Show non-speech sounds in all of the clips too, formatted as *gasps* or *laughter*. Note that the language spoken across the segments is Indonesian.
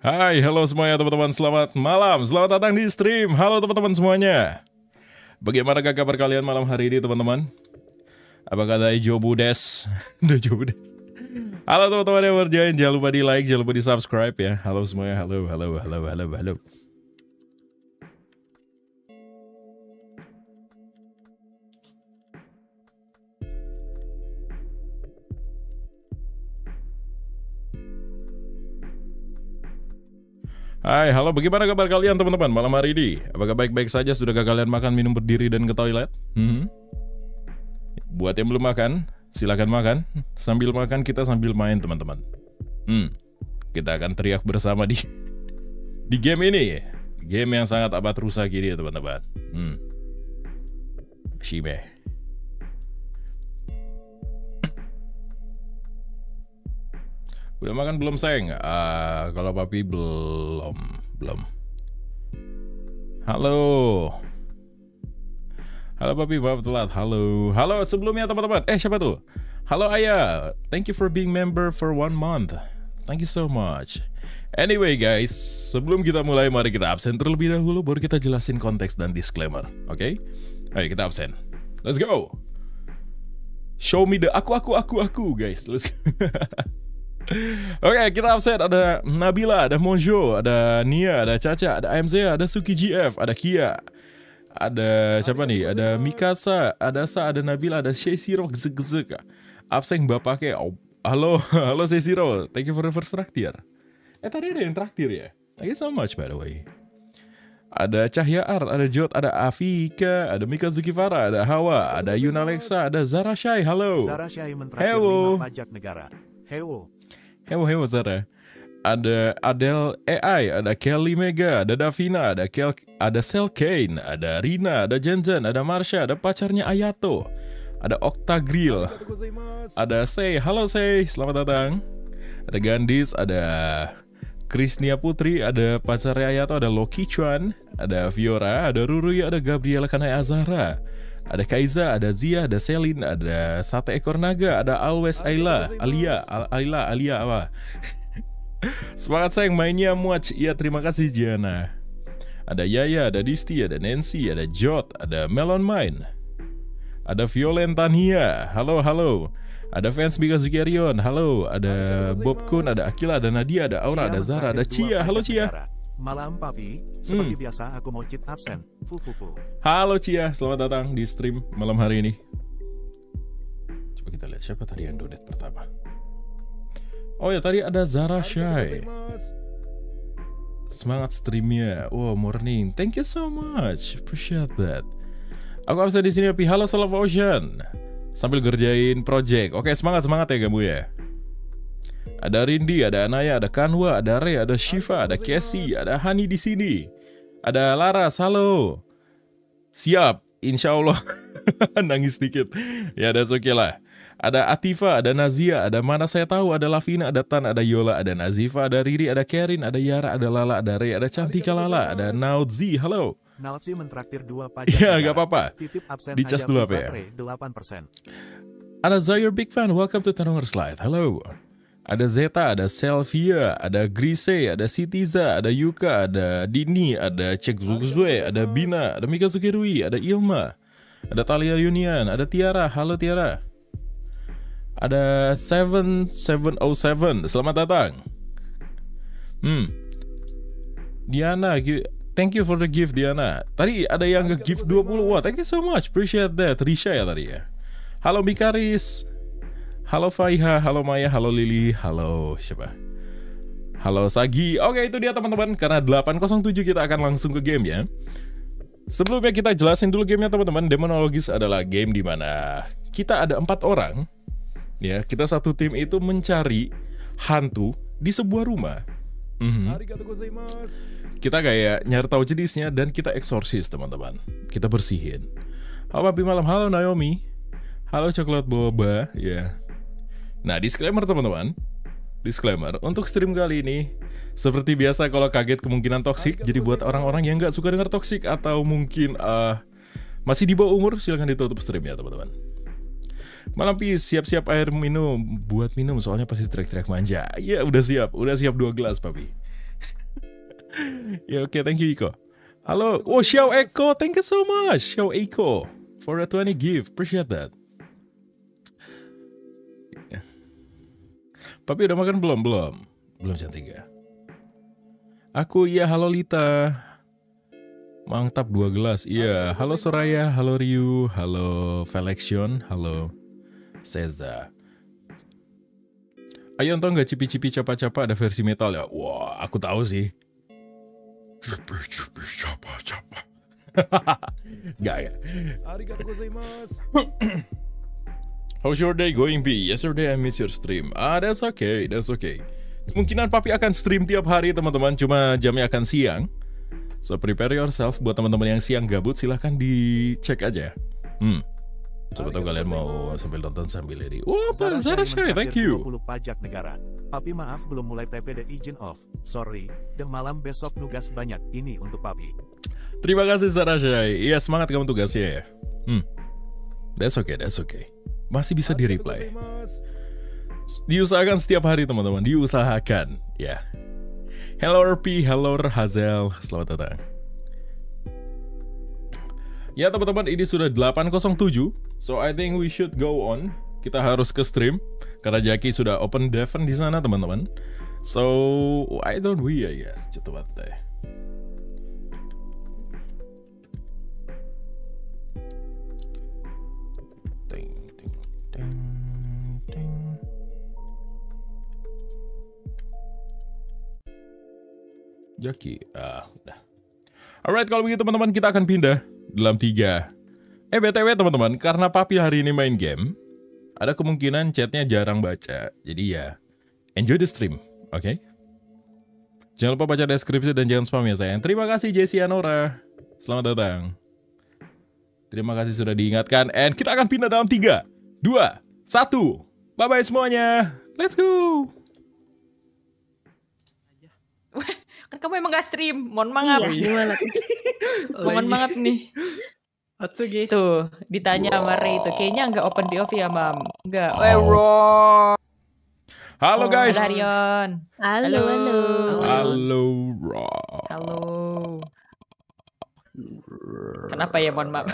Hai, halo semuanya teman-teman, selamat malam. Selamat datang di stream. Halo teman-teman semuanya. Bagaimana kabar kalian malam hari ini teman-teman? Apa kata Ijo Budes? Ijo *laughs* Budes. Halo teman-teman yang berjoin, jangan lupa di like, jangan lupa di subscribe ya. Halo semuanya, halo, halo, halo, halo, halo. Hai, halo, bagaimana kabar kalian teman-teman malam hari ini? Apakah baik-baik saja? Sudahkah kalian makan, minum, berdiri, dan ke toilet? Hmm? Buat yang belum makan, silahkan makan. Sambil makan, kita sambil main teman-teman. Hmm, kita akan teriak bersama di di game ini. Game yang sangat abad rusak ini ya teman-teman. Hmm. Shime. Udah makan belum sayang? Uh, kalau papi belum, belum. Halo. Halo papi, maaf telat. Halo. Halo sebelumnya teman-teman. Eh siapa tuh? Halo ayah. Thank you for being member for one month. Thank you so much. Anyway guys, sebelum kita mulai mari kita absen terlebih dahulu baru kita jelasin konteks dan disclaimer. Oke? Okay? Ayo kita absen. Let's go. Show me the aku aku aku aku guys. Let's go. *laughs* Oke, okay, kita upset ada Nabila, ada Monjo, ada Nia, ada Caca, ada AMZ, ada Suki GF, ada Kia. Ada siapa nih? Ada Mikasa, ada Sa, ada Nabila, ada Shesiro, gezek gezek. absen bapaknya. Oh, halo, *laughs* halo Shesiro. Thank you for the first traktir. Eh tadi ada yang traktir ya? Thank you so much by the way. Ada Cahya Art, ada Jot, ada Afika, ada Mika Zukifara, ada Hawa, ada Yuna Alexa, ada Zara Shai. Halo. Zara Shai mentraktir pajak negara. Hello heboh heboh sekarang ada Adele AI, ada Kelly Mega, ada Davina, ada Kel, ada Sel Kane, ada Rina, ada Jenjen, ada Marsha, ada pacarnya Ayato, ada Okta Grill, ada Sei, halo Sei, selamat datang, ada Gandis, ada Krisnia Putri, ada pacarnya Ayato, ada Loki Chuan, ada Fiora, ada Ruru, ada Gabriela Kanai Azara, ada Kaiza, ada Zia, ada Selin, ada Sate Ekor Naga, ada Always Ayla, Alia, Ayla, Alia apa? *laughs* Semangat sayang mainnya muat, Iya, terima kasih Jana. Ada Yaya, ada Disti, ada Nancy, ada Jot, ada Melon Mine. Ada Violentania. Halo, halo. Ada fans Bika Zukarion. Halo, ada Bob Kun, ada Akila, ada Nadia, ada Aura, ada Zara, ada Cia. Halo Cia. Malam papi, seperti hmm. biasa aku mau cheat absen. Fufufu. Halo Cia, selamat datang di stream malam hari ini. Coba kita lihat siapa tadi yang donate pertama. Oh ya tadi ada Zara Shai. Semangat streamnya. Wow morning, thank you so much, appreciate that. Aku absen di sini tapi halo Salam Ocean. Sambil kerjain project. Oke semangat semangat ya kamu ya. Ada Rindi, ada Anaya, ada Kanwa, ada Re, ada Shiva, ada Casey, ada Hani di sini. Ada Laras, halo. Siap, insya Allah. *laughs* Nangis sedikit, Ya, that's okay lah. Ada Atifa, ada Nazia, ada mana saya tahu, ada Lavina, ada Tan, ada Yola, ada Nazifa, ada Riri, ada Kerin, ada Yara, ada Lala, ada Re, ada Cantika Lala, ada Naudzi, halo. Naudzi mentraktir dua pajak. *laughs* Ya, nggak apa-apa. Dicas dulu apa ya. Ada Zaire Big Fan, welcome to Tanungers Live. Halo. Ada Zeta, ada Selvia, ada Grise, ada Sitiza, ada Yuka, ada Dini, ada Cek Zuzwe, ada Bina, ada Mika Sukirui, ada Ilma, ada Talia Union, ada Tiara, halo Tiara. Ada 7707, selamat datang. Hmm. Diana, thank you for the gift Diana. Tadi ada yang nge-gift 20 watt. Thank you so much. Appreciate that. Risha ya tadi ya. Halo Mikaris. Halo Faiha, halo Maya, halo Lili, halo siapa? Halo Sagi. Oke, itu dia teman-teman. Karena 807 kita akan langsung ke game ya. Sebelumnya kita jelasin dulu gamenya teman-teman. Demonologis adalah game di mana kita ada empat orang. Ya, kita satu tim itu mencari hantu di sebuah rumah. Mm -hmm. Kita kayak nyari tahu jenisnya dan kita eksorsis teman-teman. Kita bersihin. Halo Papi Malam, halo Naomi. Halo Coklat Boba, ya. Yeah. Nah, disclaimer teman-teman. Disclaimer, untuk stream kali ini, seperti biasa kalau kaget kemungkinan toksik, jadi buat orang-orang yang nggak suka dengar toksik atau mungkin uh, masih di bawah umur, silahkan ditutup stream ya teman-teman. Malam pis, siap-siap air minum, buat minum soalnya pasti teriak-teriak manja. Ya udah siap, udah siap dua gelas papi. *laughs* ya oke, okay, thank you Iko. Halo, oh Xiao Eko, thank you so much Xiao Eko for a 20 gift, appreciate that. Papi udah makan belum? Belum. Belum jam 3. Aku iya, halo Lita. Mantap dua gelas. Iya, halo Soraya, halo Ryu, halo Felixion, halo Seza. Ayo nonton nggak cipi-cipi capa-capa ada versi metal ya? Wah, aku tahu sih. Cipi-cipi capa-capa. *laughs* gak, gak. *clears throat* How's your day going, B? Yesterday I miss your stream. Ah, that's okay, that's okay. Kemungkinan papi akan stream tiap hari, teman-teman. Cuma jamnya akan siang. So prepare yourself buat teman-teman yang siang gabut, silahkan dicek aja. Hmm. Coba tahu kalian mau sambil nonton sambil ini. Wah, Zara, Zara thank you. 20 pajak negara. Papi maaf belum mulai TP the izin off. Sorry, dan malam besok tugas banyak. Ini untuk Papi. Terima kasih Zara Shay. Iya, semangat kamu tugasnya ya. Hmm. That's okay, that's okay masih bisa di replay. Diusahakan setiap hari teman-teman, diusahakan ya. Yeah. Hello RP, hello Hazel, selamat datang. Ya teman-teman, ini sudah 8.07, so I think we should go on. Kita harus ke stream karena Jaki sudah open Devon di sana teman-teman. So why don't we I guess, cepat deh. Joki. Ah, udah. Alright, kalau begitu teman-teman kita akan pindah dalam tiga. Eh, BTW teman-teman, karena papi hari ini main game, ada kemungkinan chatnya jarang baca. Jadi ya, enjoy the stream, oke? Okay? Jangan lupa baca deskripsi dan jangan spam ya sayang. Terima kasih Jesse Anora. Selamat datang. Terima kasih sudah diingatkan. And kita akan pindah dalam 3, 2, 1. Bye-bye semuanya. Let's go. kamu emang gak stream mohon maaf iya, iya. gimana *laughs* mohon maaf nih Atsugi. Tuh, ditanya wow. sama Ray itu kayaknya nggak open POV ya, Mam. Nggak. Oh. Eh, Error. Halo guys. Halo Halo. Halo. Halo. Halo. halo. Kenapa ya mohon maaf?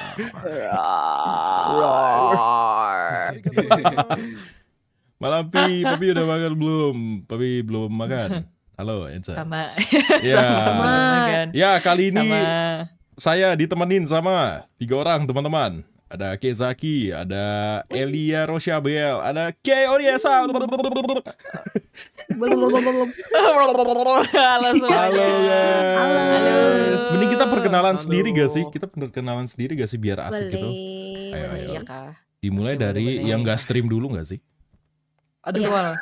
*laughs* Malam Pi, Papi udah makan belum? Papi belum makan. *laughs* Halo Enza. Sama. Ya. *laughs* sama. Ya, kali ini sama. saya ditemenin sama tiga orang teman-teman. Ada Kezaki, ada Elia Rosyabel, ada Kay Oriesa. Halo guys. Halo. Halo. Mending kita perkenalan Halo. sendiri gak sih? Kita perkenalan sendiri gak sih biar asik gitu? Ayo, ayo. Ya, Dimulai dari yang gak stream dulu gak sih? Aduh. Ya.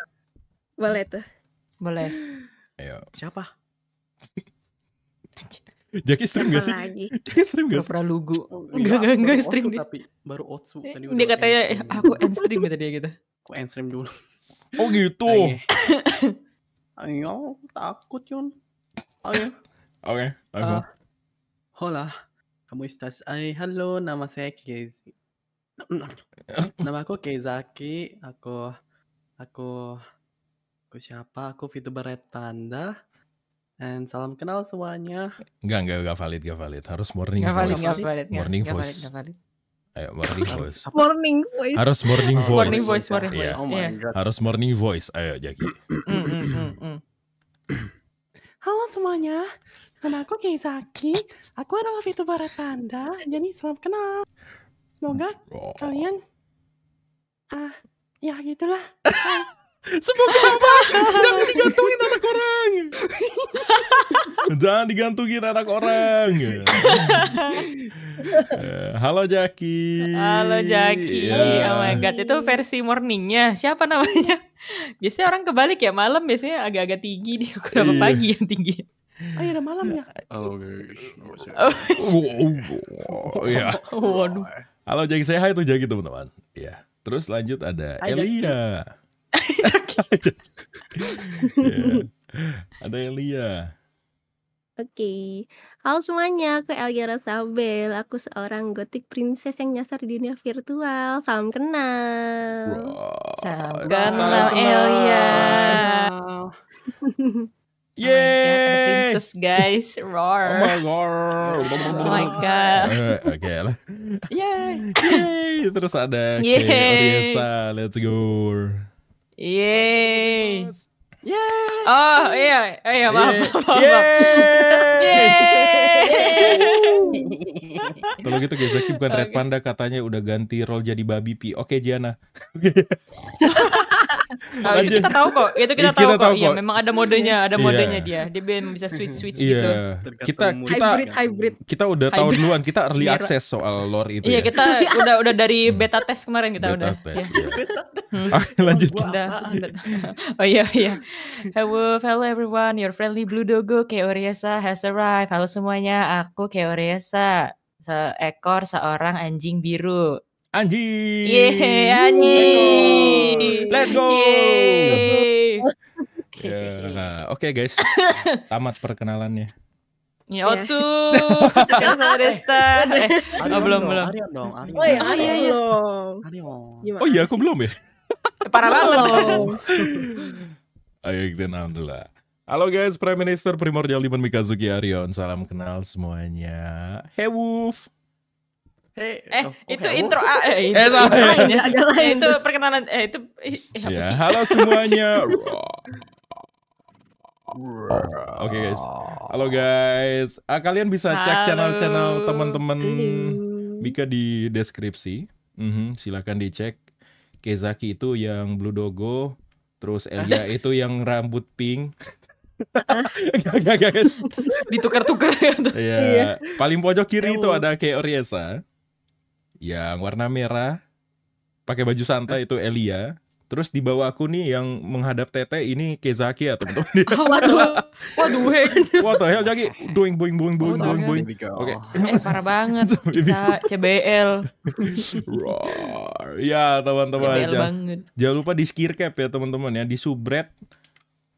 Boleh tuh. Boleh. Ayo. Siapa? *laughs* Jaki stream gak sih? Jaki stream gak sih? Pernah lugu. Oh, enggak, enggak, stream nih Tapi baru Otsu tadi kan Dia katanya aku end stream tadi dia gitu. Aku end stream dulu. Oh gitu. Ayo, takut Yun. Ayo. Oke, ah, Hola. Kamu istas. Ay, Halo, nama saya Kezi. *laughs* Nama aku Kezaki. Aku aku Aku siapa? Aku red panda And salam kenal semuanya. Enggak, enggak, enggak valid, enggak valid. Harus morning gak voice. Gak valid, morning gak voice. Valid, gak valid. Ayo, morning voice. morning voice. Harus morning voice. Morning iya. voice, morning voice. Yeah. Oh my iya. God. Harus morning voice. Ayo, Jaki. Mm, mm, mm, Halo semuanya. Nama aku Keizaki. Aku adalah red panda Jadi salam kenal. Semoga oh. kalian ah ya gitulah. *laughs* Semoga apa? Jangan digantungin anak orang. *laughs* Jangan digantungin anak orang. Eh, halo Jaki. Halo Jaki. Yeah. Oh my god, itu versi morningnya. Siapa namanya? Biasanya orang kebalik ya, malam biasanya agak-agak tinggi di Kenapa yeah. pagi yang tinggi? Oh iya, ada malamnya. Oh oh, oh, oh, iya. Waduh. Halo Jaki, saya hai tuh Jaki teman-teman. Iya. Terus lanjut ada Elia yeah. Ada Elia. Oke, okay. halo semuanya, aku Elia Rosabel. Aku seorang gotik princess yang nyasar di dunia virtual. Salam kenal. Wow. Salam kenal Elia. Yeay! Oh princess guys, roar. Oh my god. Oh my god. Eh, oke okay lah. Yay. Yay. Terus ada Yay. Oriesa, let's go. Yeay. Yeay. Oh iya, oh, iya maaf, Yeay. maaf, maaf. Yeay. Yeay. Kalau gitu Gezaki *laughs* bukan okay. Red Panda katanya udah ganti role jadi babi pi. Oke okay, Jana. *laughs* Nah, itu kita tahu kok, itu kita, iya, kita tahu, tahu iya, kok. kok Iya, memang ada modenya, ada iya. modenya yeah. dia. Dia bisa switch switch yeah. gitu. Kita kita hybrid, kan. hybrid. kita udah tahu duluan, kita early access soal lore itu. Iya, ya. kita udah udah dari beta test kemarin kita beta udah. Test, beta test. ya. lanjut. Oh, udah, udah. oh iya iya. Hello, hello everyone. Your friendly blue dogo Keoriesa has arrived. Halo semuanya, aku Keoriesa. Seekor seorang anjing biru Anji. Yeay, Anji. Let's go. Ya, *laughs* oke yeah. okay, guys, tamat perkenalannya. Ya, iya. Otsu, sekarang sama Desta. oh, belum, belum. Arion dong, Arion. Oh iya, iya, iya. Oh iya, aku belum ya? *laughs* Parah banget. *laughs* Ayo, kita alhamdulillah. Halo guys, Prime Minister Primordial Liman Mikazuki Arion. Salam kenal semuanya. Hey Wolf. Hey, eh, oh, itu hello. Oh. intro A. Eh, itu, eh, salah. Eh, itu perkenalan. Eh, itu. Eh, ya, halo *laughs* semuanya. Oke okay, guys, halo guys. Ah, kalian bisa halo. cek channel-channel teman-teman Bika di deskripsi. Mm -hmm, silakan dicek. Kezaki itu yang Blue Dogo, terus Elia itu yang rambut pink. *laughs* gak, gak, guys. Ditukar-tukar ya. Iya. Paling pojok kiri itu ada Kei Oriesa yang warna merah pakai baju santai itu Elia. Terus di bawah aku nih yang menghadap Tete ini Kezaki ya teman-teman. Oh, *laughs* waduh, waduh, eh. what the hell Jaki, doing boing boing boing boing boing. Oke, eh, parah banget. *laughs* Kita CBL. Roar. Ya teman-teman. CBL jangan, banget. Jangan lupa di skir cap ya teman-teman ya, di subred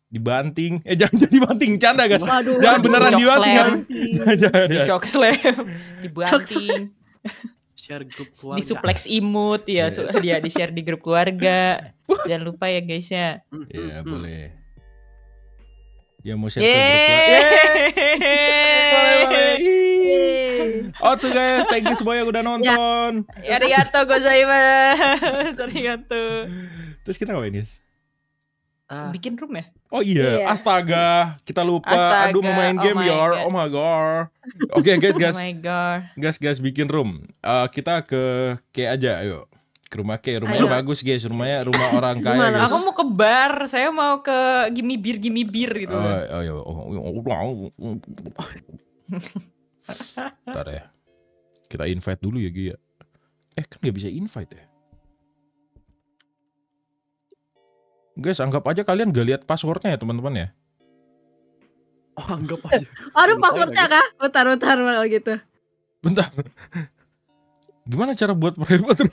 dibanting eh jangan *laughs* jadi banting canda guys Waduh, jangan beneran dibanting jangan jangan di slam dibanting share grup keluarga. Di suplex imut ya, yes. Iya. dia di share di grup keluarga. *laughs* Jangan lupa ya guys ya. Iya, hmm. boleh. Ya mau share Yeay. ke grup keluarga. boleh, boleh. guys, thank you semua yang udah ya. nonton. Ya, arigato gozaimasu. *laughs* Arigato. Terus kita ngapain, Yes? Uh, ah. bikin room ya? Oh iya, yeah. astaga, kita lupa. Astaga, Aduh mau main oh game ya, oh my god. Oke okay, guys *laughs* oh guys, oh my god. guys guys bikin room. Uh, kita ke K aja, ayo ke rumah K. Rumahnya ayo. bagus guys, rumahnya rumah orang kaya Gimana? guys. Aku mau ke bar, saya mau ke gimi bir gimi bir gitu. Uh, oh, ayo, iya, iya, iya. oh, *laughs* Bentar ya, kita invite dulu ya Gia. Ya. Eh kan gak bisa invite ya? Guys, anggap aja kalian gak lihat passwordnya ya teman-teman ya. Oh, anggap eh, aja. Aduh, passwordnya kah? Bentar, bentar, bentar gitu. Bentar. Gimana cara buat private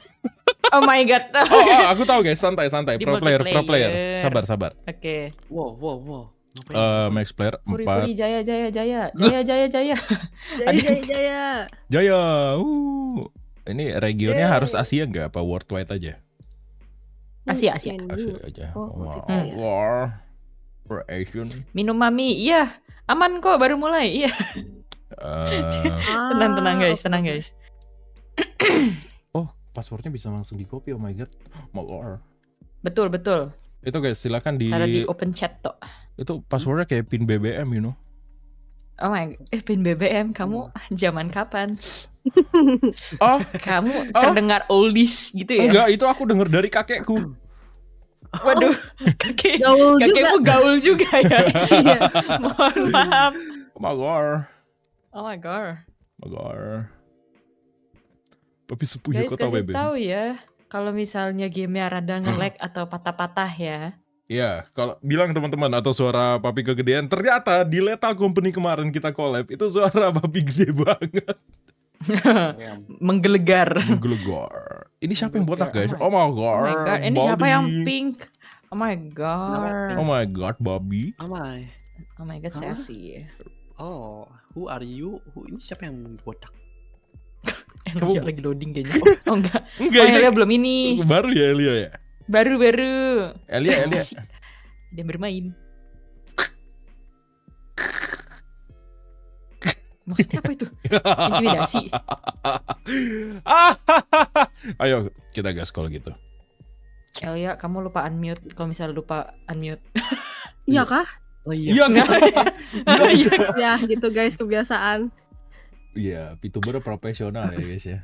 Oh my god. *laughs* oh, oh, aku tahu guys, santai santai. pro player, pro player. Sabar, sabar. Oke. Okay. Wow, wow, wow. Eh, uh, Max Player Furi, 4. Furi, jaya jaya jaya. Jaya jaya jaya. *laughs* jaya jaya jaya. Jaya. Uh. Ini regionnya Yay. harus Asia nggak apa worldwide aja? Asia Asia. Asia aja. Oh, wow. Hmm. Ya. War. War Asian. Minum mami, iya. Aman kok baru mulai. Iya. Uh... *laughs* tenang tenang guys, ah, tenang guys. *clears throat* oh, passwordnya bisa langsung di copy. Oh my god. Malor. war. Betul, betul. Itu guys, silakan di Taruh di open chat toh. Itu passwordnya kayak pin BBM, you know. Oh my, eh pin BBM kamu hmm. *laughs* zaman kapan? Oh, kamu oh. terdengar oldies gitu ya? Enggak, itu aku dengar dari kakekku. Oh. Waduh, kakek, gaul kakekku juga. gaul juga ya. *laughs* iya. Mohon maaf. Oh my god. Oh my god. Oh my god. Tapi sepuh ya Guys, kota WB. tahu ya, kalau misalnya game-nya rada nge-lag hmm. atau patah-patah ya. Iya, kalau bilang teman-teman atau suara papi kegedean, ternyata di Lethal Company kemarin kita collab itu suara papi gede banget. Iya. *laughs* Menggelegar. Menggelegar. Ini siapa yang botak guys? Oh my god. Oh my god. Ini siapa yang pink? Oh my god. Oh my god, Bobby. Oh my. Oh my god, sexy. Oh, who are you? Who ini siapa yang botak? *laughs* Kamu lagi loading kayaknya. *laughs* Oh, oh, enggak. enggak oh, belum ini. Baru ya Elia ya? Baru baru. Elia Elia. Dia bermain. Maksudnya apa itu? Intimidasi. *laughs* Ayo kita gas call gitu. Elia, kamu lupa unmute. Kalau misalnya lupa unmute. *laughs* Iya kah? Oh, iya. Iya enggak? *laughs* ya iya, gitu guys kebiasaan. Iya, VTuber profesional ya guys ya.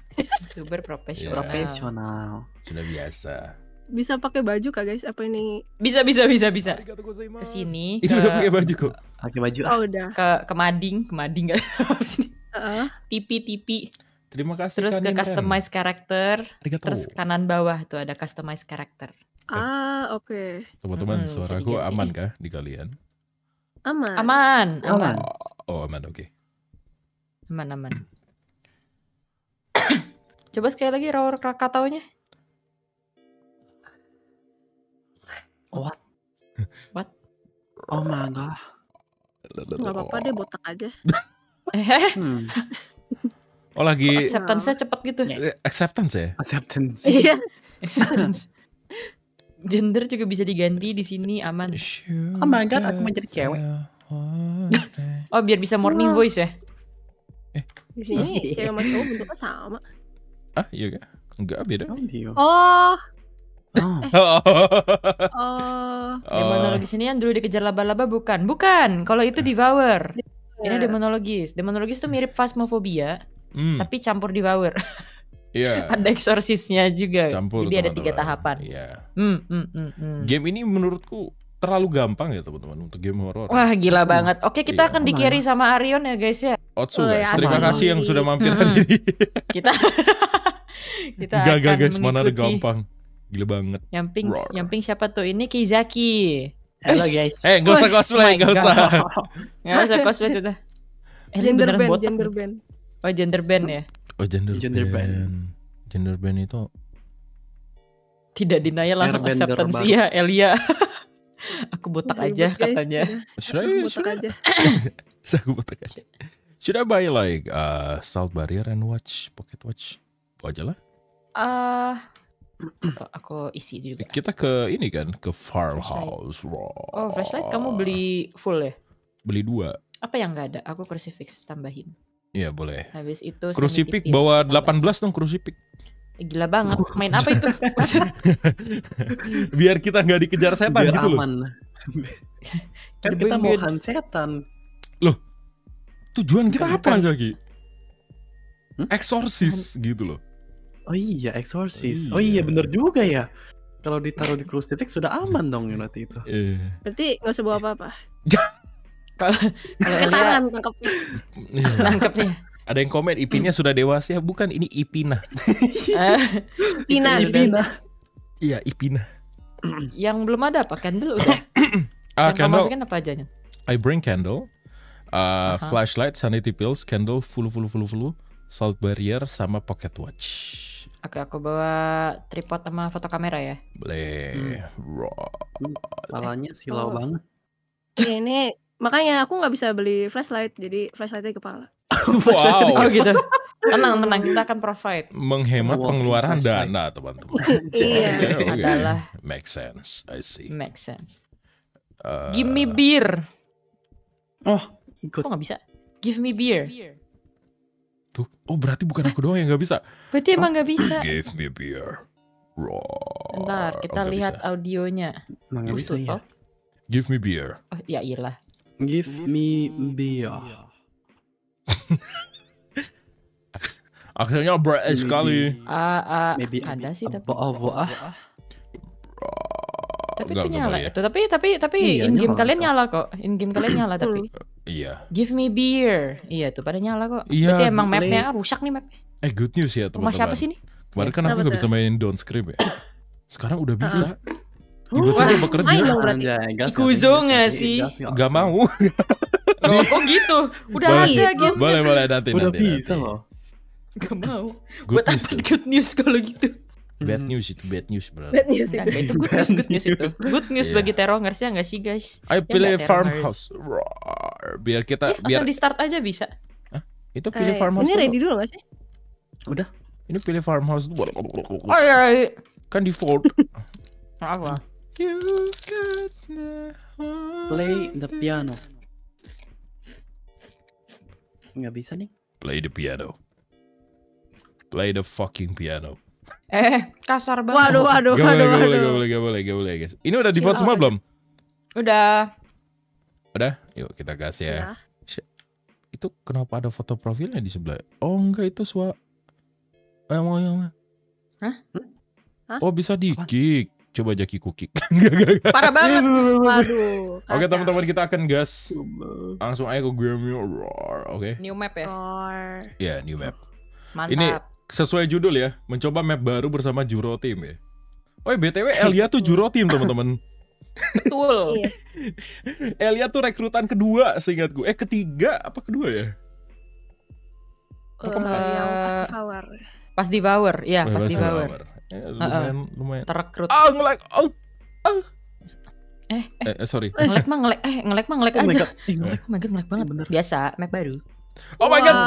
VTuber profesional. Profesional. Sudah biasa bisa pakai baju kah guys? Apa ini? Bisa bisa bisa bisa. Ke sini. Itu udah pakai baju kok. Pakai baju. Oh, udah. Ke kemading kemading ke mading enggak. *laughs* Tipi-tipi. Terima kasih Terus ke customize karakter. Terus kanan bawah tuh ada customize karakter. Eh. Ah, oke. Teman-teman, hmm, suaraku aman kah di kalian? Aman. Aman, aman. Oh, oh, aman, oke. Aman, aman. *coughs* Coba sekali lagi raw taunya What? *laughs* What? Oh my god. Gak apa-apa deh botak aja. Eh. hmm. *laughs* Oh lagi acceptance-nya cepet gitu. Ya, eh, acceptance ya? Acceptance. Iya. *laughs* acceptance. Gender juga bisa diganti di sini aman. Oh my god, aku mau jadi cewek. oh biar bisa morning voice ya? Eh. Di sini iya. cewek sama cowok bentuknya sama. Ah iya gak? Enggak beda. Oh. Iya. oh. Eh. Oh. oh. Demonologis oh. ini yang dulu dikejar laba-laba bukan? Bukan. Kalau itu devour. Iya. Ini demonologis. Demonologis itu mirip phasmophobia, hmm. tapi campur devour. Iya. Yeah. *laughs* Ada eksorsisnya juga. Campur. Jadi teman -teman. ada tiga tahapan. Iya. Yeah. Mm, mm, mm, mm. Game ini menurutku terlalu gampang ya teman-teman untuk game horor. Wah gila hmm. banget. Oke kita yeah. akan di carry oh sama Arion ya guys ya. Otsu oh, iya, guys. Ya, Terima kasih yang sudah mampir hmm. hari ini. kita *laughs* kita Gak, akan guys, mana ada gampang. Gila banget. Yang pink, siapa tuh? Ini Kizaki. Halo guys. Eh, hey, gak oh *laughs* usah cosplay, gak usah. Gak usah cosplay tuh. Eh, gender band, gender band. Oh, gender band ya? Oh, gender, gender band. band. Gender band itu tidak dinaya langsung Airbender acceptance baru. iya Elia. *laughs* aku botak aja katanya. Iya. Sudah, *laughs* aku botak aja. aku botak aja. Should I buy like uh, salt barrier and watch pocket watch? Itu aja lah. Ah, uh, aku isi juga. Kita ke ini kan ke farmhouse. Oh flashlight kamu beli full ya? Beli dua. Apa yang nggak ada? Aku crucifix tambahin. Iya boleh. Habis itu crucifix bawa delapan belas dong crucifix. Eh, gila banget. Main apa itu? *laughs* Biar kita nggak dikejar setan gitu loh. *laughs* kan kita mau hunt setan. Loh. Tujuan kita apa, lagi Hmm? Eksorsis gitu loh. Oh iya, Exorcist. Oh, oh iya, oh, iya bener juga ya. Kalau ditaruh di crucifix sudah aman dong ya nanti itu. Iya. Berarti nggak usah bawa apa-apa. *laughs* Kalau ketaran tangkapnya. Iya. *laughs* Ada yang komen Ipinya sudah dewasa ya? Bukan ini *laughs* eh, Ipina. Ipina. Ipina. Iya, Ipina. Yang belum ada apa? Candle udah. *coughs* ah, candle. Masukin apa aja I bring candle, ah, flashlight, sanity pills, candle, full full full full, salt barrier sama pocket watch. Oke, aku bawa tripod sama foto kamera ya. Boleh. Hmm. silau oh. banget. Iya, ini makanya aku nggak bisa beli flashlight, jadi flashlightnya kepala. *laughs* wow. oh gitu. Tenang, tenang, kita akan provide. Menghemat pengeluaran flashlight. dana, teman-teman. *laughs* iya. Okay, Adalah. Make sense, I see. Make sense. Uh... Give me beer. Oh, ikut. Kok nggak bisa? Give me beer. beer. Tuh, oh berarti bukan aku doang yang nggak bisa. Berarti emang nggak bisa. Give me beer. Bentar, kita oh, lihat bisa. audionya. Emang gak bisa ya? Give me beer. Oh, ya iyalah. Give me beer. *laughs* Aksennya berat sekali. Ah, ah, ada sih tapi. Boah, boah. Tapi itu nyala. Itu ya. tapi tapi tapi iya, in game kalian nyala kok. In game kalian nyala tapi. *clears throat* Iya. Give me beer. Iya tuh pada nyala kok. Iya. Berarti emang mapnya eh. rusak nih mapnya. Eh good news ya teman-teman. Rumah siapa sih ini? Kemarin kan iya, aku nggak bisa mainin scream ya. Sekarang udah bisa. Tiba-tiba bekerja. Kuzo nggak sih? Gak mau. *laughs* Oh kok gitu? Udah ada gitu. Boleh boleh nanti nanti. Udah bisa loh. Gak mau. Good Buat news, good news kalau gitu? Bad hmm. news itu bad news bro. Bad news itu. Nah, itu good news, good news itu. *laughs* Iya. Good news yeah. bagi terongers ya nggak sih guys? Ayo ya, pilih farmhouse. Roar. Biar kita eh, biar di start aja bisa. Hah? Itu eh, pilih Ay, farmhouse. Ini ready dulu nggak sih? Udah. Ini pilih farmhouse dulu. Oh, ya. Kan di fort. Apa? *laughs* You Play the piano. Nggak bisa nih. Play the piano. Play the fucking piano. Eh, kasar banget. Waduh, waduh, gak waduh, boleh, waduh. Gak boleh, gak boleh, gak boleh, guys. Ini udah di vote semua belum? Udah. Udah? Yuk kita gas ya. ya. Itu kenapa ada foto profilnya di sebelah? Oh enggak, itu suara. Eh, mau yang Hah? Hah? Oh bisa di kick. Coba jaki kukik. Parah banget. *laughs* Waduh. Oke okay, teman-teman kita akan gas. Langsung aja ke game Oke. Okay? New map ya. Iya, Yeah, new map. Mantap. Ini sesuai judul ya, mencoba map baru bersama Juro Team ya. Oh BTW *laughs* Elia tuh Juro Team teman-teman. Betul. *laughs* Iya. Elia tuh rekrutan kedua seingat gue. Eh ketiga apa kedua ya? Uh, pas di Power. Pas di Power, ya pas di Power. Ya, lumayan, Terrekrut. Ah, ngelak. Oh, ah. Eh, eh, eh, eh, sorry. *laughs* Ngelak mah ngelak. eh ngelak mah ngelak aja. Ngelak ngelek, oh my god, eh, banget. Bener. Biasa, map baru. Oh wow. my god,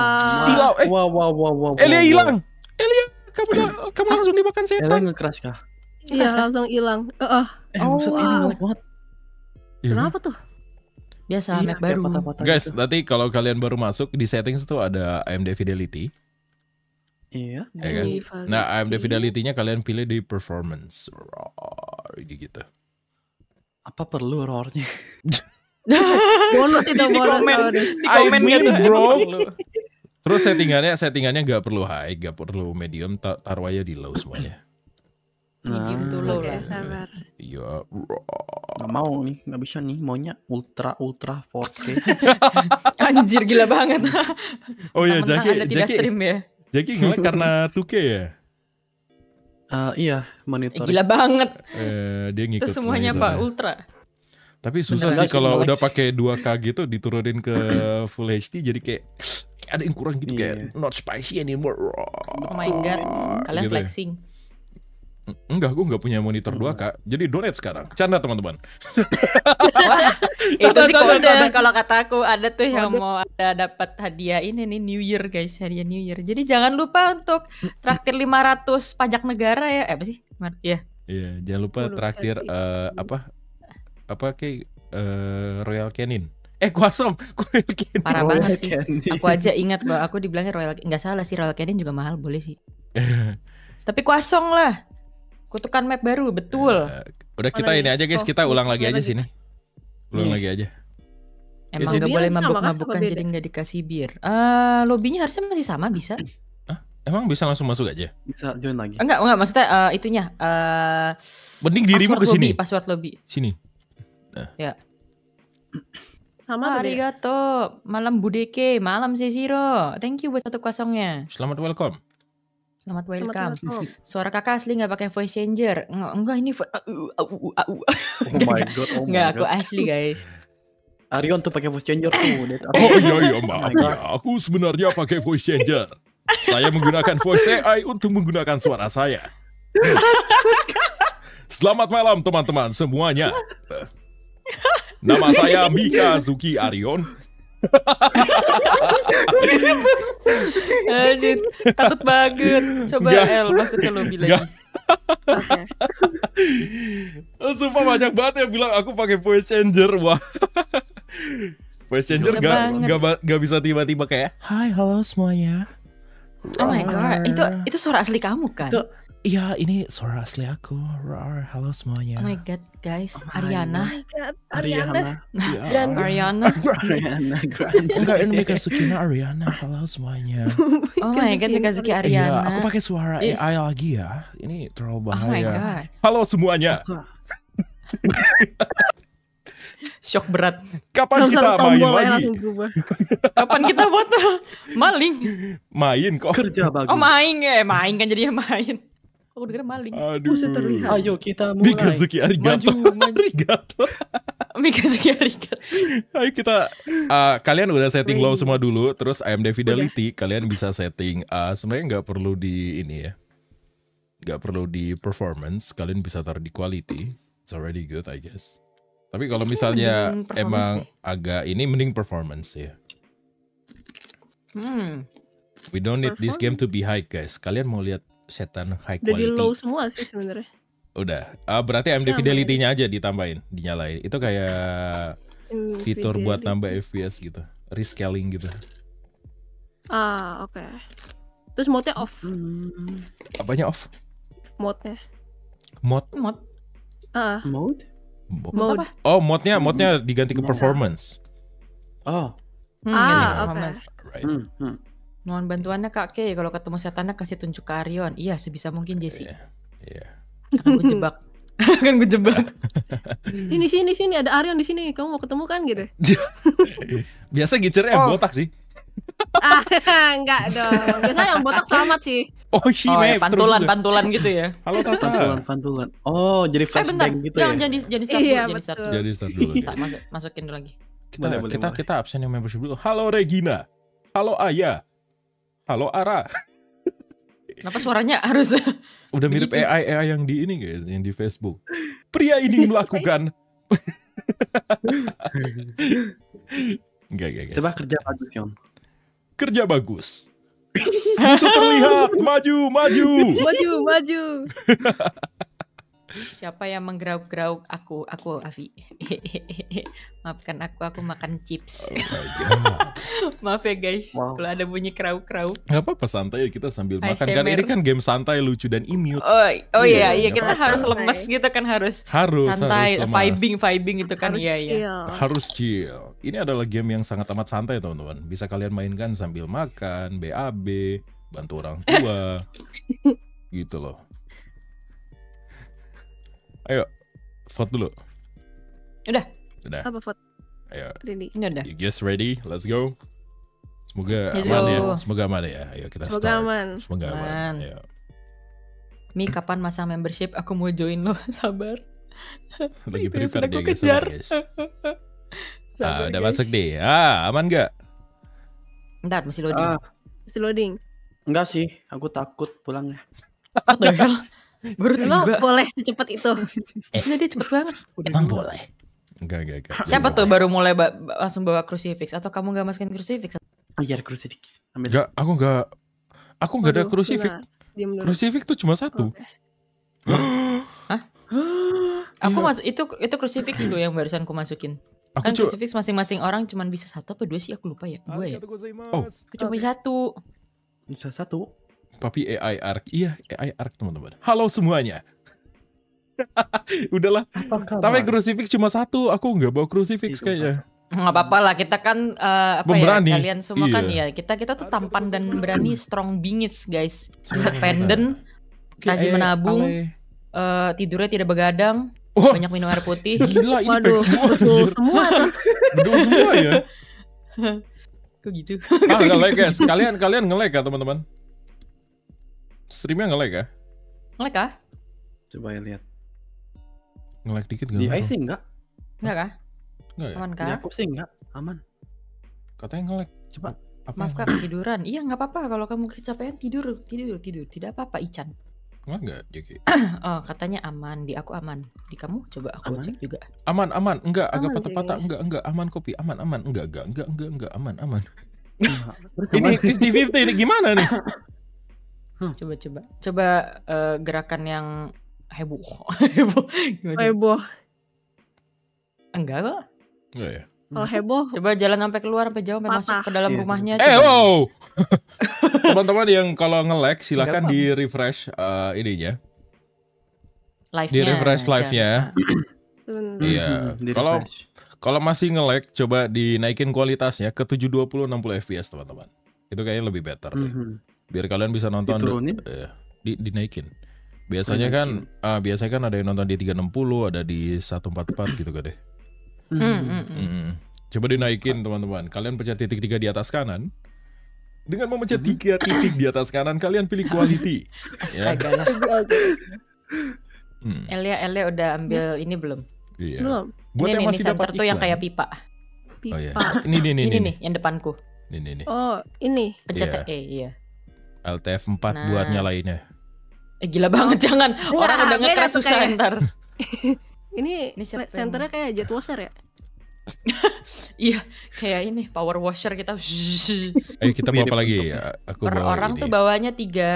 silau. Eh, wow, wow, wow, wow, Elia hilang. Elia kamu eh, kamu ah, langsung dimakan setan Elia ngekeras kah iya langsung hilang uh, uh. eh, eh. eh oh, maksud wow. ini menarik banget iya. kenapa tuh biasa iya, map baru patah -patah guys gitu. nanti kalau kalian baru masuk di settings tuh ada AMD Fidelity Iya. Yeah, kan? Iya, nah, AMD Fidelity-nya kalian pilih di performance. Roar, gitu. Apa perlu roarnya? *laughs* bonus itu bonus. Di komen, di komen I win, bro. Terus settingannya settingannya nggak perlu high, nggak perlu medium, taruh aja di low semuanya. Nah, medium dulu lah, ya, sabar. Iya. Gak mau nih, gak bisa nih. Maunya ultra ultra 4K. *laughs* Anjir gila banget. *laughs* oh iya, Jaki, Jaki, stream ya. Jaki gimana *laughs* karena 2K ya. Uh, iya, monitor. Eh, gila banget. Eh, dia ngikut. Itu semuanya apa? Pak ya. ultra. Tapi susah Bener sih kalau udah pakai 2K gitu diturunin ke full HD jadi kayak ada yang kurang gitu yeah. kayak iya. not spicy anymore. Oh my god, gitu kalian gitu flexing. Ya. Enggak, gue nggak punya monitor dua kak. Jadi donate sekarang. Canda teman-teman. itu sih kalau kalau kataku ada tuh yang mau ada dapat hadiah ini nih New Year guys, hadiah New Year. Jadi jangan lupa untuk traktir 500 pajak negara ya. Eh apa sih? Iya. Iya, jangan lupa traktir uh, apa? Apa kayak uh, eh, Royal Canin eh Guasom Royal Canin parah Royal banget Canin. sih aku aja ingat bahwa aku dibilangnya Royal enggak salah sih Royal Canin juga mahal boleh sih *laughs* tapi kosong lah kutukan map baru betul uh, udah kita oh, ini aja guys oh, kita ulang lagi aja sini ulang iya. lagi aja Emang gak boleh mabuk-mabukan jadi gak dikasih bir. Uh, lobbynya harusnya masih sama bisa. *clears throat* Emang bisa langsung masuk aja? Bisa join lagi. Enggak, enggak maksudnya uh, itunya eh uh, mending dirimu ke sini. Password lobby. Sini. Nah. Ya. *clears throat* *clears throat* Sama ah, Arigato. Malam Budeke, malam Sesiro. Thank you buat satu kosongnya. Selamat welcome. Selamat welcome. Selamat welcome. Suara kakak asli nggak pakai voice changer. Nggak, enggak ini vo- uh, uh, uh, uh, uh. Oh my *laughs* god, oh nggak, aku asli guys. Arion tuh pakai voice changer tuh. oh iya iya oh maaf ya. Aku sebenarnya pakai voice changer. saya menggunakan voice AI untuk menggunakan suara saya. Selamat malam teman-teman semuanya. Nama saya Mika Zuki Arion. Anjir, takut banget. Coba Gak. L maksudnya lo bilang. Sumpah banyak banget yang bilang aku pakai voice changer. Wah. voice changer gak, gak, gak bisa tiba-tiba kayak Hai halo semuanya. Oh my god, itu itu suara asli kamu kan? Itu, Iya, ini suara asli aku. Rar, halo semuanya. Oh my god, guys, oh Ariana. God. Ariana. Ariana. Yeah. Ya Ariana. *laughs* Ariana. Grande. Enggak, ini Mika Sukina Ariana. Halo semuanya. *laughs* oh my oh god, Mika Sukina Ariana. Iya, aku pakai suara AI lagi ya. Ini terlalu bahaya. Oh my god. Halo semuanya. *laughs* Shock berat. Kapan Nggak kita main lagi? Kapan kita foto? Maling. Main kok. Kerja bagus. Oh main ya, main kan jadinya main. Aku dengar maling. Aduh. Musuh terlihat. Ayo kita mulai. Mikazuki Arigato. Maju, maju. Arigato. *laughs* Mikazuki Arigato. Ayo kita. Uh, kalian udah setting lo low semua dulu. Terus IMD Fidelity. Udah. Kalian bisa setting. Uh, Sebenarnya nggak perlu di ini ya. Nggak perlu di performance. Kalian bisa taruh di quality. It's already good I guess. Tapi kalau misalnya emang nih. agak ini mending performance ya. Hmm. We don't need this game to be high guys. Kalian mau lihat setan high quality. Udah di low semua sih sebenarnya. Udah. Uh, berarti AMD fidelity-nya aja ditambahin, dinyalain. Itu kayak *laughs* fitur fidelity. buat nambah FPS gitu, rescaling gitu. Ah, oke. Okay. Terus mode-nya off. Hmm. Apanya off? Mode-nya. Mod. Mod. Uh. Mode. Mode. Oh, mode-nya mode-nya diganti ke performance. Oh. Hmm, ah, iya. oke. Okay. Right. Hmm, hmm. Nuan bantuannya Kak K, kalau ketemu setannya kasih tunjuk ke Arion. Iya, sebisa mungkin iya, Jesse. Iya. Yeah. Yeah. Akan gue jebak. *laughs* kan gue jebak. sini *laughs* sini sini ada Arion di sini. Kamu mau ketemu kan gitu. *laughs* Biasa gicernya oh. botak sih. ah, enggak dong. Biasanya yang botak selamat sih. Oh, she iya, oh, ya, pantulan, pantulan gitu ya. Halo Tata. Pantulan, pantulan. Oh, jadi flashbang eh, gitu Jangan, ya. Jadi jadi start iya, dulu, jadi start. Jadi start dulu. Kita masuk, masukin dulu lagi. Kita boleh, kita boleh. kita absen yang membership dulu. Halo Regina. Halo Ayah halo Ara. Kenapa suaranya harus *laughs* udah mirip AI AI yang di ini guys, yang di Facebook. Pria ini melakukan *laughs* gak gak guys. Coba kerja bagus, Yon. Kerja bagus. Musuh terlihat, *laughs* maju, maju. Maju, maju. Siapa yang menggerauk-gerauk aku? Aku Avi. *laughs* Maafkan aku, aku makan chips. Oh *laughs* Maaf ya guys, wow. kalau ada bunyi kerau-kerau. Gak apa-apa, santai ya, kita sambil Hai, makan. Kan ini kan game santai, lucu dan imut. Oh, oh iya, iya, iya kita apa harus lemes gitu kan harus. Harus, santai, harus lemas. vibing, vibing gitu kan. Harus iya, iya. chill. Iya. Harus chill. Ini adalah game yang sangat amat santai teman-teman. Bisa kalian mainkan sambil makan, BAB, bantu orang tua. *laughs* gitu loh. Ayo, vote dulu. Udah. Udah. Apa vote? Ayo. Ready. Udah. You guys ready? Let's go. Semoga Let's aman ya. Semoga aman ya. Ayo kita Semoga start. aman. Semoga aman. aman. Ayo. Mi kapan masang membership? Aku mau join lo. *laughs* Sabar. Lagi prepare dia guys. Sabar, guys. *laughs* Sabar, ah, udah guys. masuk deh. Ah, aman gak? Ntar masih loading. Uh, masih loading. Enggak sih, aku takut pulangnya. ya Baru lo boleh secepat itu. *laughs* Eh. dia cepet banget. Emang boleh. Enggak, enggak, enggak. Siapa tuh baru mulai ba langsung bawa crucifix atau kamu gak masukin crucifix? Biar oh crucifix. Ambil. Enggak, aku enggak aku enggak ada crucifix. Crucifix tuh cuma satu. *gasps* Hah? *gasps* aku iya. masuk itu itu crucifix dulu yang barusan aku masukin. Aku kan crucifix masing-masing orang cuma bisa satu apa dua sih aku lupa ya. Dua ya. Oh, aku cuma satu. Bisa satu tapi AI Arc. Iya, AI Arc teman-teman. Halo semuanya. *laughs* Udahlah. Tapi crucifix cuma satu. Aku nggak bawa crucifix Itu kayaknya. Nggak apa-apa lah. Kita kan uh, apa ya? Kalian semua kan, iya. kan ya. Kita kita tuh tampan dan berani, strong bingits guys. Independen, rajin eh, menabung, ale. uh, tidurnya tidak begadang. Oh. Banyak minum air putih. *laughs* Gila, ini Waduh, semua. semua tuh. *laughs* betul semua ya. Kok gitu? ah, nge-lag guys. Kalian kalian nge-lag ya teman-teman? streamnya nge-lag ya? Nge-lag kah? Coba ya lihat. Nge-lag dikit gak? Di IC sih enggak. Enggak kah? Enggak ya? Aman kah? Di aku sih enggak, aman. Katanya nge-lag. Coba. Apa Maaf kak, tiduran. iya nggak apa-apa kalau kamu kecapean tidur, tidur, tidur. Tidak apa-apa, Ican. Enggak, Jeki. *clears throat* oh, katanya aman. Di aku aman. Di kamu coba aku aman? cek juga. Aman, aman. Enggak, aman, agak patah-patah. Enggak, enggak. Aman kopi. Aman, aman. Enggak, enggak, enggak, enggak, enggak. Aman, aman. ini 50-50 ini gimana nih? *laughs* Hmm. Coba coba. Coba uh, eh, gerakan yang heboh. *laughs* heboh. Heboh. Enggak kok. Enggak ya. Kalau heboh. Coba jalan sampai keluar sampai jauh sampai masuk ke dalam iya, rumahnya. Iya. Eh, wow. *laughs* Teman-teman yang kalau nge-lag silahkan di refresh uh, eh, ininya. live Di refresh live-nya. Iya. Mm-hmm. Kalau kalau masih nge-lag coba dinaikin kualitasnya ke 720 60 fps teman-teman. Itu kayaknya lebih better Mm -hmm biar kalian bisa nonton Diturunin? Eh, di, dinaikin biasanya kan ah, biasanya kan ada yang nonton di 360 ada di 144 gitu kan deh mm -hmm. Mm -hmm. hmm. coba dinaikin teman-teman kalian pencet titik tiga di atas kanan dengan memencet mm tiga titik di atas kanan kalian pilih quality *laughs* ya. Hmm. Elia Elia udah ambil ini belum iya. belum buat ini, masih dapat tuh yang kayak pipa pipa oh, iya. ini, ini, ini, ini, ini, ini, yang depanku ini, ini, oh ini pencet yeah. E iya, ya? eh, iya. LTF 4 nah. buat nyalainnya. Eh gila banget oh. jangan. Orang udah ngekeras susah kayak... ntar. *laughs* ini, ini senternya kayak jet washer ya? *laughs* iya, kayak ini power washer kita. *laughs* Ayo kita bawa apa lagi? Ya, aku per bawa orang ini. tuh bawanya tiga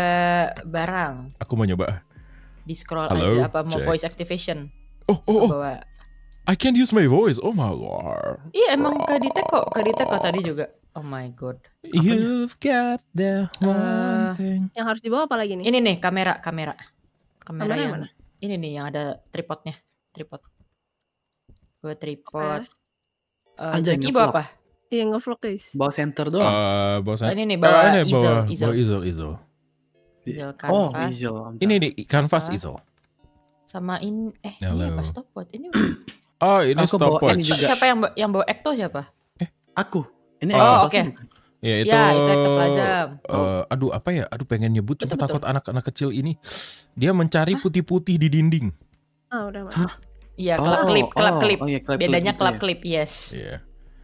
barang. Aku mau nyoba. Di scroll aja apa mau voice activation. Oh, oh, oh. I can't use my voice. Oh my god. Iya, emang Kadite kok, Kadite kok tadi juga. Oh my god. Apanya? You've got the eh, one uh, thing. Yang harus dibawa apa lagi nih? Ini nih kamera, kamera. Kamera, kamera yang mana? ini nih yang ada tripodnya, tripod. Gue tripod. Okay. Uh, eh, Aja Jackie bawa apa? Iya ngevlog guys. Bawa center doang. Uh, bawa center. Oh, ini nih bawa uh, ini easel, bawa, easel, Bawa easel, easel. Izel canvas. Oh, easel. Ini nih canvas easel. Sama in eh Hello. ini apa stopwatch? Ini Oh, ini Aku stopwatch. Bawa ini juga. Siapa yang yang bawa Ecto siapa? Eh, aku. Ini oh, oke. Okay. Ya, ya itu, ya, itu ectoplasm. Uh, eh, aduh apa ya? Aduh pengen nyebut cuma takut anak-anak kecil ini dia mencari putih-putih di dinding. Oh, udah. Hah? Iya, oh, kelap klip, oh, kelap klip. Oh, iya, Bedanya kelap iya. klip, yes. Iya.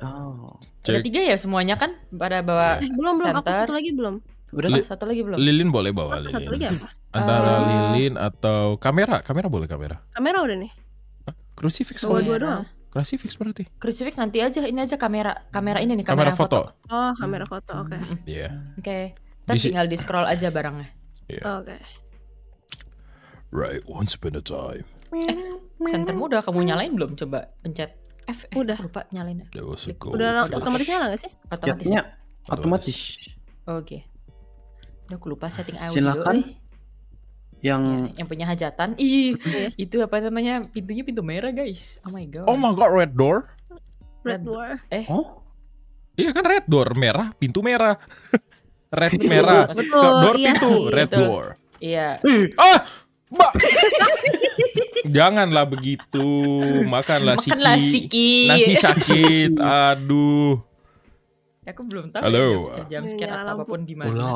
Oh. Ada tiga ya semuanya kan pada bawa iya. eh, belum belum aku satu lagi belum. Udah Li satu lagi belum. Lilin boleh bawa Lilin. Satu lagi apa? Antara uh, lilin atau kamera, kamera boleh kamera. Kamera udah nih. Crucifix Crucifix bawa dua doang. Crucifix berarti. Crucifix nanti aja, ini aja kamera kamera ini nih kamera, kamera foto. foto. Oh, kamera foto, oke. Okay. Iya. Yeah. Oke. Okay. Tapi tinggal di scroll aja barangnya. Yeah. Oke. Okay. Right, once upon a time. Eh, sentermu udah kamu nyalain belum? Coba pencet F. Eh, eh, udah. Lupa nyalain. Ya. Udah otomatis nyala gak sih? Otomatis. Ya, otomatis. Oke. Okay. Udah aku lupa setting audio. Silakan. Eh yang ya, yang punya hajatan ih iya. itu apa namanya pintunya pintu merah guys oh my god oh my god red door red, door eh oh iya kan red door merah pintu merah *laughs* red merah Betul, door iya, pintu red Betul. door iya ah mbak *laughs* janganlah begitu makanlah, makanlah siki. siki nanti sakit aduh aku belum tahu Halo. Ya, jam sekian iya, apapun di mana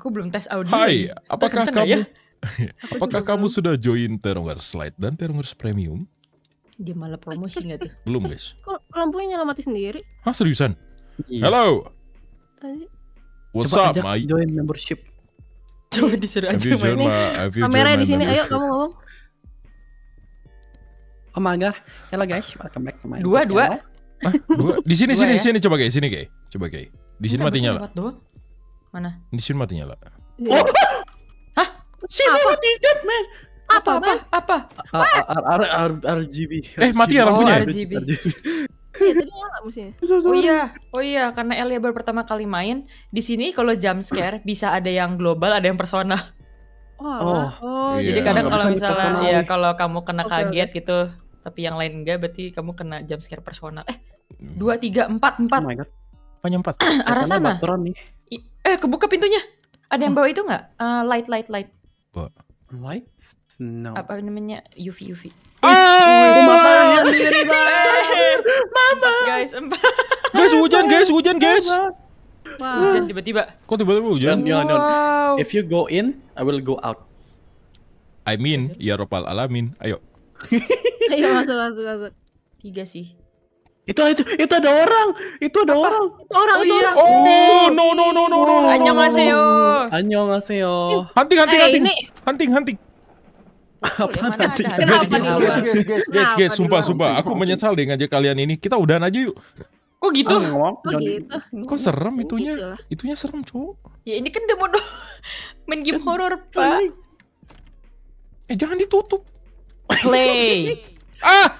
Aku belum tes audio. Hai, apakah ya? kamu ya? *laughs* apakah kamu belum. sudah join Terongers Slide dan Terongers Premium? Dia malah promosi nggak tuh? Belum guys. Eh, kok lampunya nyala mati sendiri? Ah seriusan? Iya. Hello. What's up, my? Join membership. Coba disuruh aja join Kamera di sini, ayo kamu ngomong. Oh my god. Hello guys, welcome back to my Dua, dua. Ah, dua. Di sini, dua sini, ya? sini coba guys, sini guys. Coba guys. Di sini mati nyala. Mana? Di oh! iya. mati nyala. Oh. Hah? Sini mati dead man. Apa apa apa? RGB. Eh mati ya lampunya. Oh, RGB. Iya tadi nyala musuhnya. Oh iya, oh iya karena Elia baru pertama kali main di sini kalau jump scare bisa ada yang global, ada yang persona. Oh, oh, oh iya. jadi kadang kalau misalnya ya kalau kamu kena kaget gitu, tapi yang lain enggak berarti kamu kena jump scare persona. Eh, hmm. dua tiga empat empat. Oh my god. Apanya empat? *clears throat* Arah sana. Eh, kebuka pintunya. Ada yang oh. bawa itu nggak? Uh, light, light, light. What? Light? No. Apa namanya? UV, UV. Oh, oh mama. mama. Guys, empat. Guys, hujan, guys, hujan, guys. Wow. Hujan tiba-tiba. Kok tiba-tiba hujan? Ya, wow. No, no, no. If you go in, I will go out. I mean, ya Ropal Alamin. Ayo. *laughs* Ayo masuk, masuk, masuk. Tiga sih. Itu itu itu ada orang. Itu ada Apa? orang. Itu orang itu iya. Orang. Oh, no no no no no. no Annyeonghaseyo. Annyeonghaseyo. Hunting hunting eh, hunting. Ini... Hunting hunting. Apa nanti? Guys, guys, guys, guys, guys, sumpah, sumpah. Aku menyesal deh ngajak kalian ini. Kita udahan aja yuk. Kok gitu? Oh, Kok gitu? Kok serem itunya? Gitu itunya serem, cowok. Ya ini kan demo do main game horor, Pak. Eh, jangan ditutup. Play. ah!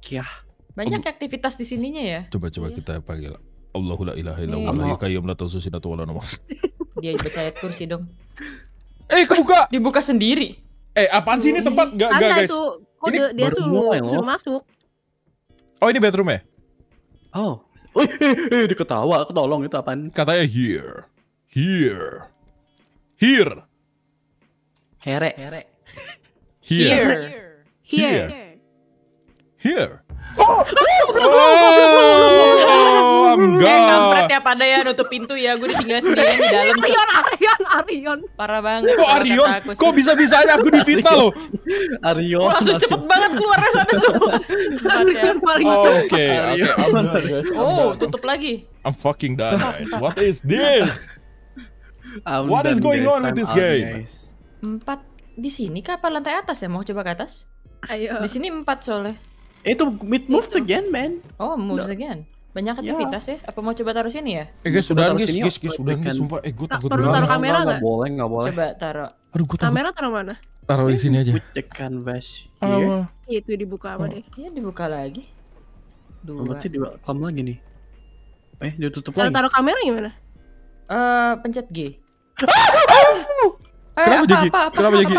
Kiyah. Banyak um, aktivitas di sininya ya. Coba coba iya. kita panggil. Allahu la ilaha illallah la iya. qayyum la tususi wala *laughs* Dia baca ayat kursi dong. Eh, kebuka. Eh, dibuka sendiri. Eh, apaan sih ini iya. tempat? Enggak, enggak, guys. Itu, ini dia tuh mau masuk. Oh, ini bedroom ya? Oh. Eh, eh, diketawa, ketawa, ketolong itu apaan? Katanya here. Here. Here. Here. Here. Here. Here. here. here here. Oh, oh, I'm gone. Eh, kampret ya pada ya nutup pintu ya. Gue ditinggal sendirian di dalam. Arion, Arion, Arion. Parah banget. Kok *laughs* Arion? Kok bisa-bisanya aku difitnah loh? Arion. Oh, langsung cepet banget keluar keluarnya sana semua. Arion ya. paling oh, Oke, oke. Oh, tutup lagi. I'm fucking done, guys. What is *laughs* this? I'm What is going on with this game? Empat di sini kah? Apa lantai atas ya? Mau coba ke atas? Ayo. Di sini empat soalnya. Itu mid iya, moves itu. again, man. Oh, moves no. again. Banyak iya. aktivitas yeah. ya. Apa mau coba taruh sini ya? Eh guys, sudah guys, guys, guys, sudah guys, sumpah. Eh, gue takut Perlu taruh kamera enggak? boleh, enggak boleh. Coba taruh. Aduh, gua Kamera taruh mana? Taruh di sini aja. With the canvas Oh. Iya. Itu dibuka apa deh? Iya, dibuka lagi. Oh, Dua. Berarti direkam lagi nih. Eh, dia tutup lagi. Taruh kamera gimana? Eh, pencet G. *laughs* Kenapa eh, jadi? Kenapa jadi?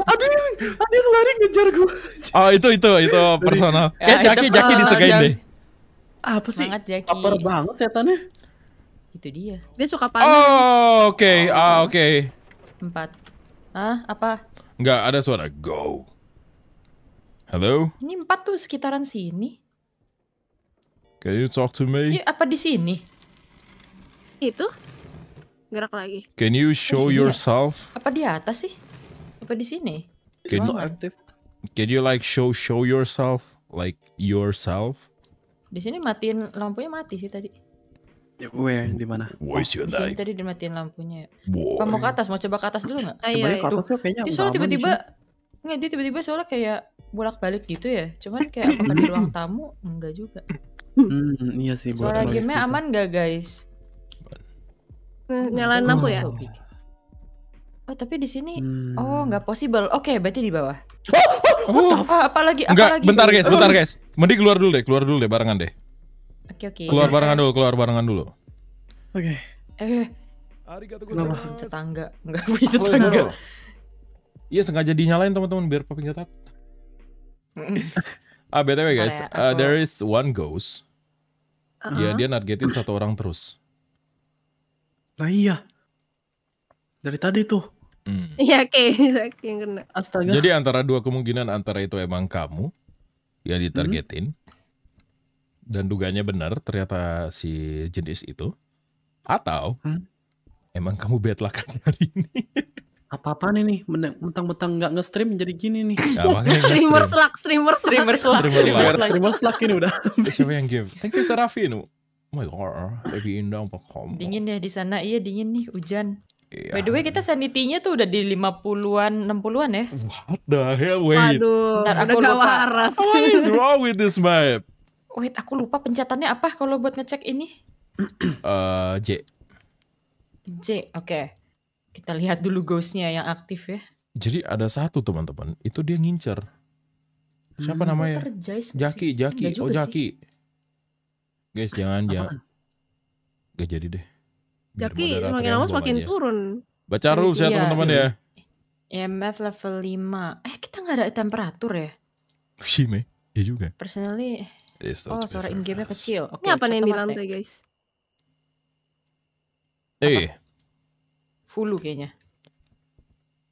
ada yang ada yang lari ngejar gue oh itu itu itu personal ya, kayak ya, jaki jaki disegain deh apa sih lapar banget setannya itu dia dia suka panas oh oke oh, ah oke empat ah apa Enggak ada suara go halo ini empat tuh sekitaran sini can you talk to me ini iya, apa di sini itu gerak lagi can you show ya? yourself apa di atas sih apa di sini? Can, you, aktif. Can you like show show yourself like yourself? Di sini matiin lampunya mati sih tadi. Ya, where di mana? Where is your life? Tadi dimatiin lampunya. Boy. mau ke atas? Mau coba ke atas dulu nggak? Ah, coba iya, ke iya. atas kayaknya. Dia soalnya tiba-tiba nggak dia tiba-tiba soalnya kayak bolak-balik gitu ya. Cuman kayak apa di ruang *laughs* tamu? Enggak juga. Hmm, iya sih. Suara game gitu. aman nggak guys? Hmm, nyalain lampu ya? Oh tapi di sini oh, hmm. oh nggak possible. Oke okay, berarti di bawah. Oh, oh, oh. oh Apa, oh, apalagi lagi? Apa lagi? bentar guys, bentar guys. Mending keluar dulu deh, keluar dulu deh barengan deh. Oke okay, oke. Okay. Keluar okay. barengan dulu, keluar barengan dulu. Oke. Okay. Eh. Kenapa? Tetangga, Enggak punya tetangga. Iya sengaja dinyalain teman-teman biar papi nggak takut. ah btw guys, uh, there is one ghost. Iya, uh -huh. Ya dia nargetin satu orang terus. Nah iya dari tadi tuh. Hmm. Iya, hmm. *laughs* kayak yang kena. Astaga. Jadi antara dua kemungkinan antara itu emang kamu yang ditargetin hmm. dan dugaannya benar ternyata si jenis itu atau hmm? emang kamu bad luck hari ini. Apa-apaan ini? Mentang-mentang nggak nge-stream jadi gini nih. *laughs* streamer slack, streamer slack. Streamer slack. Streamer slack. Streamer slack ini udah. Siapa yang give? Thank you Serafin. Oh my god, lebih indah apa kamu? Dingin ya di sana, iya dingin nih, hujan. Iya. By the way kita iya. sanitinya tuh udah di 50-an, 60-an ya. What the hell, wait. Aduh, Ntar aku udah lupa. waras. What is wrong with this map? Wait, aku lupa pencetannya apa kalau buat ngecek ini? uh, *clears throat* J. J, oke. Okay. Kita lihat dulu ghostnya yang aktif ya. Jadi ada satu teman-teman, itu dia ngincer. Siapa hmm, namanya? Jaki, Jaki. Oh, Jaki. Guys, jangan, jangan. Gak jadi deh. Jaki semakin lama semakin aja. turun. Baca iya. rules ya teman-teman ya. IMF ya, level 5. Eh kita nggak ada temperatur ya? Sih, iya, me. Iya juga. Personally. Iya, oh, suara in-game-nya kecil. okay, ini apa nih yang di lantai, guys? Eh. Fulu kayaknya.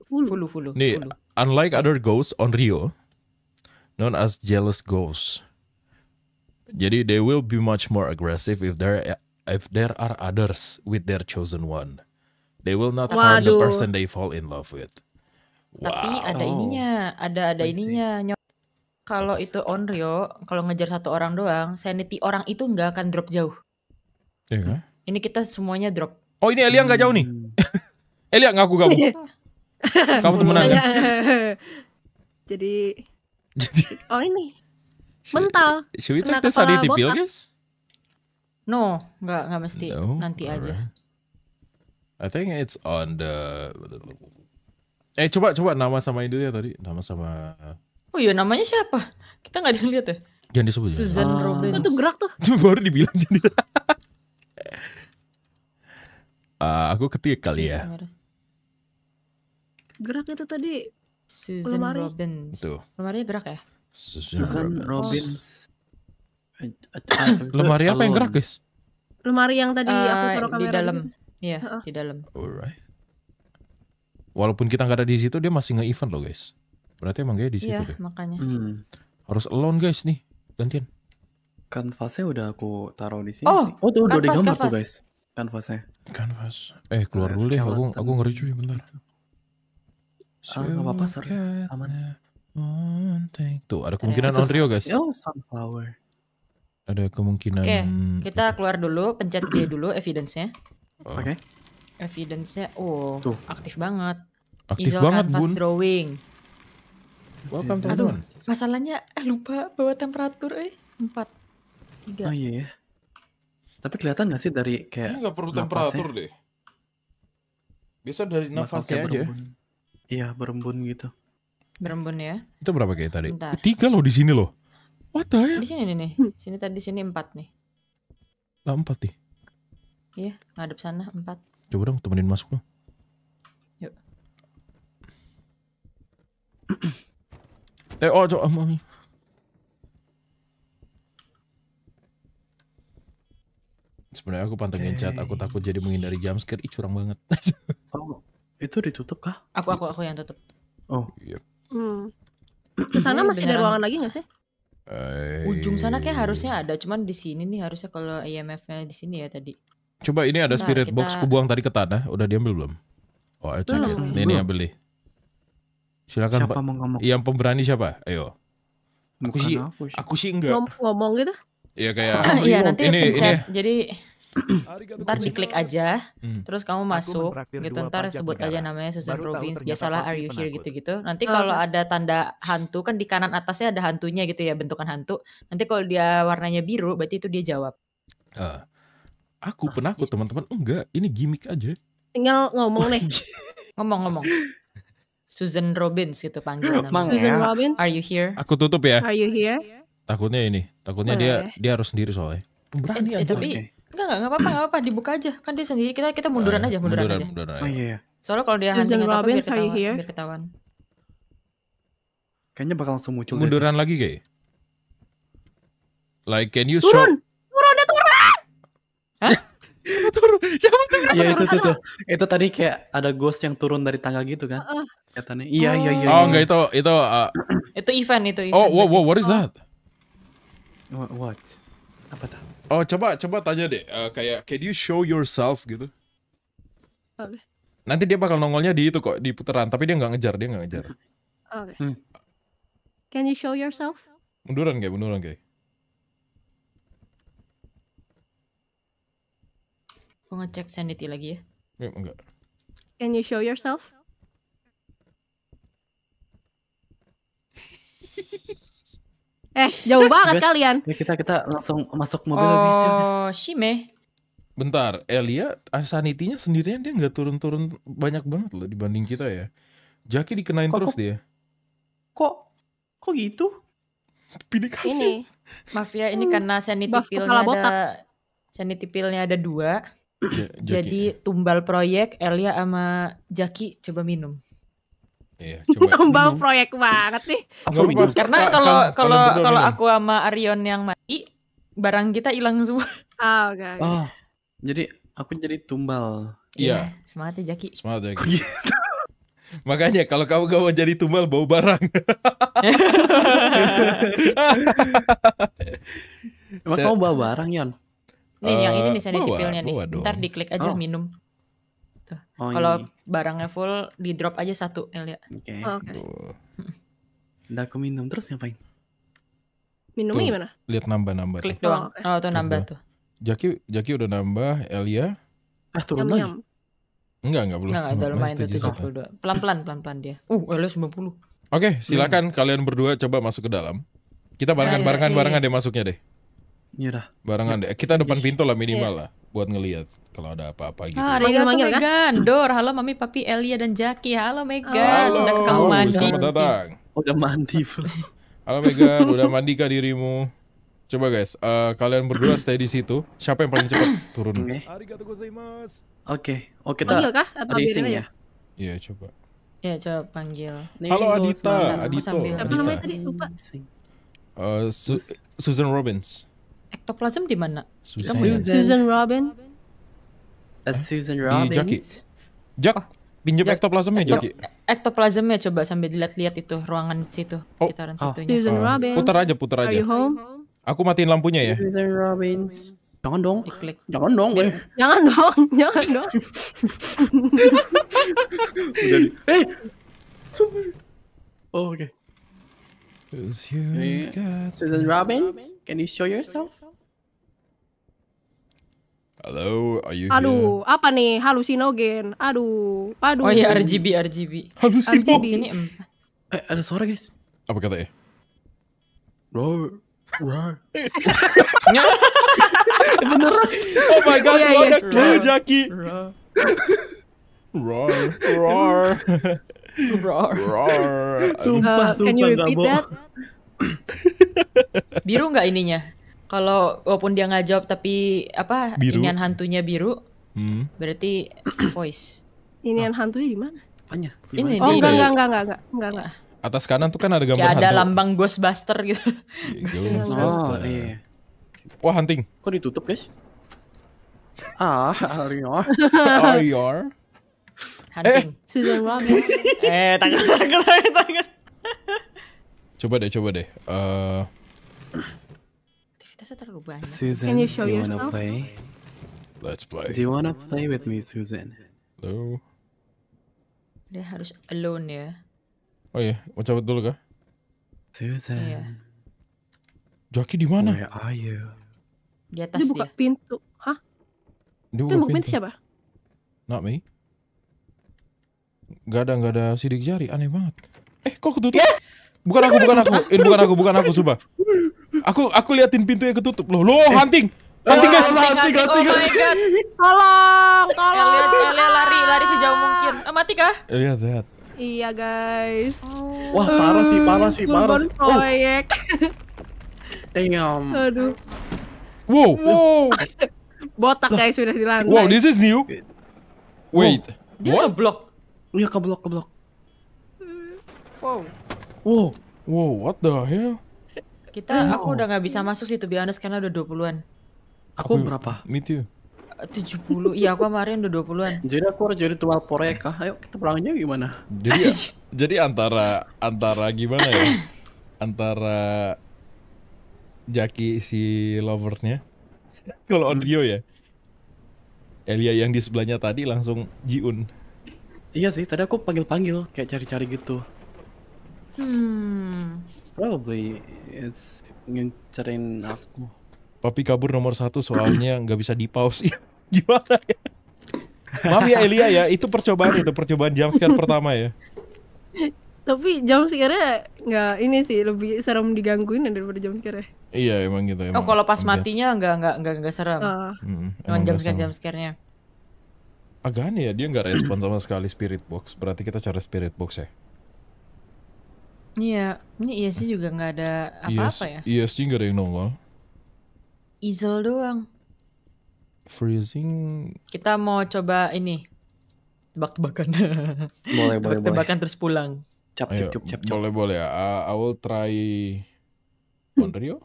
Fulu. Fulu, fulu. Nih, fulu. unlike other ghosts on Rio, known as jealous ghosts. Jadi they will be much more aggressive if they're if there are others with their chosen one, they will not harm the person they fall in love with. Tapi ada ininya, ada ada ininya. Kalau itu Onryo, kalau ngejar satu orang doang, sanity orang itu nggak akan drop jauh. Yeah. Hmm. Kan? Ini kita semuanya drop. Oh ini Elia nggak jauh nih. Hmm. *laughs* Elia ngaku kamu. *laughs* Kamu temenan ya? Jadi *laughs* Jadi, oh ini mental. Should we take the sanity bill, guys? No, nggak nggak mesti. No? Nanti All aja. I think it's on the. Eh coba coba nama sama itu ya tadi nama sama. Oh iya namanya siapa? Kita nggak ada yang lihat ya. Yang disebut. Ya. Susan ya? Robbins. Itu gerak tuh. *laughs* Baru dibilang jadi. uh, *laughs* aku ketik kali ya. Gerak itu tadi Susan Robbins. Itu. gerak ya? Susan, Susan Robbins. Robbins lemari apa yang gerak guys lemari yang tadi uh, aku ah, taruh kamera di dalam iya uh di dalam alright walaupun kita nggak ada di situ dia masih nge-event loh guys berarti emang kayak di situ ya, deh makanya hmm. harus alone guys nih gantian kanvasnya udah aku taruh di sini oh, sih. oh tuh udah digambar tuh guys kanvasnya kanvas eh keluar dulu deh aku aku ngeri cuy bentar ah, apa apa aman Tuh, ada kemungkinan Onryo, guys. Oh, sunflower ada kemungkinan. okay, kita keluar dulu, pencet J dulu evidence-nya. Oke. Okay. Evidence-nya oh, Tuh. aktif banget. Aktif banget, Bun. drawing. Welcome to Aduh, masalahnya eh, lupa bawa temperatur eh empat 3. Oh iya ya. Tapi kelihatan gak sih dari kayak Ini gak perlu temperatur deh. Biasa dari nafasnya aja. Iya, berembun gitu. Berembun ya. Itu berapa kayak tadi? Bentar. Tiga loh di sini loh. What the Di sini nih, nih. Hmm. Sini tadi sini empat nih. Lah empat nih. Iya, ngadep sana empat. Coba dong temenin masuk dong. Yuk. eh, oh, coba mami. Sebenarnya aku pantengin hey. chat, aku takut jadi menghindari jam scare. Ih, curang banget. *laughs* oh, itu ditutup kah? Aku aku aku yang tutup. Oh. Yep. Iya. Hmm. Ke sana masih ada ruangan lagi gak sih? Eh. Ujung sana kayak harusnya ada, cuman di sini nih harusnya kalau IMF-nya di sini ya tadi. Coba ini ada nah, spirit kita... box kubuang tadi ke tanah, udah diambil belum? Oh, ayo cek. Ini, ini yang beli. Silakan siapa Yang pemberani siapa? Ayo. Aku sih, aku sih, aku enggak. ngomong gitu? Iya kayak. Iya *clears throat* nanti ini, ini. Jadi ntar diklik aja hmm. terus kamu masuk gitu ntar sebut negara. aja namanya Susan Baru Robbins biasalah are you here gitu-gitu nanti oh, kalau ada tanda hantu kan di kanan atasnya ada hantunya gitu ya bentukan hantu nanti kalau dia warnanya biru berarti itu dia jawab uh, aku ah, penakut gitu. teman-teman enggak ini gimmick aja tinggal ngomong nih ngomong-ngomong *laughs* Susan Robbins gitu panggil namanya. Susan Robbins. Are you here? Aku tutup ya. Are you here? Takutnya ini, takutnya Boleh. dia dia harus sendiri soalnya. Berani eh, eh tapi Enggak, enggak apa-apa, enggak apa-apa, dibuka aja. Kan dia sendiri. Kita kita munduran oh, iya. aja, munduran, munduran aja. oh iya. Iya, iya. Soalnya kalau dia hunting atau apa biar ketahuan, biar ketahuan. Kayaknya bakal langsung muncul. Munduran lagi, kayak. Like can you show... turun. Turun, dia turun. Hah? *laughs* turun. Siapa turun? Iya, itu tuh, tuh. Itu tadi kayak ada ghost yang turun dari tangga gitu kan. Katanya. Iya, iya, iya. Oh, enggak itu itu uh, itu event itu oh, event. Oh, what, what, what is that? What? Apa tuh? Oh coba coba tanya deh uh, kayak can you show yourself gitu? Oke. Nanti dia bakal nongolnya di itu kok di putaran tapi dia nggak ngejar dia nggak ngejar. Oke. Hmm. Can you show yourself? Munduran kayak munduran kayak. Pengecek sanity lagi ya. Ya enggak. Can you show yourself? Eh, jauh *laughs* banget guys, kalian. Ya kita kita langsung masuk mobil oh, habis ya, Oh, Shime. Bentar, Elia eh, Sanitinya sendirian dia nggak turun-turun banyak banget loh dibanding kita ya. Jaki dikenain kok, terus kok, dia. Kok kok gitu? Pilih kasih. Ini maaf ya ini hmm. karena sanity pilnya ada sanity pilnya ada dua. Ya, Jadi tumbal proyek Elia sama Jaki coba minum. Iya, *laughs* coba proyek banget nih. Karena kalau kalau kalau ya. aku sama Arion yang mati, barang kita hilang semua. Oh, ah, okay. oh, ah, jadi aku jadi tumbal. Iya. Yeah. Semangat ya Jaki. Semangat Jaki. Gitu? *laughs* Makanya kalau kamu gak mau jadi tumbal bau barang. *laughs* Emang kamu bawa barang Yon? Nih uh, yang ini misalnya eh, ditipilnya nih. Ntar diklik aja oh. minum gitu. Oh, Kalau iya. barangnya full di drop aja satu Elia. Oke. Okay. Oh, okay. *laughs* Udah aku minum terus ngapain? Minumnya gimana? Lihat nambah-nambah. Klik doang. Oh, okay. Oh, tuh nambah tuh. Jaki Jaki udah nambah Elia. Ah turun lagi. Enggak, enggak belum. Enggak, udah lumayan tuh 72. Pelan-pelan, pelan-pelan dia. Uh, Elia 90. Oke, okay, hmm. silakan hmm. kalian berdua coba masuk ke dalam. Kita barengan-barengan barengan iya, iya, deh masuknya deh. Iya dah. Barengan deh. Eh, kita depan pintu lah minimal lah buat ngelihat kalau ada apa-apa gitu. Ah, ada yang manggil kan? Megan, Dor, halo Mami, Papi, Elia dan Jaki. Halo Megan, oh, sudah ke kamu mandi. Selamat datang. Udah mandi belum? Halo Megan, udah mandi kah dirimu? Coba guys, uh, kalian berdua stay di situ. Siapa yang paling cepat turun? Oke. Okay. Oke, oke, oh, kita Panggil kah? Atau racing ya? Iya, coba. Iya, coba panggil. Halo Adita, Adito. Adita. Apa namanya tadi? Lupa. Uh, Su Susan Robbins. Ectoplasm di mana? Susan. Susan. Susan Robin. A Susan Robin. Di Joki. Jack, oh. pinjam Jack. ektoplasmnya Joki. Ektoplasmnya coba sambil dilihat-lihat itu ruangan situ, oh. sekitaran oh. situnya. Susan uh, Robin. Putar aja, putar aja. Are you home? Aku matiin lampunya ya. Susan Robin. Jangan dong. Diklik. Jangan dong, dong. Jangan dong, *laughs* jangan dong. Udah di. Eh. Oh, oke. Okay. Cause you yeah. got Susan Robbins, can you show yourself? Halo, are you Aduh, here? apa nih? Halusinogen. Aduh, aduh. Oh iya RGB, RGB. Halusinogen. RGB. Ini, Eh, ada suara, guys. Apa kata e? Roar. Roar. Beneran. Oh my god, yeah, yeah. ada clue, Jackie. Roar. Roar. Roar. *laughs* Roar. Roar. Sumpah, uh, sumpah. Can you repeat that? *coughs* biru nggak ininya? Kalau walaupun dia nggak jawab tapi apa biru. inian hantunya biru, hmm. berarti *coughs* voice. Inian ah. hantunya di mana? Apanya? Ini. Oh enggak enggak enggak enggak enggak enggak. enggak. Iya. Atas kanan tuh kan ada gambar Kayak ada hantu. lambang Ghostbuster gitu. Yeah, *laughs* Ghostbuster. Oh, iya. Wah, hunting. Kok ditutup, guys? *laughs* ah, Arior. Arior hunting. Eh. Susan Robin. *laughs* eh, tangan tangan tangan. Coba deh, coba deh. Uh, Aktivitasnya terlalu banyak. Susan, Can you show do you yourself? wanna play? Let's play. Do you wanna play with me, Susan? Hello. Dia harus alone ya. Oh iya, mau oh, cabut dulu kah? Susan. Iya. Joki di mana? Where are you? Di atas dia. buka dia. pintu. Hah? Dia buka, pintu. pintu siapa? Not me. Oh. Gak ada gak ada sidik jari, aneh banget. Eh, kok ketutup? Yeah. Bukan aku, bukan aku. Ini eh, bukan aku, bukan aku, sumpah. Aku aku liatin pintunya ketutup. Loh, loh, eh. hunting. Hunting, guys. Hunting, hunting. Oh my god. Oh *laughs* tolong, eh, tolong. Elia, Elia lari, lari sejauh mungkin. Eh, mati kah? lihat lihat. Iya, guys. Oh. Wah, parah sih, parah sih, parah. Oh. Proyek. Damn. *laughs* Aduh. Wow. Wow. Botak guys sudah dilanda Wow, this is new. Wait. Dia what? ngeblok. Oh iya keblok keblok. Wow. Wow. Wow, what the hell? Kita, oh. aku udah nggak bisa masuk sih, to be honest, karena udah 20-an. Aku, aku berapa? Me too. puluh. Iya, aku kemarin udah 20-an. *laughs* Jadi aku harus jadi tua poreka. Ayo kita pulangnya gimana? Jadi *laughs* jadi antara antara gimana ya? Antara Jaki si loversnya, *laughs* Kalau Onryo ya. Elia yang di sebelahnya tadi langsung Jiun. Iya sih, tadi aku panggil-panggil kayak cari-cari gitu. Hmm. Probably it's ngincerin aku. Papi kabur nomor satu soalnya *clears throat* nggak bisa di pause. *laughs* Gimana ya? Maaf ya Elia ya, itu percobaan itu percobaan jam scare pertama ya. *laughs* Tapi jam scare nggak ini sih lebih serem digangguin ya daripada jam scare. Iya emang gitu. Oh, emang, oh kalau pas matinya nggak nggak nggak ah. nggak serem. Uh. Hmm, Cuman jam scare jam scare Agak aneh ya, dia nggak respon sama sekali spirit box. Berarti kita cari spirit box ya? Iya, ini e sih juga nggak ada apa-apa e ya? E sih nggak ada yang nongol. Izol doang. Freezing. Kita mau coba ini. Tebak-tebakan. boleh, boleh, Tebak-tebakan terus pulang. Cap, cap, cap, cap, Boleh, boleh ya. Uh, I will try Wonderio,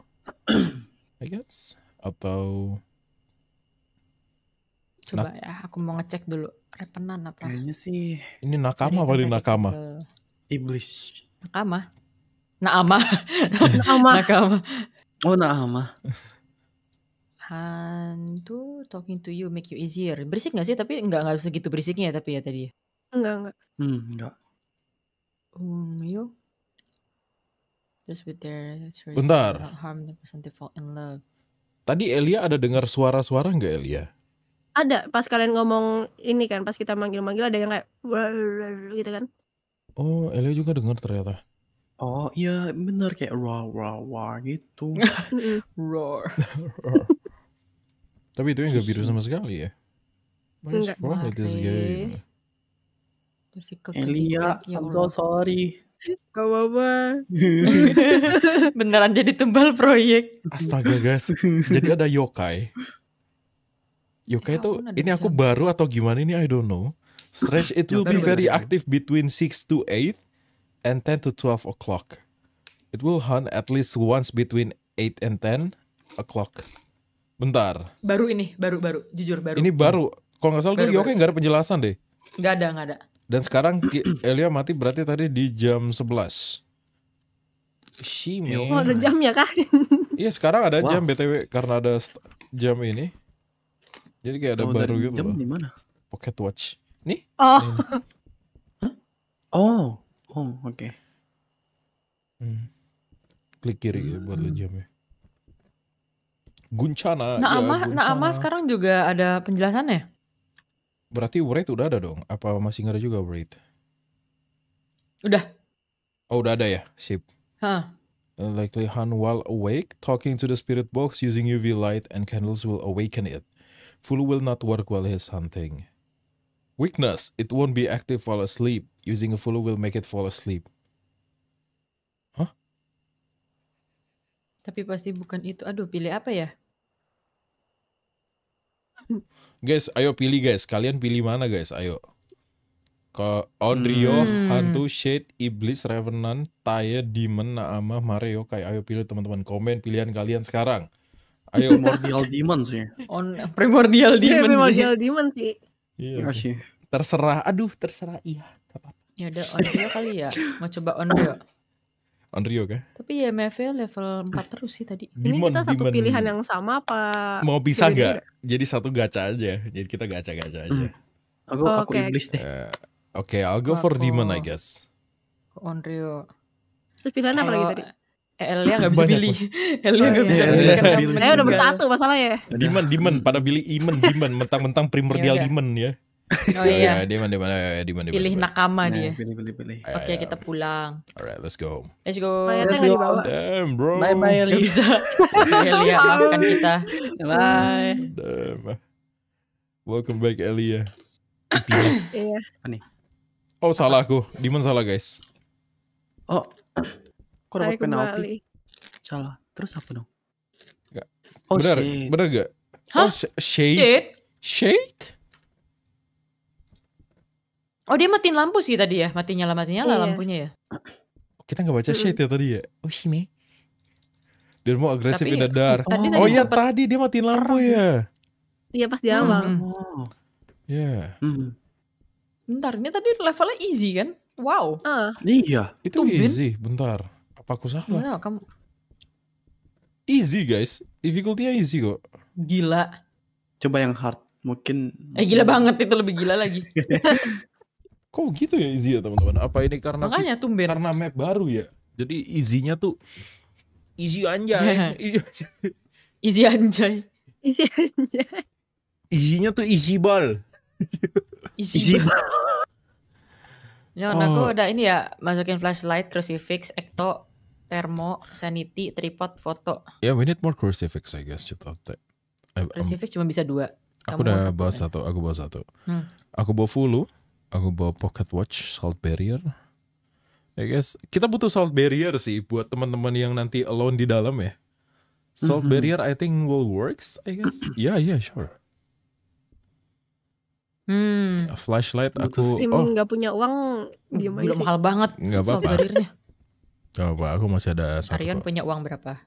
I guess. Atau Coba Nak ya, aku mau ngecek dulu. Repenan apa? Kayaknya sih. Ini nakama apa di nakama. Iblis. Nakama. Naama. Naama. *laughs* nakama. Oh, nakama Hantu talking to you make you easier. Berisik gak sih? Tapi nggak nggak segitu berisiknya ya, tapi ya tadi. Ya? Enggak, enggak. Hmm, enggak. Um, you just with their Bentar. Tadi Elia ada dengar suara-suara nggak Elia? Ada, pas kalian ngomong ini kan, pas kita manggil-manggil ada yang kayak *laughs* gitu kan. Oh, Elia juga dengar ternyata. Oh iya bener kayak raw raw raw gitu. *laughs* roar. *laughs* Tapi itu yang gak biru sama sekali ya. Enggak. Elia, I'm so sorry. Gak apa-apa. Beneran jadi tebal proyek. Astaga guys. Jadi ada yokai Yoke itu ya, ini aku jam. baru atau gimana ini I don't know. Stretch it will be very active between 6 to 8 and 10 to 12 o'clock. It will hunt at least once between 8 and 10 o'clock. Bentar. Baru ini, baru baru, jujur baru. Ini baru. Kalau nggak salah baru, tuh Yokai nggak ada penjelasan deh. Nggak ada, nggak ada. Dan sekarang Elia mati berarti tadi di jam 11. Shime. Iya. Oh, ada jam ya Kak? iya, sekarang ada wow. jam BTW karena ada jam ini. Jadi kayak ada oh, baru gitu jam loh. di mana? Pocket Watch. Nih? Oh. Nih. oh. Oh, oke. Okay. Hmm. Klik kiri hmm. ya buat hmm. jamnya. Guncana. Nah, ya, ama, Guncana. Nah, ama sekarang juga ada penjelasannya? Berarti rate udah ada dong? Apa masih nggak ada juga rate? Udah. Oh, udah ada ya? Sip. Huh. Likely Han while awake, talking to the spirit box using UV light and candles will awaken it. Fool will not work while he's hunting. Weakness. It won't be active while asleep. Using a fool will make it fall asleep. Hah? Tapi pasti bukan itu. Aduh, pilih apa ya? guys, ayo pilih guys. Kalian pilih mana guys? Ayo. Ke Onryo, hmm. Hantu, Shade, Iblis, Revenant, Taya, Demon, Naama, Mario, kayak ayo pilih teman-teman. Komen pilihan kalian sekarang. Ayo. Primordial Demon sih. On oh, Primordial iya, Demon. Yeah, primordial sih. Demon sih. Iya, iya sih. Terserah. Aduh, terserah. Iya, Ya udah Onryo kali ya. Mau coba On Rio kah? Tapi ya MF level 4 terus sih tadi. Demon, Ini kita satu demon. pilihan yang sama apa? Mau bisa enggak? Jadi satu gacha aja. Jadi kita gacha-gacha aja. Hmm. Aku oh, aku okay. iblis deh. Uh, Oke, okay, I'll go aku... for demon I guess. Onryo. Terus pilihan apa lagi tadi? Eh, Elia gak bisa pilih. Elia oh, gak iya, bisa iya, pilih. Iya, Elia udah bersatu ya. Demon, Demon, pada pilih Iman, Demon, mentang-mentang primordial ya Demon ya. Oh iya. Ya, ya, demon, Demon, Demon, Pilih nakama nah, dia. Pilih, pilih, pilih. Oke, kita pulang. Alright, let's go Let's go. Mayatnya nggak dibawa. Damn, bro. Bye, bye, Elia. bisa. Elia, maafkan kita. Bye. Damn. Welcome back, Elia. Iya. Apa Oh, salah aku. Demon salah, guys. Oh. Kok dapat penalti? Salah. Terus apa dong? Gak. Oh, bener, shit. bener gak? Huh? Oh, shade. Shade? shade? Oh dia matiin lampu sih tadi ya, mati nyala mati nyala yeah. Iya. lampunya ya. Kita nggak baca hmm. shade ya tadi ya. Oh shime. Dia mau agresif Tapi, in oh, oh iya tadi dia matiin lampu ya. Iya pas di awal. Oh. Hmm. Ya. Yeah. Hmm. Bentar, ini tadi levelnya easy kan? Wow. Uh. Iya. Itu easy, bentar. Apa aku salah? kamu Easy guys, difficulty-nya easy kok. Gila. Coba yang hard, mungkin. Eh gila banget itu lebih gila lagi. *laughs* Kok gitu ya easy ya teman-teman? Apa ini karena Makanya, tuh tumben. karena map baru ya? Jadi easy-nya tuh *laughs* *laughs* easy anjay. easy anjay. Easy anjay. Easy-nya tuh easy ball. easy, easy ball. ball. Nyon, oh. aku udah ini ya masukin flashlight, crucifix, ecto, termo, sanity, tripod, foto. Yeah, we need more crucifix, I guess. You thought that. crucifix cuma bisa dua. Kamu aku udah bawa satu, kan? satu, aku bawa satu. Hmm. Aku bawa fulu, aku bawa pocket watch, salt barrier. I guess kita butuh salt barrier sih buat teman-teman yang nanti alone di dalam ya. Salt mm -hmm. barrier I think will works, I guess. *clears throat* yeah, yeah, sure. Hmm. Flashlight aku Streaming oh. nggak punya uang dia hmm, Belum Mahal banget. nggak apa-apa. Oh, apa, aku masih ada satu. Arion punya uang berapa?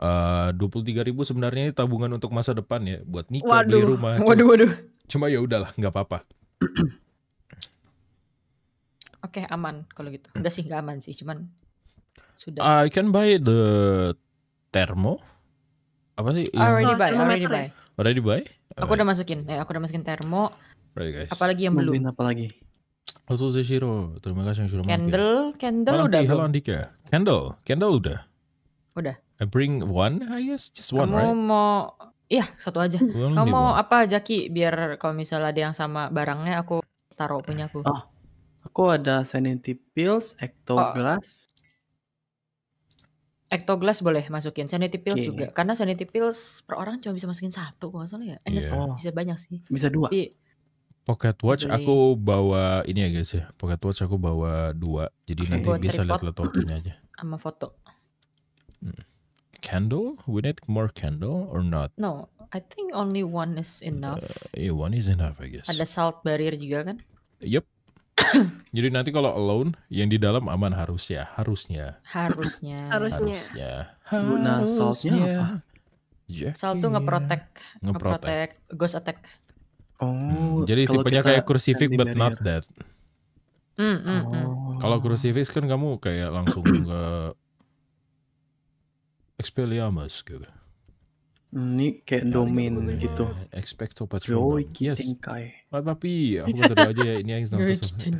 Eh, dua puluh tiga ribu sebenarnya ini tabungan untuk masa depan ya, buat nikah, waduh, beli rumah. Cuma, waduh, waduh. Cuma ya udahlah, nggak apa-apa. *clears throat* Oke, okay, aman kalau gitu. Enggak sih, nggak aman sih, cuman sudah. I can buy the thermo. Apa sih? Already buy, already buy. Ya? Already buy? Already buy? Aku udah masukin, eh, aku udah masukin thermo. Right, guys. Apalagi yang belum. Apalagi? Halo Zero, terima kasih yang sudah mampir. Candle, candle udah. Halo Andika. Candle, candle udah. Udah. I bring one, I guess, just one, Kamu mau Iya, satu aja. Kamu mau one. apa, Jaki? Biar kalau misalnya ada yang sama barangnya, aku taruh punya aku. Oh, aku ada sanity pills, ecto oh. glass. Oh. glass boleh masukin. Sanity pills juga. Karena sanity pills per orang cuma bisa masukin satu, kalau salah ya. Eh, iya. oh. bisa banyak sih. Bisa dua. Pocket Watch Jadi, aku bawa ini ya guys ya. Pocket Watch aku bawa dua. Jadi okay. nanti bisa lihat-lihat waktunya aja. *clears throat* Sama foto. Hmm. Candle? We need more candle or not? No, I think only one is enough. Uh, yeah, one is enough I guess. Ada salt barrier juga kan? Yup. *clears throat* Jadi nanti kalau alone yang di dalam aman harus ya, harusnya. Harusnya. *laughs* harusnya. Harusnya. Guna saltnya apa? Jackie. Salt tuh ngeprotek, ngeprotek, ghost attack. Oh. Hmm, jadi tipenya kayak crucifix but not that. Mm, mm, oh. Kalau crucifix kan kamu kayak langsung ke Expelliarmus gitu. Hmm, ini kayak iya, domain iya, iya. gitu. Expecto Patronum. Yes. Pak ah, tapi aku berdoa aja ya. Ini yang *laughs* nonton.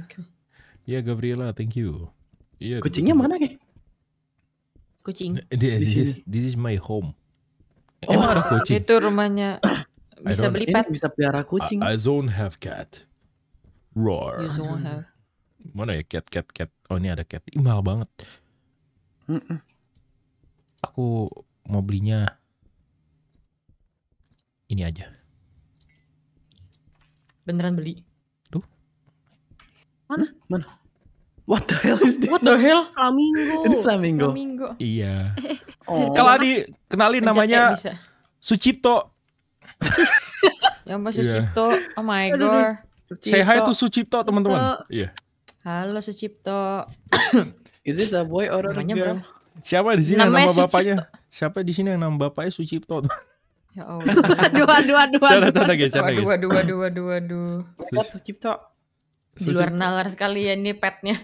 Iya Gabriela, thank you. Iya. Kucingnya mana ke? Kucing. This, this, is, this is my home. Oh, Emang ada kucing? Itu rumahnya bisa beli pet. Bisa pelihara kucing. I, I don't have cat. Roar. You don't have. Mana ya cat cat cat. Oh ini ada cat. Ih, mahal banget. Mm -mm. Aku mau belinya ini aja. Beneran beli? Tuh. Mana? Mana? What the hell is this? What the hell? Flamingo. *laughs* Ini flamingo. flamingo. Iya. *laughs* oh. Kalau di kenalin ya, namanya Sucipto. *laughs* ya Mbak Sucipto. Yeah. Oh my god. Sucipto. Say hi to Sucipto teman-teman. Iya. Yeah. Halo Sucipto. *coughs* Is this a boy or a girl? Bro. Siapa di sini nama Sucipto. bapaknya? Siapa di sini yang nama bapaknya Sucipto? *laughs* Ya Allah. dua dua dua dua dua dua dua dua dua dua aduh, aduh, aduh. Sucipto. Di luar nalar sekali ya ini petnya.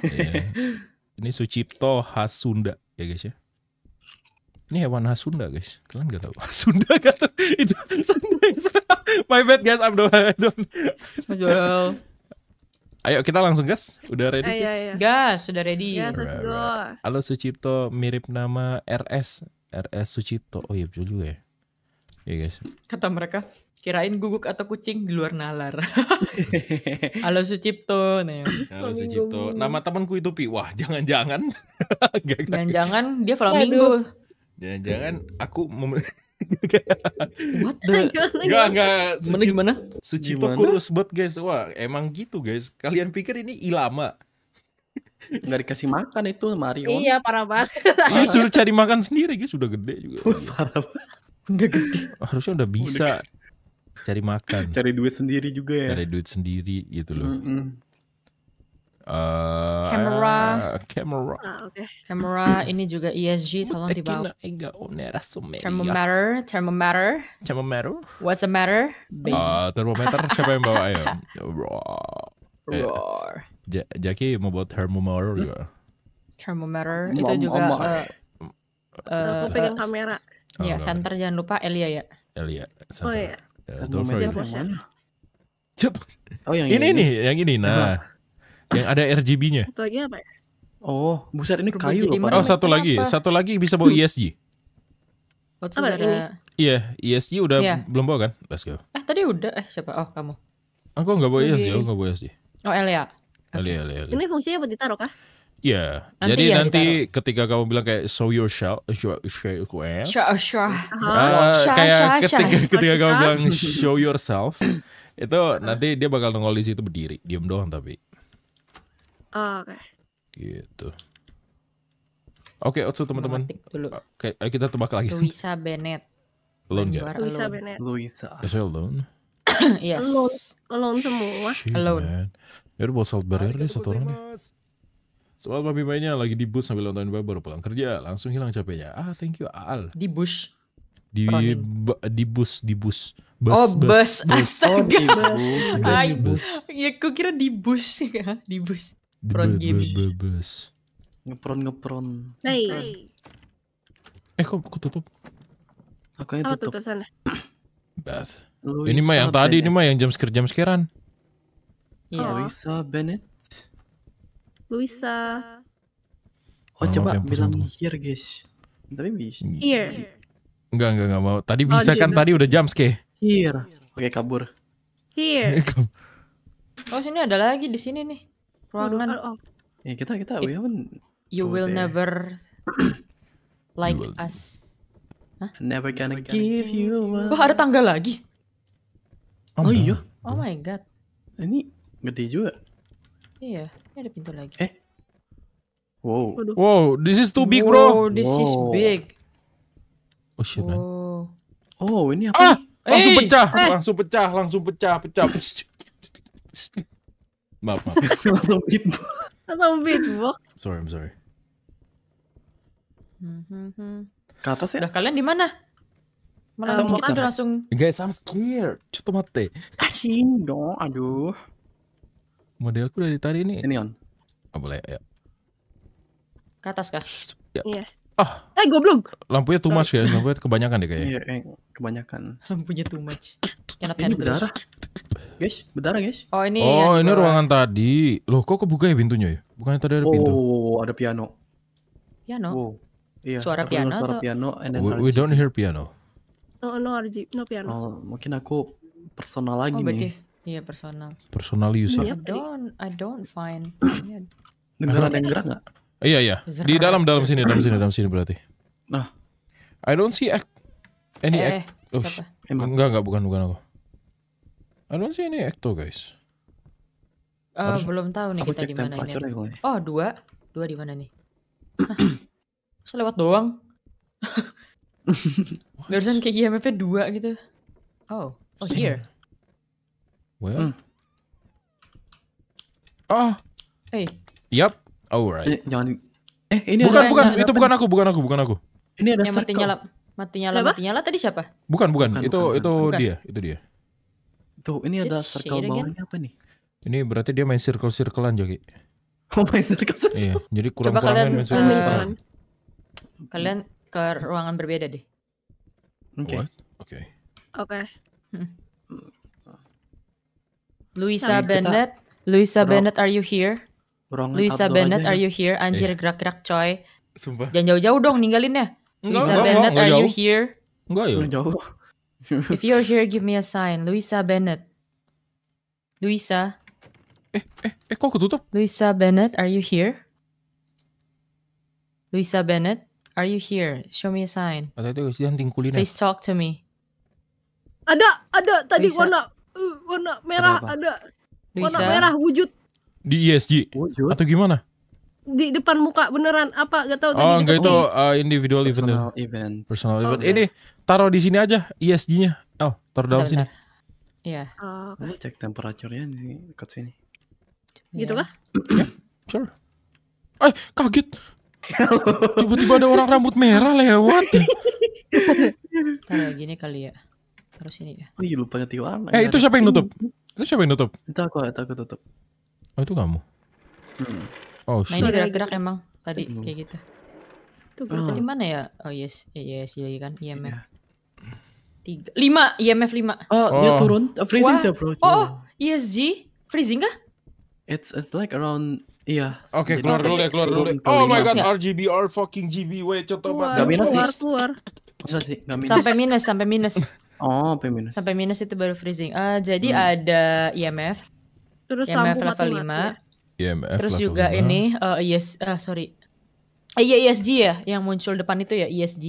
yeah. Ini Sucipto khas Sunda ya guys ya. Ini hewan khas Sunda guys. Kalian gak tahu? *laughs* Sunda gak tahu. Itu Sunda. My bad guys, I'm don't. I don't. *laughs* Ayo kita langsung gas. Udah ready? Ayo, ayo. Gas, sudah ready. Gas, let's go. Halo Sucipto, mirip nama RS. RS Sucipto. Oh iya betul juga ya. Iya guys. Kata mereka, kirain guguk atau kucing di luar nalar. *laughs* Halo Sucipto. Nih. Halo Sucipto. Nama temanku itu Pi. Wah, jangan-jangan. jangan-jangan dia flamingo. Aduh. Jangan-jangan aku mem *laughs* What the? Enggak, enggak. Suci, gimana? Suci gimana? kurus banget guys. Wah, emang gitu guys. Kalian pikir ini ilama? Enggak dikasih makan itu Mario. Iya, parah banget. ini iya, suruh cari makan sendiri guys. Sudah gede juga. parah banget. Udah gede. Harusnya udah bisa udah. cari makan. Cari duit sendiri juga ya. Cari duit sendiri gitu loh. Mm -mm. Uh, camera. Uh, camera. Ah, okay. Camera ini juga ESG tolong dibawa. Thermometer, thermometer. Thermometer. What's the matter? Uh, thermometer *laughs* siapa yang bawa ayo? Roar. Eh, Roar. Hmm? Eh, Jaki mau buat thermometer juga. Thermometer itu juga uh, uh, aku pegang uh, kamera. Iya, oh, ya center jangan lupa Elia ya. Elia, center. Oh iya. Uh, itu Oh yang ini. Ini nih, yang ini. Nah, yang ada RGB-nya. Satu lagi apa ya? Oh, buset ini kayu loh. Oh, satu Kenapa? lagi, satu lagi bisa bawa ESG. Oh, apa ini? Iya, ESG udah yeah. belum bawa kan? Let's go. Eh, tadi udah eh siapa? Oh, kamu. Aku oh, nggak bawa ESG, aku oh, nggak bawa ESG. Oh, Elia. Elia, Elia, Elia. Ini fungsinya buat ditaruh kah? Iya. Yeah. Jadi ya nanti ditaruh. ketika kamu bilang kayak show your show, show, ah, ah, show, show, show, show. Uh, kayak ketika ketika kamu bilang show yourself, itu nanti dia bakal nongol di situ berdiri, diem doang tapi. Oh, Oke. Okay. Gitu. Oke, okay, teman-teman. Ah, oke, okay, kita tebak lagi. Luisa Bennett. Alone ya? Luisa Bennett. Luisa. Is alone? *coughs* yes. Alone, alone semua. Shit, alone. Man. Ya udah bawa barrier deh satu orang deh. Soal papi mainnya lagi di bus sambil nonton bola baru pulang kerja, langsung hilang capeknya. Ah, thank you Al. Di bus. Di ba, di bus, di bus. Bus, oh, bus. bus. Astaga. Oh, di bus. bus. Ya, kira di bus ya, di bus. Ngepron games. Ngepron ngepron. Hey. Eh kok tutup? Aku yang tutup. sana? Bath. ini mah yang tadi, ini mah yang jam sekir jam sekiran. Ya, oh. Iya. Bennett. Luisa. Oh, coba bilang here guys. Tapi bisa. Here. Enggak, enggak, enggak mau. Tadi oh, bisa kan tadi udah jam sekir. Here. Oke, kabur. Here. *laughs* oh, sini ada lagi di sini nih ruangan oh, oh, ya kita kita It, we haven't you will there. never like will. us huh? never gonna, never gonna give, give you Wah, oh, ada tangga lagi oh, oh iya oh my god ini gede juga iya ini ada pintu lagi eh Wow. Aduh. Wow, this is too big, bro. Wow, this wow. is big. Oh shit, man. Oh, ini apa? Ah! Langsung pecah, hey! Eh! langsung pecah, langsung pecah, pecah. Maaf, maaf. *laughs* Langsung beatbox. Langsung beatbox. Sorry, I'm sorry. Ke atas ya? Udah kalian di mana? Malah eh, um, kan udah langsung. Guys, I'm scared. Coba mati. Asing dong, aduh. Modelku dari tadi nih. Sini on. Oh, boleh, ya. Ke atas kah? Ya. Iya. Ah. Eh, goblok. Lampunya too much ya, lampunya kebanyakan deh kayaknya. Iya, eh, kebanyakan. Lampunya too much. Kenapa Ini kan berdarah. Guys, bentar ya, guys. Oh ini. Oh ini gua... ruangan tadi. Loh kok kebuka ya pintunya ya? Bukannya tadi ada oh, pintu? Oh ada piano. Piano. Oh, Iya. Suara aku piano. Suara atau... piano. And then we, we don't hear piano. No no RG no piano. Oh, mungkin aku personal lagi oh, nih. Iya personal. Personal user. I iya, don't I don't find. Dengar ada yang gerak nggak? Iya iya. Di dalam dalam sini dalam sini dalam sini berarti. Nah. I don't see act any eh, act. Oh, enggak enggak bukan bukan aku. I sih ini any Ecto guys. Uh, belum tahu nih kita di mana ini. Oh, dua. Dua di mana nih? *coughs* Saya lewat doang. *laughs* Barusan kayak IMF dua gitu. Oh, oh Same. here. Well. Hmm. Oh. Hey. Yap. Alright. Eh, jangan Eh, ini bukan bukan nyala, itu bukan aku, bukan aku, bukan aku. Ini ada yang mati nyala, mati nyala, mati nyala tadi siapa? Bukan, bukan. bukan itu bukan, itu bukan. dia, itu dia. Tuh, ini ada circle bawahnya apa nih? Ini berarti dia main circle-circlean, jadi *laughs* Oh, main circle-circle. Iya, jadi kurang-kurangin main eh, circle-circlean. Kalian ke ruangan berbeda deh. Oke. Oke. Oke. Hmm. Hmm. Luisa nah, Bennett, Luisa Bennett are you here? Ruangan Luisa Bennett are ya. you here? Anjir iya. gerak-gerak coy. Sumpah. Jangan jauh-jauh dong ninggalin ya. Luisa Bennett are you here? Enggak ya. jauh. *laughs* If you're here, give me a sign. Luisa Bennett. Luisa. Eh, eh, eh, kok ketutup? Luisa Bennett, are you here? Luisa Bennett, are you here? Show me a sign. Ada itu sih hunting kuliner. Please talk to me. Ada, ada tadi Luisa. warna uh, warna merah ada. ada. Luisa. Warna merah wujud. Di ESG. Wujud. Atau gimana? di depan muka beneran apa gak tahu oh gitu. enggak itu oh. uh, individual ya? personal event event personal oh, event okay. ini taruh di sini aja ESG-nya oh taruh dalam sini iya yeah. oh, okay. cek temperaturnya di dekat sini gitu kah ya yeah, sure eh kaget *laughs* tiba-tiba ada orang rambut merah lewat *laughs* taruh gini kali ya taruh sini ya oh iya lupa ngerti warna eh itu siapa yang nutup itu siapa yang nutup itu aku itu aku tutup oh itu kamu hmm. Oh, nah ini gerak-gerak emang tadi Tidak kayak gitu. Tuh ah. gerak oh. mana ya? Oh yes, eh, yes, yes iya, lagi iya kan IMF. Iya. Tiga, lima IMF lima. Oh, oh. dia turun, uh, freezing dia bro. Oh, oh ESG freezing kah? It's it's like around Iya. Oke, okay, keluar dulu ya, keluar dulu. Oh my god, RGB R fucking GB way coba banget. Gak minus keluar, keluar. Masa sih? Gak minus. Sampai minus, sampai minus. *laughs* oh, sampai minus. Sampai minus itu baru freezing. Uh, jadi hmm. ada IMF. Terus IMF level 5. IMF terus juga 5. ini uh, eh, yes uh, eh, sorry eh, iya ESG ya yang muncul depan itu ya ESG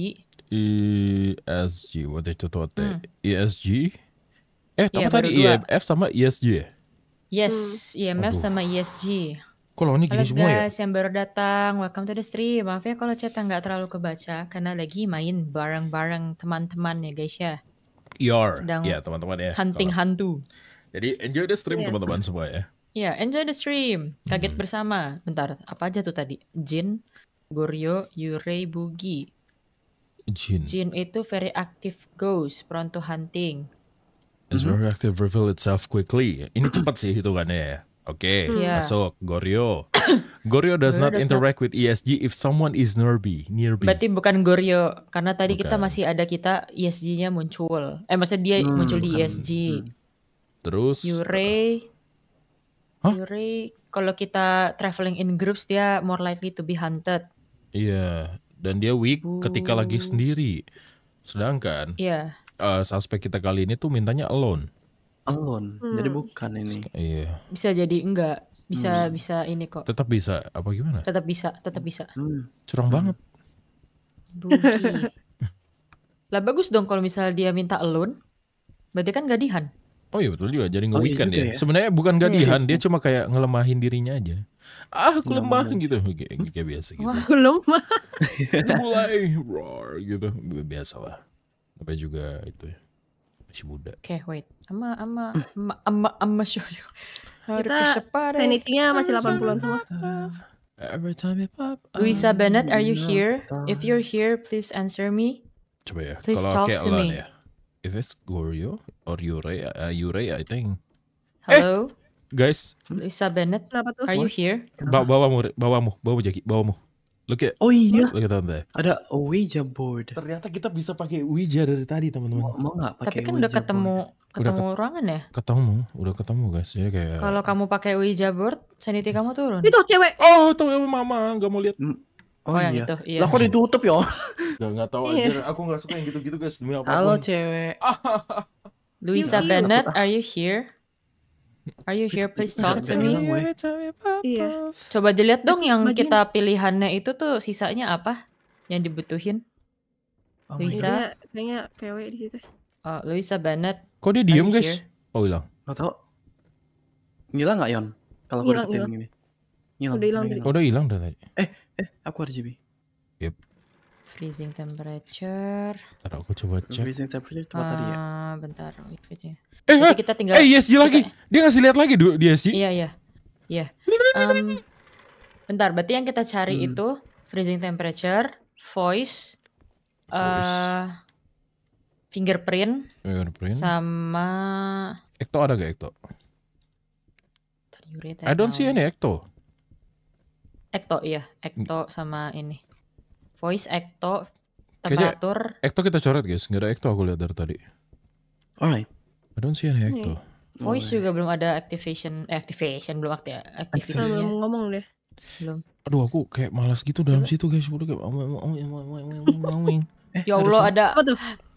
ESG what itu tuh hmm. ESG eh tapi ya, tadi IMF e sama ESG ya yes hmm. IMF e Aduh. sama ESG kalau ini gini Halo semua ya? guys, ya? yang baru datang, welcome to the stream. Maaf ya kalau chat nggak terlalu kebaca, karena lagi main bareng-bareng teman-teman ya guys ya. Your, ya teman-teman ya. Hunting kalau. hantu. Jadi enjoy the stream iya. teman-teman yeah. semua ya. Iya, enjoy the stream. Kaget hmm. bersama. Bentar, apa aja tuh tadi? Jin, Goryeo, Yurei, Bugi. Jin. Jin itu very active ghost, prone to hunting. It's hmm. very active reveal itself quickly. Ini cepat sih hitungannya ya. Oke, okay, hmm. iya. yeah. masuk Goryeo. *coughs* Goryeo does not does interact not... with ESG if someone is nearby, nearby. Berarti bukan Goryeo karena tadi bukan. kita masih ada kita ESG-nya muncul. Eh maksudnya dia hmm, muncul di ESG. Hmm. Terus Yurei huh? Yuri, kalau kita traveling in groups dia more likely to be hunted. Iya, dan dia weak uh. ketika lagi sendiri. Sedangkan Iya. Uh, suspek kita kali ini tuh mintanya alone. Alone. Hmm. Jadi bukan ini. Iya. Bisa jadi enggak. Bisa hmm. bisa ini kok. Tetap bisa apa gimana? Tetap bisa, tetap bisa. Hmm. Curang hmm. banget. *laughs* lah bagus dong kalau misalnya dia minta alone. Berarti kan gadihan. Oh iya betul juga, jadi nge-weekend oh, iya ya. ya. Sebenarnya bukan iya, iya, gadihan, hmm, dia cuma kayak ngelemahin dirinya aja. Ah, aku lemah, lemah gitu. Kayak, kayak biasa gitu. Wah, aku lemah. Mulai roar gitu. Biasa lah. Tapi juga itu ya. Masih muda. Oke, okay, wait. Ama ama ama ama, ama you. Kita sanity-nya masih 80-an semua. Every time you pop. Luisa Bennett, are you here? If you're here, please answer me. Coba ya. Please Kalau talk to me. Ya. If it's Gorio, or Yurea, uh, Yurea I think. Eh, Hello. Eh, guys. Lisa Bennett. Kenapa tuh? Are you here? Ba bawamu, bawamu, bawamu Jaki, bawamu. Look at, oh iya. Look at there. Ada Ouija board. Ternyata kita bisa pakai Ouija dari tadi teman-teman. Mau, mau gak pakai Tapi kan Ouija udah ketemu board. ketemu udah ruangan ya? Ketemu, udah ketemu guys. Jadi kayak Kalau kamu pakai Ouija board, sanity kamu turun. Itu cewek. Oh, tuh mama nggak mau lihat. Hmm. Oh, oh iya. itu, iya. Lah kok ditutup ya? Gak, gak tau aja, iya. aku gak suka yang gitu-gitu guys demi apapun. Halo cewek. *laughs* Luisa you, Bennett, are you here? Are you here? Please talk to me. Iya. Coba dilihat dong yang Bagian. kita pilihannya itu tuh sisanya apa yang dibutuhin? Oh, Luisa. Kayaknya PW di situ. Oh, Luisa Bennett. Kok dia diem guys? Here? Oh hilang. Gak tau. Ngilang gak Yon? Kalau gue deketin gini. Ngilang. Udah hilang. Oh, udah hilang dari tadi. Eh, eh, aku RGB. Yep freezing temperature. Bentar aku coba cek. Freezing temperature tempat tadi ya. Ah, bentar, Eh, Eh, kita tinggal Eh, ISG kita, lagi. Ya? Dia ngasih lihat lagi dia sih. Iya, iya. Iya. Um, bentar, berarti yang kita cari hmm. itu freezing temperature, voice, voice. Uh, fingerprint, fingerprint, sama. Ekto ada gak Ekto? I don't see any Ecto. Ecto, iya, Ekto hmm. sama ini. Voice, Ecto, temperatur. Kayaknya Ecto kita coret guys, nggak ada Ecto aku lihat dari tadi. Alright. I don't see any Ecto. Hmm. Voice oh, juga belum ada activation, eh, activation belum aktif, activation. Kita belum ngomong deh. Belum. Aduh aku kayak malas gitu dalam situ guys, udah kayak mau mau mau mau mau mau mau *laughs* eh, Ya Allah ada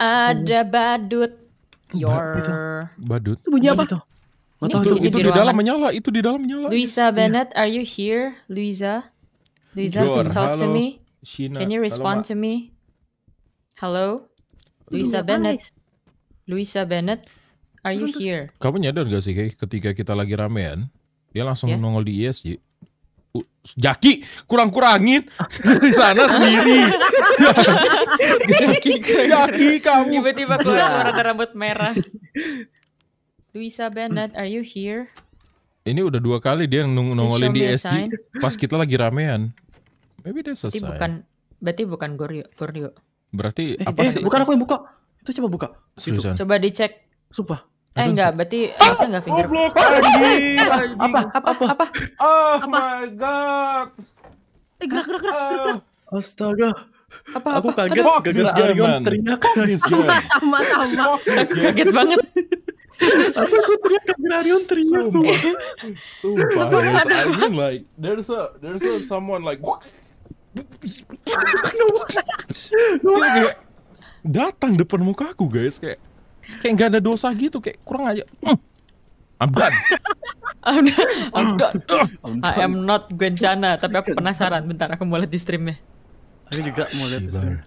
ada badut. Your badut. Itu bunyi apa? Gak itu, itu, itu, di, di dalam menyala, itu di dalam menyala. Luisa Bennett, yeah. are you here? Luisa? Luisa, can talk to me? Sheena. Can you respond to me? Hello? Luisa Bennett. Luisa Bennett, are you here? Kamu nyadar gak sih ketika kita lagi ramean, dia langsung yeah. nongol di ESG. Jaki kurang-kurangin *laughs* di sana sendiri. Jaki kamu tiba-tiba keluar orang iya. rambut merah. Luisa Bennett, are you here? Ini udah dua kali dia nong nongolin di e SG pas kita lagi ramean. Maybe dia selesai. Berarti bukan berarti bukan Goryo, Goryo. Berarti eh, apa eh, sih? Bukan aku yang buka. Itu coba buka. Itu. Coba dicek. Sumpah. Eh enggak, berarti ah, enggak finger. Goblok eh, anjing. Eh, apa? Apa? Apa? Apa? Oh apa? my god. Eh gerak gerak gerak gerak. gerak. Ah. Astaga. Apa, aku apa? kaget gagal Garion teriak sama sama sama aku kaget banget aku teriak Garion teriak sumpah sumpah mean like there's a there's a someone like datang depan muka aku guys kayak kayak nggak ada dosa gitu kayak kurang aja mm. I'm done. I'm, done. I'm done. *laughs* I am not Gwenjana, tapi aku penasaran. Bentar, aku mau lihat di streamnya. Aku juga mau lihat di stream.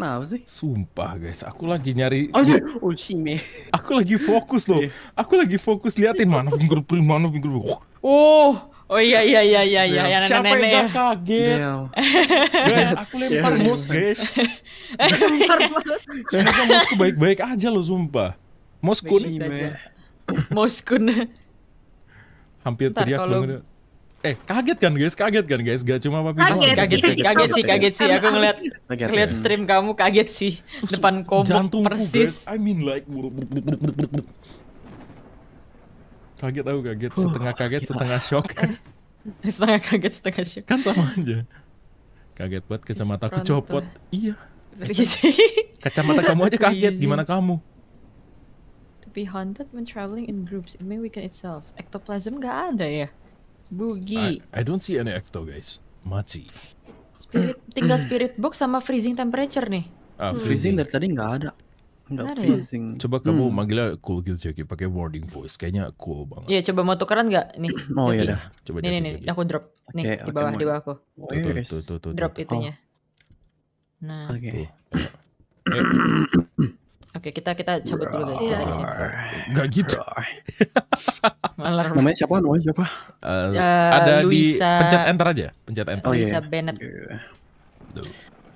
Nah, apa sih? Sumpah guys, aku lagi nyari oh, *laughs* oh, Aku lagi fokus loh. Iya. Aku lagi fokus liatin mana finger print, mana finger print. Oh, Oh iya iya iya iya iya yang Siapa nenek yang ya. gak kaget? guys, *laughs* aku lempar iya. mus, guys. *laughs* lempar *laughs* mus. Semoga musku baik-baik aja lo, sumpah. Moskun. Moskun. Hampir teriak banget. Eh, kaget kan guys, kaget kan guys, gak cuma papi kaget, kaget, sih, kaget sih, kaget sih. Aku ngeliat ngeliat stream kamu kaget sih depan kombo persis. I mean like Kaget aku kaget, setengah kaget, setengah shock. *laughs* Eh, setengah kaget, setengah shock. Kan sama aja. Kaget banget kacamata aku copot. Iya. *laughs* Kacamata kamu aja kaget, gimana kamu? To be haunted when traveling in groups, it may weaken itself. Ectoplasm gak ada ya? Bugi. I, I don't see any ecto guys. Mati. Spirit, tinggal spirit box sama freezing temperature nih. Ah, hmm. freezing hmm. dari tadi nggak ada. Enggak Coba kamu hmm. manggilnya cool gitu Jackie, pakai warning voice. Kayaknya cool banget. Iya, coba mau tukeran nggak nih? *clears throat* oh iya dah. Coba nih, nih, nih, aku drop. Nih, okay, di bawah, okay, di bawah aku. Oh, tuh, tuh, tuh, tuh, drop itunya. Oh. Nah. Oke. Okay. *clears throat* Oke, okay, kita kita cabut dulu guys. Ya, Gak gitu. *laughs* Malar. Namanya siapa? Namanya siapa? Uh, uh, ada Luisa... di pencet enter aja, pencet enter. Oh, Luisa yeah. Bennett. Yeah.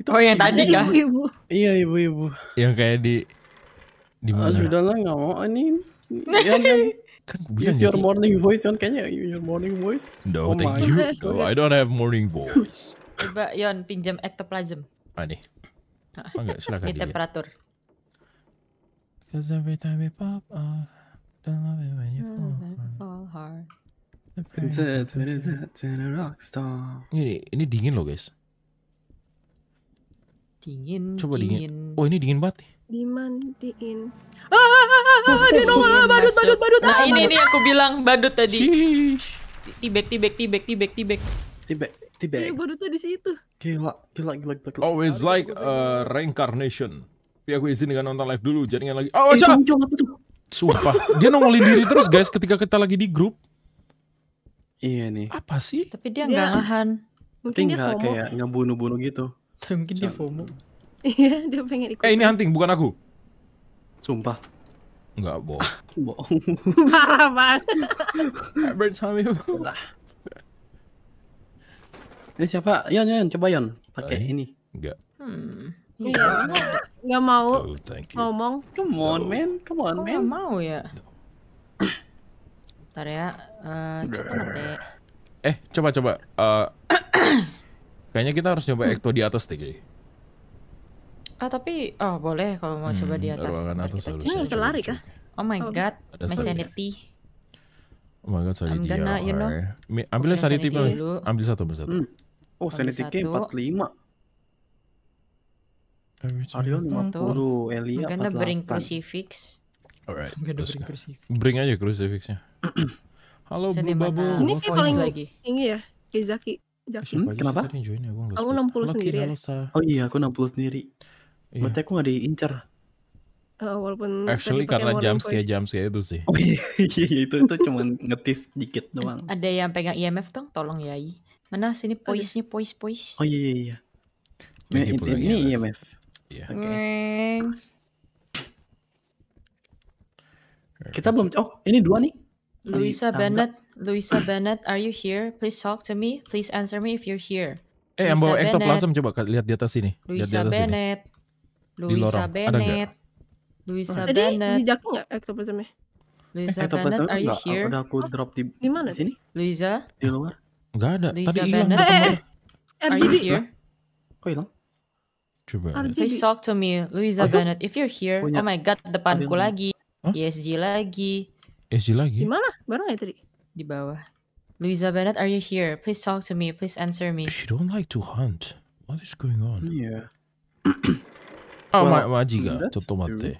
Itu oh yang tadi kan? Ibu-ibu. Iya ibu-ibu. Yang kayak di di mana? Ah, sudah lah nggak mau ah, ini. *laughs* kan, kan use your gitu. morning voice kan kayaknya your morning voice. No, oh thank my. you. No, I don't have morning voice. Coba Yon pinjam ectoplasm. Ah nih. Oh ah, enggak, silakan. dia. temperatur. Cause every time we pop off, don't love it when you fall hard. Fall hard. a Ini, ini dingin loh guys. Dingin. Coba dingin. dingin. Oh ini dingin banget nih. Dimandiin. Ah, dia nongol ah, badut, badut, badut. Nah ah, ini nih aku bilang badut tadi. Tibek, tibek, tibek, tibek, tibek. Tibek, tibek. Iya badutnya di situ. Gila, gila, gila, gila. Oh it's like a uh, reincarnation. Tapi aku izin dengan nonton live dulu, jaringan lagi. Oh, eh, cung, Sumpah, dia nongolin diri terus guys ketika kita lagi di grup. Iya nih. Apa sih? Tapi dia iya. nggak nahan. Mungkin dia kayak ngebunuh-bunuh gitu. Tapi mungkin dia FOMO. Iya, dia pengen ikut. Eh, ini hunting, bukan aku. Sumpah. Enggak bohong. bohong. *laughs* Parah banget. Bird time you... Ini siapa? Yon, Yon, coba Yon. Pakai eh, ini. Enggak. Hmm. Iya, enggak mau oh, ngomong. Come on, no. man. Come on, oh, man. mau ya. Bentar ya. Uh, coba Eh, coba coba. Uh, Kayaknya kita harus nyoba ekto di atas deh, kayaknya. Ah, tapi oh boleh kalau mau hmm, coba di hmm, atas. Ruangan atas harus. Ini bisa lari kah? Oh my oh. god, my sanity. Ya? Oh my god, sanity. I'm gonna, you know. Ambil sanity, sanity dulu. Ambil satu, ambil satu. Hmm. Oh, sanity game 45. Arion 50, Elia 48. I'm gonna bring crucifix. Alright. I'm gonna bring aja crucifixnya. Halo Blue Bubble. Ini kayak paling tinggi ya, Izaki. Hmm, kenapa? Tadi join ya, gua aku 60 sendiri ya. Oh iya, aku 60 sendiri. Iya. Berarti aku gak diincar. Uh, walaupun Actually karena jam kayak jam kayak itu sih. Oh iya, *laughs* iya, iya itu itu cuman ngetis dikit doang. Ada yang pegang IMF e dong, tolong ya. Mana sini poisnya pois pois. Oh iya iya iya. ini, ini IMF. E e iya. Okay. Kita belum oh ini dua nih. Luisa Bennett Luisa Bennett, are you here? Please talk to me. Please answer me if you're here. Eh, yang bawa ektoplasm coba lihat di atas sini. Luisa Bennett. di Bennett. Sini. Luisa Bennett. Ada gak? Luisa Tadi Bennett. Tadi nggak ektoplasmnya? Eh, Luisa eh, Bennett, are you here? Ada aku drop di, mana? sini. Luisa? Di luar. Enggak ada. Luisa Tadi hilang. Eh, eh, eh. Are you here? Kok hilang? Coba. Please talk to me, Luisa Bennett. If you're here, oh my god, depanku lagi. Huh? ESG lagi. ESG lagi? Gimana? Barang ya tadi? Di bawah. Louisa Bennett, are you here? Please talk to me. Please answer me. She don't like to hunt. What is going on? Yeah. oh, well, ma majiga. That's true.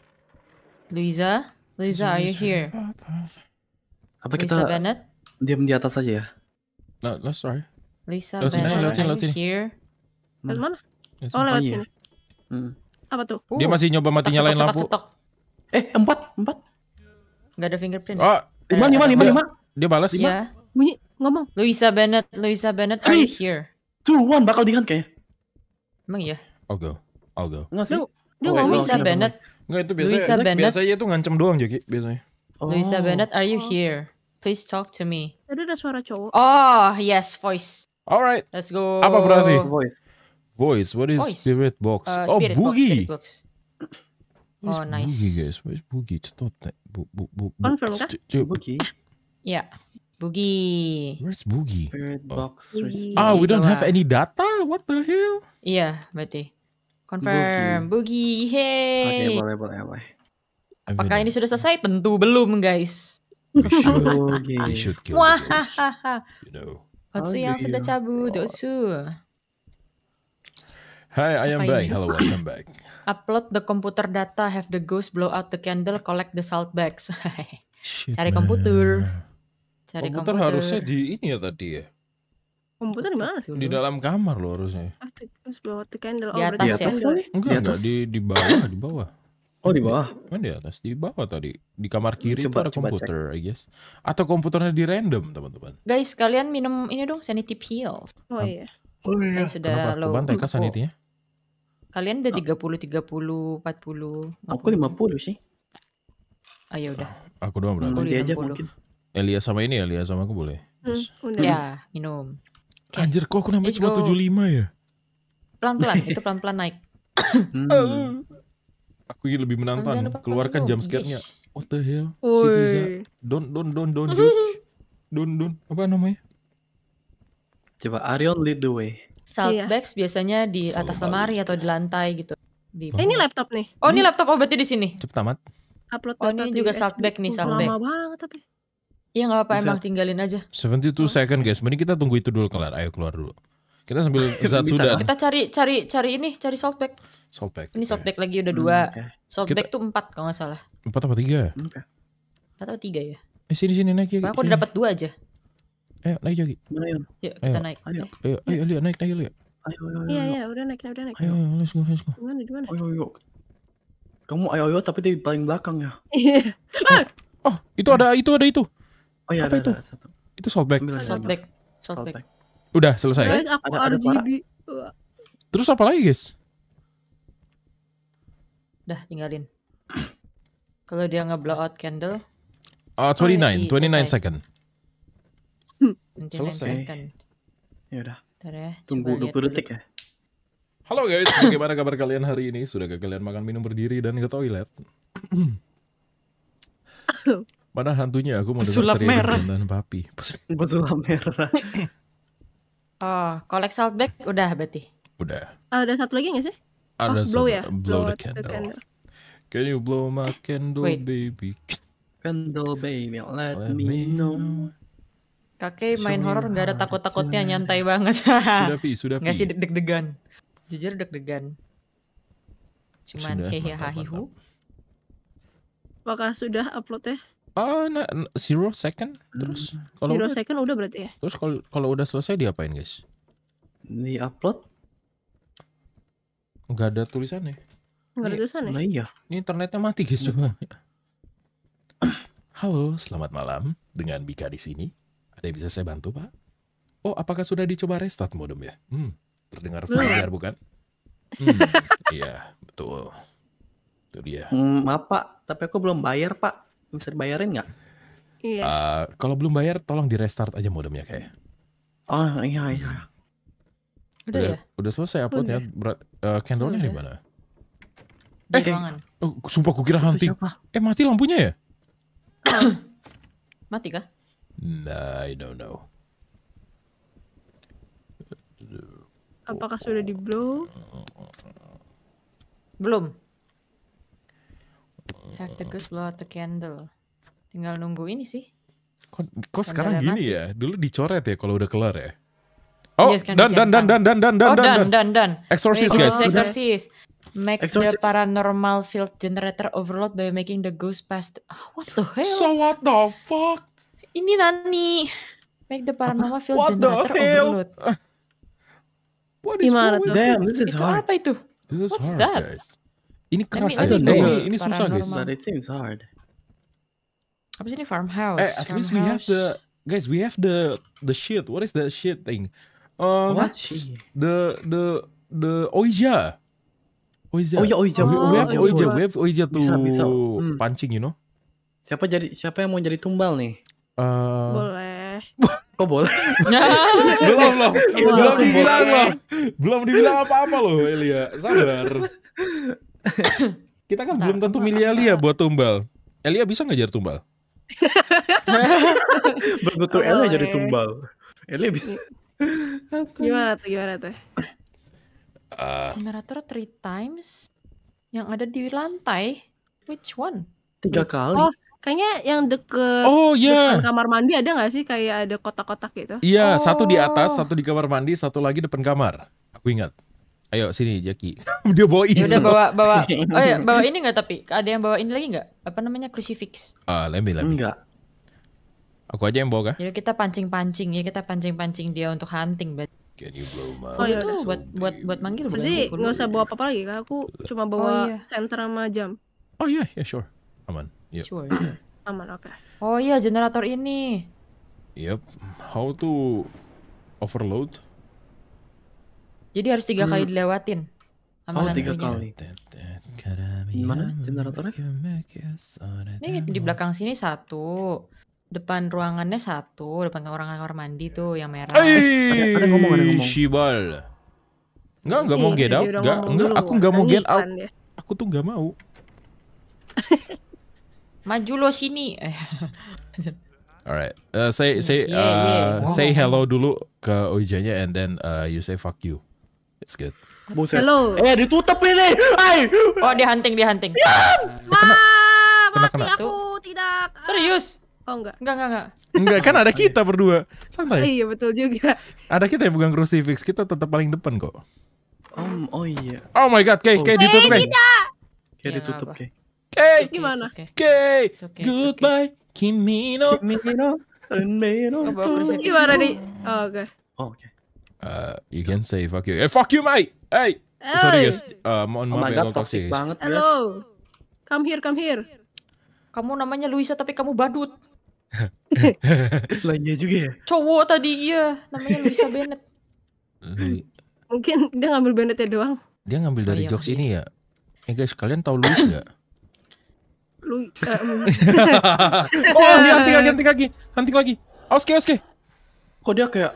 Louisa? Louisa, are you here? Apa Louisa kita Bennett? diam di atas aja ya? No, no sorry. Lisa Bennett, sini, you sini, sini. Here. Lewat mana? oh, lewat sini. Hmm. Apa tuh? Dia oh. masih nyoba mati nyalain lampu. Eh, empat, empat. Gak ada fingerprint. Oh, lima, lima, lima, lima. Dia balas. Iya. Bunyi ngomong. Luisa Bennett, Luisa Bennett, are you here? Two, one, bakal dihan kayaknya. Emang iya? I'll go. I'll go. Enggak sih. Lu, dia oh, ngomong Luisa Bennett. Enggak itu biasanya. Luisa Bennett. Biasanya itu ngancem doang Jeki biasanya. Oh. Luisa Bennett, are you here? Please talk to me. Tadi ada suara cowok. Oh, yes, voice. Alright. Let's go. Apa berarti? Voice. Voice. What is spirit box? Uh, oh, boogie. Oh, nice. Boogie guys, what boogie? Cetot, eh. bu, bu, bu, bu. Confirm kan? Boogie. Yeah. Boogie. Where's Boogie? Bird box. Boogie. Oh, we don't have any data. What the hell? Iya, berarti. Confirm. Boogie. Boogie. Hey. Oke, okay, boleh, boleh, boleh. Apakah ini sudah selesai? Tentu belum, guys. We should, *laughs* we should kill Wahahaha. You know. Otsu yang sudah cabut, Otsu. Hi, I am back. Hello, welcome back. *laughs* Upload the computer data, have the ghost blow out the candle, collect the salt bags. *laughs* Shit, Cari man. komputer. Cari komputer, komputer harusnya di ini ya tadi ya. Komputer di mana? Di dalam kamar loh harusnya. Bawah candle. Oh, di atas, di atas ya. Kali? Enggak, di atas. enggak di di bawah, di bawah. Oh di bawah. Kan di atas, di bawah tadi. Di kamar kiri coba, itu ada komputer, cek. I guess. Atau komputernya di random, teman-teman. Guys, kalian minum ini dong sanity pills. Oh iya. Oh iya. Kan sudah Kenapa? low. Kebantai sanitinya? Kalian udah 30 30 40. 50. Aku 50 sih. Ayo ah, ya udah. Aku doang berarti. Nanti aja mungkin. Elia sama ini ya, Elia sama aku boleh. Hmm, Ya, minum. Okay. Anjir kok aku nambah cuma 75 ya? Pelan-pelan, itu pelan-pelan naik. hmm. Aku ini lebih menantang. Keluarkan jam scare-nya. What the hell? Don't don't don't don't judge. *laughs* Don't don't apa namanya? Coba Arion lead the way. Salt iya. biasanya di atas lemari atau di lantai gitu. Di... oh. ini laptop nih. Oh, ini laptop obatnya oh, di sini. Cepet amat. Upload oh, ini juga bag nih, bag. Lama banget tapi. Iya nggak apa-apa emang tinggalin aja. 72 oh. Hmm. second guys, mending kita tunggu itu dulu kelar. Ayo keluar dulu. Kita sambil *laughs* sudah. Kita cari cari cari ini, cari salt bag. Salt bag. Ini okay. salt bag lagi udah hmm, dua. Hmm, okay. Salt kita, bag tuh empat kalau nggak salah. Empat apa tiga? ya Empat atau tiga ya? Eh sini sini naik ya. Aku udah dapat dua aja. Ayo naik Yogi. Ayo. kita naik. Ayo. Ayo, ayo, ayo naik naik Lia. Ayo, ayo, ayo. Iya, iya, udah naik, udah naik. Ayo, ayo, let's go, let's go. Gimana, gimana? Ayo, ayo. Kamu ayo, ayo, tapi di paling belakang ya. Iya. oh, oh itu ada, itu ada itu. Oh iya, apa ada, itu? Ada, satu. Itu softback. Softback. Softback. Udah selesai. Guys, aku ada, RGB. Suara. Terus apa lagi, guys? Udah, tinggalin. *coughs* Kalau dia nge-blow out candle. Uh, ah, 29, oh, 29 iya, iya, selesai. second. Selesai. Eh, ya udah. Ya, Tunggu 20 detik ya. Halo guys, bagaimana kabar kalian hari ini? Sudah kalian makan minum berdiri dan ke toilet? *coughs* Mana hantunya aku mau Pesulap merah. jantan papi. *laughs* Pesulap merah. *laughs* oh, collect salt back udah berarti. Udah. Uh, ada satu lagi gak sih? Ada oh, blow ya? Blow, blow the, candle. the candle. Can you blow my eh, candle, Wait. baby? Candle baby, let, let me know. know. Kakek main horor gak ada takut-takutnya nyantai banget. *laughs* sudah pi, sudah pi. Nggak sih deg-degan. Jujur deg-degan. Cuman hehehe hahihu. Apakah sudah upload ya? Oh, nah, zero second terus hmm. kalau zero udah, second udah berarti ya. Terus kalau kalau udah selesai diapain guys? Di upload? Gak ada tulisan tulisannya. Gak ada iya. tulisannya. Nah, iya. Ini internetnya mati guys coba. *coughs* Halo, selamat malam. Dengan Bika di sini. Ada yang bisa saya bantu pak? Oh, apakah sudah dicoba restart modem ya? Hmm, terdengar familiar bukan? *laughs* Hmm, iya, betul. Itu dia. Hmm, maaf pak, tapi aku belum bayar pak. Bisa dibayarin nggak? Iya. Uh, kalau belum bayar, tolong di restart aja modemnya kayak. Oh iya iya. Udah, udah ya? Udah selesai uploadnya. Berat, uh, di mana? Di eh, ruangan. Oh, sumpah kukira kira hunting. Eh mati lampunya ya? *coughs* mati kah? Nah, I don't know. Apakah sudah di blow? Belum. Have the ghost blow out the candle. Tinggal nunggu ini sih. Kok, kok sekarang gini ya? Dulu dicoret ya kalau udah kelar ya? Iya, oh, dan, dan, dan, dan, dan, dan, dan, oh, dan, dan, dan, dan. Exorcist, guys. Make Exorcist. the paranormal field generator overload by making the ghost past. Oh, what the hell? So what the fuck? Ini nani. Make the paranormal field what generator overload. *laughs* What is Gimana tuh? Damn, this is Itu apa itu? This is What's hard, that? guys. Ini keras I don't know. Ini, ini susah guys. But it seems hard. Apa sih ini farmhouse. Eh, at farmhouse. least we have the guys, we have the the shit. What is that shit thing? Um, What? The the the oija. Oija. Oh ya oija. Oh, we, have oh, ya, oija. oija. We have oija to bisa, bisa. Hmm. pancing, you know. Siapa jadi siapa yang mau jadi tumbal nih? Uh, boleh. Kok boleh? *laughs* belum loh. Belum dibilang loh. Belum dibilang apa-apa loh, Elia. Sabar. *coughs* Kita kan Bentar, belum tentu milih Elia buat tumbal. Elia bisa nggak jadi tumbal? *laughs* belum tentu Elia jadi tumbal. Elia bisa. *coughs* gimana tuh? Gimana tuh? Uh, *coughs* Generator three times yang ada di lantai. Which one? Tiga kali. Oh, kayaknya yang deket oh, yeah. Iya. kamar mandi ada nggak sih kayak ada kotak-kotak gitu? Iya, yeah, oh. satu di oh. atas, satu di kamar mandi, satu lagi depan kamar. Aku ingat. Ayo sini Jaki. *laughs* Dia bawa ini. Ya udah bawa bawa. *laughs* Oh ya, bawa ini enggak tapi ada yang bawa ini lagi enggak? Apa namanya crucifix? Ah, uh, lembi lembi. Enggak. Aku aja yang bawa kah? Jadi kita pancing-pancing ya, kita pancing-pancing dia untuk hunting bet Can you blow my Oh itu ya buat buat buat manggil bukan? Berarti nggak usah bawa apa-apa lagi kan? Aku cuma bawa oh, iya. senter sama jam. Oh iya, yeah, yeah, sure. Aman. Yep. Sure. *clears throat* Aman, oke. Okay. Oh iya, generator ini. Yep. How to overload? Jadi harus tiga hmm. kali dilewatin. Oh tiga kali. Mana generatornya? Ini di belakang sini satu, depan ruangannya satu, depan orang kamar mandi tuh yang merah. Hey, ada, ada ngomong ada ngomong. Shibal. Enggak, enggak iya, mau get out. Enggak, enggak, aku enggak mau get out. Aku tuh enggak mau. *laughs* Maju lo sini. *laughs* Alright, uh, eh, say say uh, yeah, yeah. Uh, wow. say hello dulu ke Ojanya and then uh, you say fuck you. It's good. Buset. Hello. Eh ditutup ini. Ay! Oh dia hunting dia hunting. Ya. Ma, kena, mati kena. aku tidak. Serius? Oh enggak. Enggak enggak enggak. Enggak kan ada kita berdua. Santai. iya betul juga. Ada kita yang bukan crucifix. Kita tetap paling depan kok. Um, oh iya. Oh my god, kayak oh. kayak eh, ditutup kayak. Kayak iya, ditutup kayak. Kay, gimana? Kayak goodbye Kimino. Kimino. Gimana nih? Oh, oke. Okay. Oh, oke. Okay uh, you can say fuck you. Eh, fuck you, mate. Hey. hey. Sorry guys, uh, mohon oh maaf oh my ya, God, toxic, toxic banget. Guys. Hello. Come here, come here. Kamu namanya Luisa tapi kamu badut. *laughs* Lainnya juga ya. Cowok tadi iya, namanya Luisa Bennett. Mungkin dia ngambil ya doang. Dia ngambil dari oh, iya, jokes iya. ini ya. Eh guys, kalian tahu Luis nggak? *laughs* Lu, um. *laughs* oh, dianting, hanting lagi, hanting lagi. Oke, oke. Kok dia kayak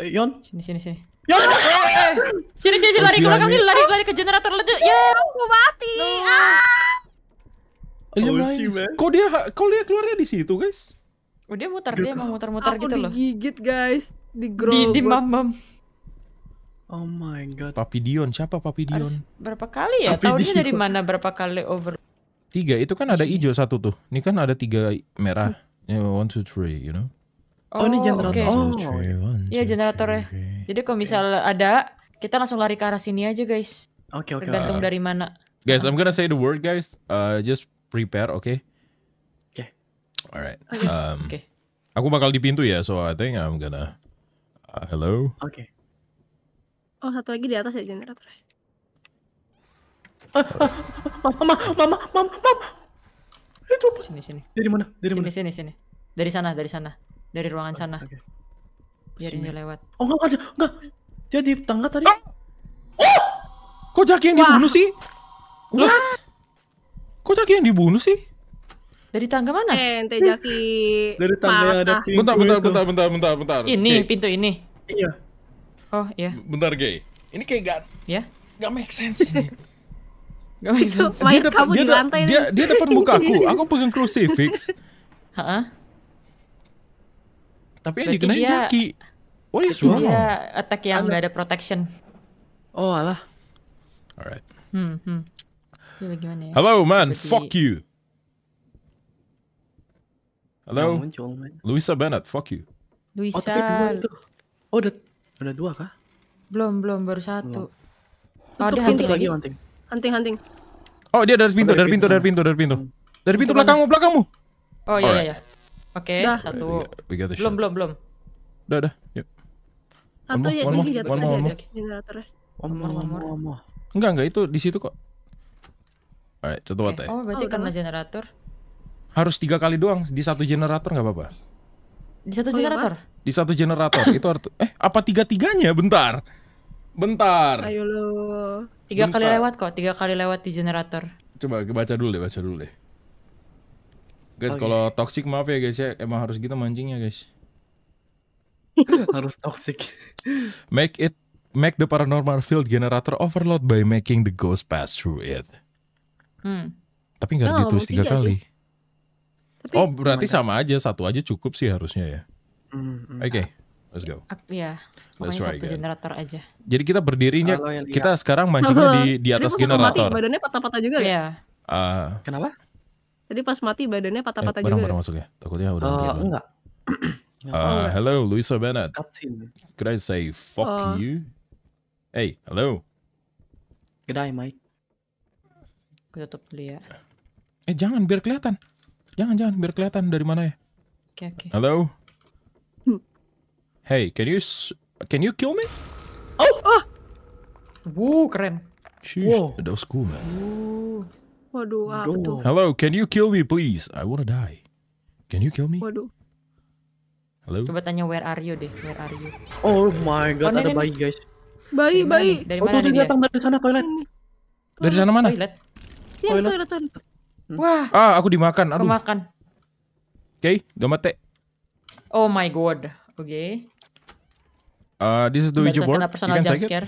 Eh, Yon. Sini sini sini. Yon. Eh, eh, sini sini sini lari ke belakang sini lari lari ke generator ledak. Ya, ya, aku mati. Ah. Kok dia kok dia keluarnya di situ, guys? Oh, dia muter, dia mau muter-muter gitu loh. Aku digigit, guys. Di grow. Di, di mamam. Oh my god. Papi Dion, siapa Papi Dion? berapa kali ya? Tahu Tahunnya dari mana berapa kali over? Tiga, itu kan ada hijau satu tuh. Ini kan ada tiga merah. One, two, three, you know. Oh, oh ini oh, generator. Okay. Oh, iya generator ya. Jadi kalau misal okay. ada, kita langsung lari ke arah sini aja guys. Oke okay, oke. Okay, Tergantung uh, dari mana. Guys, I'm gonna say the word guys. Uh, just prepare, oke? Okay? Oke. Okay. Alright. Okay. Oh, iya. Um, okay. Aku bakal di pintu ya, so I think I'm gonna. Uh, hello. Oke. Okay. Oh satu lagi di atas ya generator. mama, ah, ah, ah, mama, mama, mama, mama. Itu apa? Sini sini. Dari mana? Dari sini, mana? Sini sini sini. Dari sana, dari sana dari ruangan sana. Okay. Biarin lewat. Oh enggak ada, enggak. Dia di tangga tadi. Oh! oh! Kok Jaki yang Wah. dibunuh sih? What? Kok Jaki yang dibunuh sih? Dari tangga mana? Ente Jaki. Dari tangga Mata. ada pintu. Bentar, bentar, bentar, bentar, bentar, bentar. Ini pintu ini. Iya. Oh, iya. Bentar, Gay. Ini kayak gak Ya. Gak make sense ini. *laughs* gak make sense. dia, dapat dia, dia, dia, dapat depan muka aku. *laughs* Aku pegang crucifix. Hah? Tapi yang dikenain Jaki. What is wrong? Dia attack yang nggak ada protection. Oh alah. Alright. Hmm, hmm. Gimana ya? Hello man, Seperti... fuck you. Hello. Muncul, Luisa Bennett, fuck you. Luisa. Oh, Oh, udah udah dua kah? Belum, belum, baru satu. Belum. Oh, ada hunting lagi, hunting. Hunting, hunting. Oh, dia dari pintu, dari pintu, dari pintu, dari pintu. Dari pintu belakangmu, belakangmu. Oh iya iya. Right. Iya. Oke, okay, satu. We got, belum, belum, belum. Udah, udah. Yuk. Satu ya, one lihat one more, Omor, Enggak, enggak itu di situ kok. Alright, satu okay. ya. Oh, berarti oh, karena udah. generator. Harus tiga kali doang di satu generator nggak apa-apa. Di satu oh, iya, generator? Apa? Di satu generator. itu arti eh apa tiga-tiganya? Bentar. Bentar. Ayo lo. Tiga Bentar. kali lewat kok, tiga kali lewat di generator. Coba baca dulu deh, baca dulu deh. Guys, okay. kalau toxic maaf ya guys ya, emang harus gitu mancingnya guys. *laughs* harus toxic. Make it make the paranormal field generator overload by making the ghost pass through it. Hmm. Tapi nggak oh, ditulis tiga kali. Tapi, oh berarti oh sama aja satu aja cukup sih harusnya ya. Hmm, hmm. Oke, okay, let's go. Ya, let's try generator aja. Jadi kita berdirinya, kita sekarang mancingnya di di atas generator. Mati, badannya patah-patah juga ya. Yeah. Uh, Kenapa? Jadi pas mati badannya patah-patah eh, juga. Orang-orang masuk ya. Takutnya udah. Eh, *clears throat* uh, enggak. Uh, hello, Luisa Bennett. Could I say fuck uh. you? Hey, hello. day, Mike. Gue tutup dulu ya. Eh, jangan biar kelihatan. Jangan, jangan biar kelihatan dari mana ya. Oke, okay, oke. Okay. Hello. Hmm. Hey, can you can you kill me? Oh. oh. Wow, keren. Sheesh, wow. that was cool, man. Ooh. Waduh, apa tuh? Hello, can you kill me please? I wanna die. Can you kill me? Waduh. Hello? Coba tanya where are you deh, where are you? Oh my god, ada bayi guys. Bayi, bayi. Dari mana? Oh, tuh datang dari sana toilet. Dari sana mana? Toilet. Iya, toilet. toilet, hmm. Wah. Ah, aku dimakan. Aduh. Aku Oke, okay, mati. Oh my god. Oke. Okay. Uh, this is the Ouija board. You personal jump scare.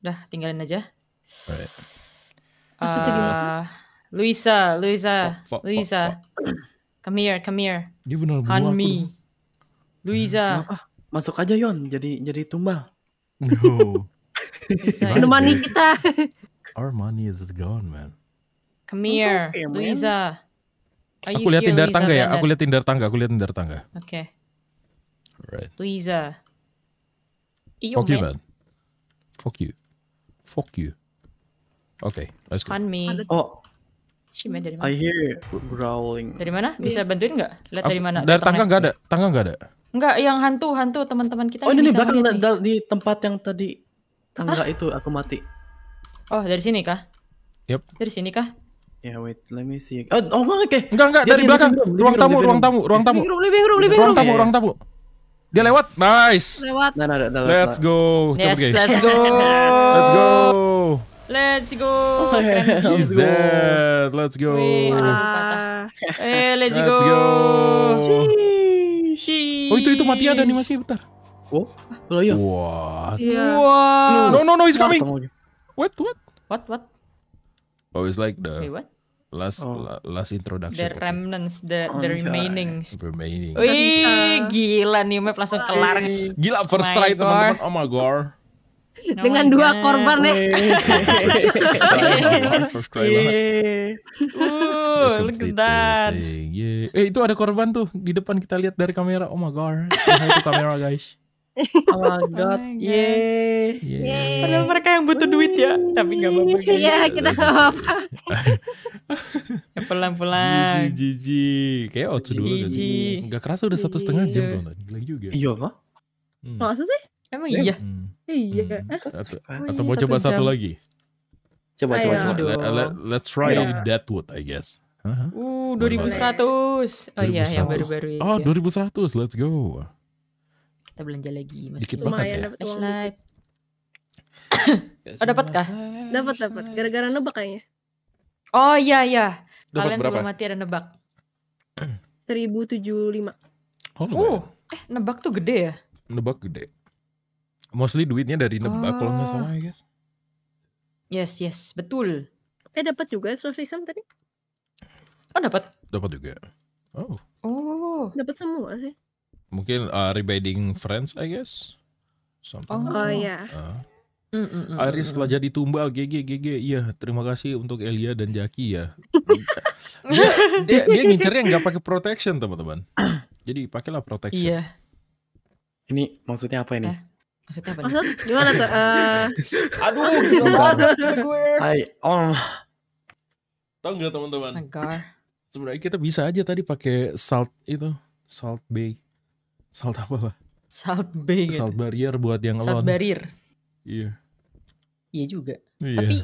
Dah, tinggalin aja. Alright. Eh, Luisa, Luisa, fuck, fuck, Luisa. Fuck, come here, come here. Dia benar bunuh aku. Me. Luisa. Kenapa? Masuk aja Yon, jadi jadi tumbal. No. *laughs* money kita. Our money is gone, man. Come here, okay, ya, Luisa. Are aku lihat dari tangga ya, aku lihat dari tangga, aku lihat dari tangga. Oke. Okay. Right. Luisa. Fuck you, man. Fuck you. Fuck you. Okay, let's go. On Oh. Shima dari mana? I hear growling. Dari mana? Iya. Bisa bantuin nggak? Lihat dari mana? Dari tangga nggak ada. Tangga nggak ada. Nggak, yang hantu-hantu teman-teman kita. Oh, ini di di tempat yang tadi tangga ah. itu aku mati. Oh, dari sini kah? Yep. Dari sini kah? Ya yeah, wait, let me see. Oh, oh oke. Okay. Enggak, enggak, dari belakang. Room, ruang, tamu, room. ruang tamu, ruang tamu, living room, living room, living room. Ruang tamu, yeah. ruang tamu. Dia lewat. Nice. Lewat. Nah, nah, nah, nah, let's nah. go. Yes, Coba let's go. let's go. Let's go. He's *laughs* dead. Let's go. eh, let's, let's go. go. Oh, itu itu mati ada nih masih bentar. Oh, lo ya? What? Yeah. No, no, no, he's coming. What, what? What, what? Oh, it's like the Wait, what? last oh. la, last introduction. The remnants, the the oh, remaining. Remaining. Wih, uh, gila nih map langsung kelar. Gila first oh try teman-teman. Oh my god dengan dua korban nih. Eh. *laughs* First look that. Uh, yeah. Eh itu ada korban tuh di depan kita lihat dari kamera. Oh my god. itu kamera guys. Oh my god. Oh Yeay. Padahal mereka yang butuh duit ya, tapi nggak apa-apa. Iya, kita nggak apa-apa. ya, pelan Ji ji, kayak auto dulu kan. Enggak kerasa udah satu setengah jam iya. tuh tadi. Lagi juga. Iya kok. Hmm. Maksud sih? Emang iya. Hmm. Iya. Hmm, eh, atau, mau coba satu lagi? Coba coba coba. let's try yeah. Deadwood I guess. Uh, 2100. Oh iya, yang baru-baru Oh, 2100. Let's go. Kita belanja lagi. Masih Dikit ya. lumayan banget ya. Flashlight. oh, dapat kah? Dapat, dapat. Gara-gara nebak kayaknya. Oh iya, iya. Kalian berapa? mati ada nebak. 1075. Oh, uh, eh nebak tuh gede ya? Nebak gede mostly duitnya dari nebak oh. kalau nggak oh. salah ya guys yes yes betul eh dapat juga exorcism tadi oh dapat dapat juga oh oh dapat semua sih mungkin uh, rebading friends I guess Something oh, oh ya uh. Mm, mm, mm, mm, jadi tumbal GG GG iya terima kasih untuk Elia dan Jaki ya *laughs* dia dia, dia yang gak pakai protection teman-teman *coughs* jadi pakailah protection iya ini maksudnya apa ini eh Maksudnya apa? Maksud nih? gimana tuh? Uh... *laughs* Aduh, gila gitu. banget gue. Hai, om. Tahu nggak teman-teman? Oh Sebenarnya kita bisa aja tadi pakai salt itu, salt bay. Salt apa lah? Salt bay. Gitu. Salt barrier buat yang alone. Salt barrier. Iya. Yeah. Iya juga. Iya. Tapi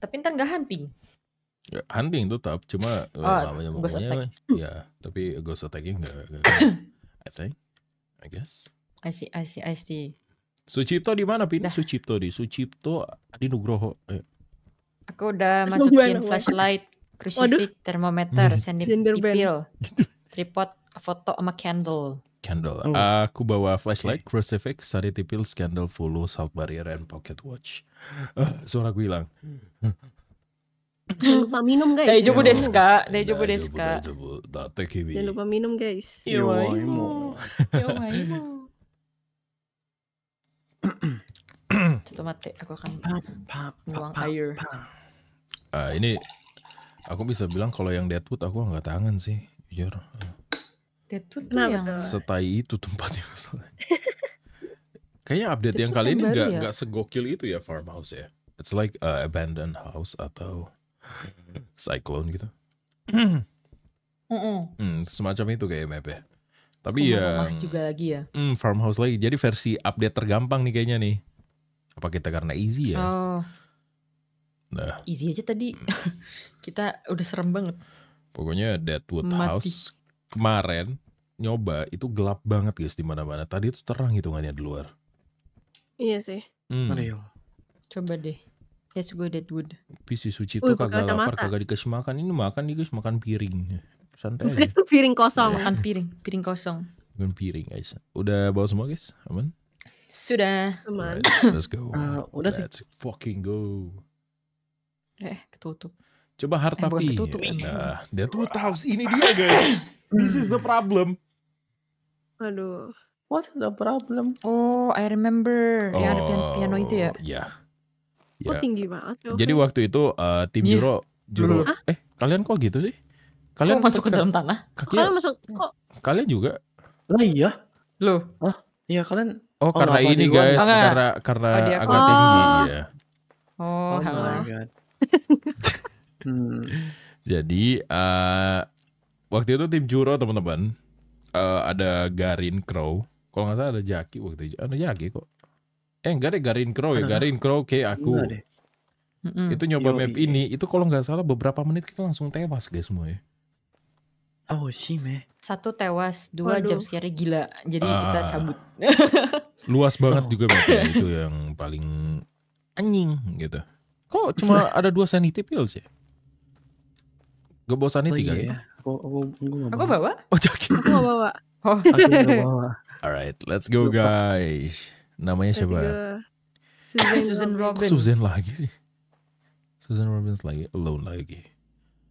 tapi ntar nggak hunting. Ya, hunting tetap, cuma eh, oh, namanya pokoknya ya, tapi ghost attacknya enggak *coughs* I think, I guess. I see, I see, I see. Sucipto di mana pindah? Sucipto di Sucipto di Nugroho. Ayo. Ya. Aku udah masukin gimana? flashlight, crucifix, termometer, hmm. sandipil, tripod, foto sama candle. Candle. Oh. Aku bawa flashlight, crucifix, sanity pill, scandal, follow, salt barrier, and pocket watch. Uh, suara gue hilang. Jangan lupa minum guys. Dari jubu desu ka? Dari jubu desu ka? Jangan lupa minum guys. ちょっと待って、aku *clears throat* akan buang air. Uh, ini aku bisa bilang kalau yang Deadwood aku nggak tangan sih, jujur. Deadwood tuh nah, yang setai itu tempatnya *laughs* masalahnya. Kayaknya update Deadwood yang kali kan ini nggak ya? nggak segokil itu ya farmhouse ya. It's like a uh, abandoned house atau cyclone gitu. Mm -mm. Hmm, semacam itu kayak map ya. Tapi ya juga lagi ya. Hmm, farmhouse lagi. Jadi versi update tergampang nih kayaknya nih. Apa kita karena easy ya? Oh. Nah. Easy aja tadi. Hmm. *laughs* kita udah serem banget. Pokoknya Deadwood Mati. House kemarin nyoba itu gelap banget guys di mana-mana. Tadi itu terang hitungannya di luar. Iya sih. Hmm. Real. Coba deh. Yes, gue Deadwood. Pisi suci tuh kagak lapar, kagak dikasih makan. Ini makan nih guys, makan piring santai aja. itu piring kosong makan piring piring kosong bukan piring guys udah bawa semua guys aman sudah aman right, let's go *laughs* uh, udah let's sih. fucking go eh ketutup coba harta eh, pi ketutup, nah, dia tuh tahu ini dia guys *coughs* this is the problem aduh what's the problem oh I remember oh, ya ada piano, piano itu ya ya yeah. yeah. Oh tinggi banget. Okay. Jadi waktu itu uh, tim yeah. Juro Juro. Ah? Eh kalian kok gitu sih? Kalian kok masuk ke dalam tanah? Kaki, kalian ya? masuk kok? Kalian juga? Iya. Oh iya. Lu? Hah? Iya kalian Oh, oh karena ini guys, oh, karena karena oh, agak oh. tinggi ya. Oh, oh my god. *laughs* Hmm. Jadi uh, waktu itu tim Juro teman-teman uh, ada Garin Crow. Kalau nggak salah ada Jaki waktu itu. Ada Jaki kok. Eh nggak deh Garin Crow ya. Garin Crow kayak aku. Itu nyoba Yo, map ini. Itu kalau nggak salah beberapa menit kita langsung tewas guys semua ya. Oh, sih, meh. Satu tewas, dua jam sekali gila. Jadi uh, kita cabut. *laughs* luas banget oh. juga ya, itu yang paling anjing gitu. Kok cuma *laughs* ada dua sanity pills sih? Gak bawa sanity oh, iya. kali ya? Aku, aku, aku, aku bawa. Oh, Jaki. Aku gak bawa. *laughs* Oh, aku gak bawa. Alright, let's go guys. Namanya siapa? Susan, Susan Robbins. Susan lagi sih? Susan Robbins lagi, alone lagi.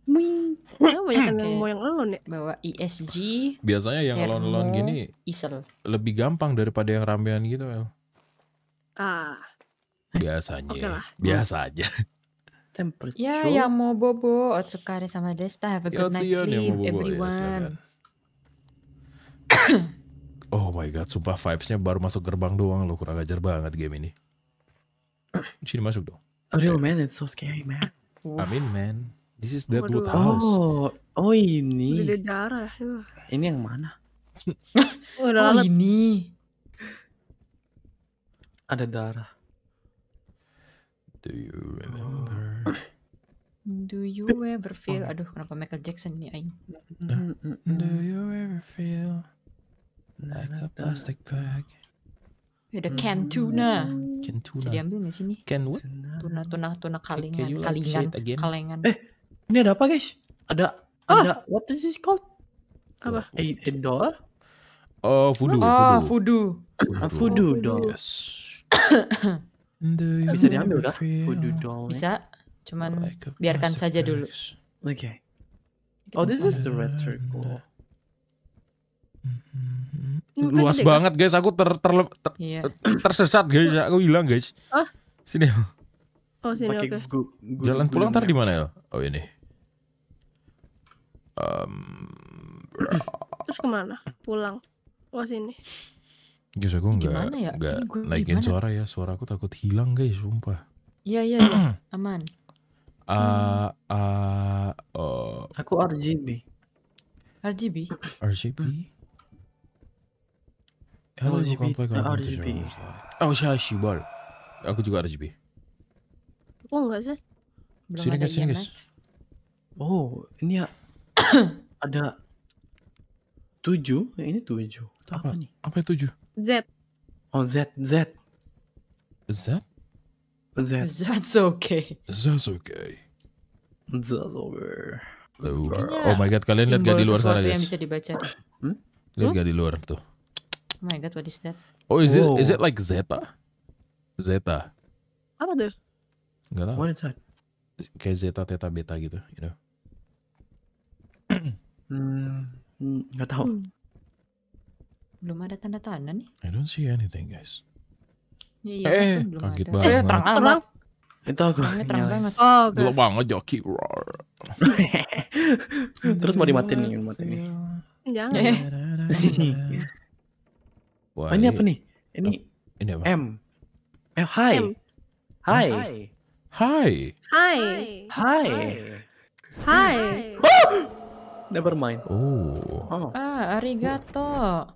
Wing. banyak yang mau yang elon ya? Bawa ESG. Biasanya yang elon-elon gini isel. lebih gampang daripada yang ramean gitu, Mel. Ah. Biasanya. okay Biasa aja. Temperature. Ya, yang mau bobo, Otsukare sama Desta have a good night sleep ya, everyone. Ya, *coughs* oh my god, sumpah vibesnya baru masuk gerbang doang lo kurang ajar banget game ini. *coughs* Sini masuk dong. real real eh. man, it's so scary, man. I mean, man. This is the Waduh. House. Oh, oh ini. Udah darah. Uh. Ini yang mana? *laughs* oh, oh ini. Ada darah. Do you remember? Oh. Do you *laughs* ever feel? Oh. Aduh, kenapa Michael Jackson ini aing? Nah. Do you ever feel like a plastic bag? Ada hmm. can tuna. Can tuna. diambil di sini? Can what? Tuna, tuna, tuna kalingan, can, can you kalingan, kalingan. Eh, ini ada apa guys? Ada oh. ada what is this called? Apa? A, a doll? Oh, voodoo. Oh, voodoo. Voodoo, voodoo, doll. Yes. *coughs* Bisa diambil dah voodoo doll. Bisa, eh? cuman like biarkan saja dulu. Oke. Okay. Oh, this is the red circle. Mm-hmm. Luas banget guys, aku ter, ter, ter, iya. yeah. tersesat guys, aku hilang guys. Oh. Sini. Oh, sini oke. Okay. Jalan pulang ntar di mana ya? Oh ini. Um, Terus kemana? Pulang? Wah oh, sini. Guys, aku nggak ya? naikin gimana? suara ya. Suara aku takut hilang guys, sumpah. Iya iya iya, *clears throat* aman. Uh, uh, uh, aku RGB. RGB. RGB. Hello, RGB. RGB. Oh, saya Shibal. Aku juga RGB. Oh, enggak sih. Belum sini guys, sini guys. Oh, ini ya *coughs* ada tujuh ini tujuh itu apa, apa nih apa yang tujuh Z oh Z Z Z Z That's *laughs* okay That's okay That's okay iya. Oh my god kalian lihat gak di luar sana guys yang bisa dibaca hmm? lihat hmm? gak di luar tuh Oh my god what is that Oh is Whoa. it is it like Zeta Zeta apa tuh Gak tau What is that kayak zeta theta beta gitu you know Hmm, nggak tahu. Hmm. Belum ada tanda tanda nih. I don't see anything, guys. Iya, iya eh, belum kaget ada. Eh, banget. Eh, terang amat. Itu aku. terang terang banget. Iya. Oh, okay. Gelap banget joki. Roar. *laughs* Terus mau dimatiin nih, mau dimatiin nih. Jangan. Wah, iya. *laughs* oh, ini apa nih? Ini ini apa? M. Eh, oh, hi. Hi. Hi. Hi. Hi. Hi. Hi. *gasps* Oh! Never mind. Oh. oh. Ah, arigato.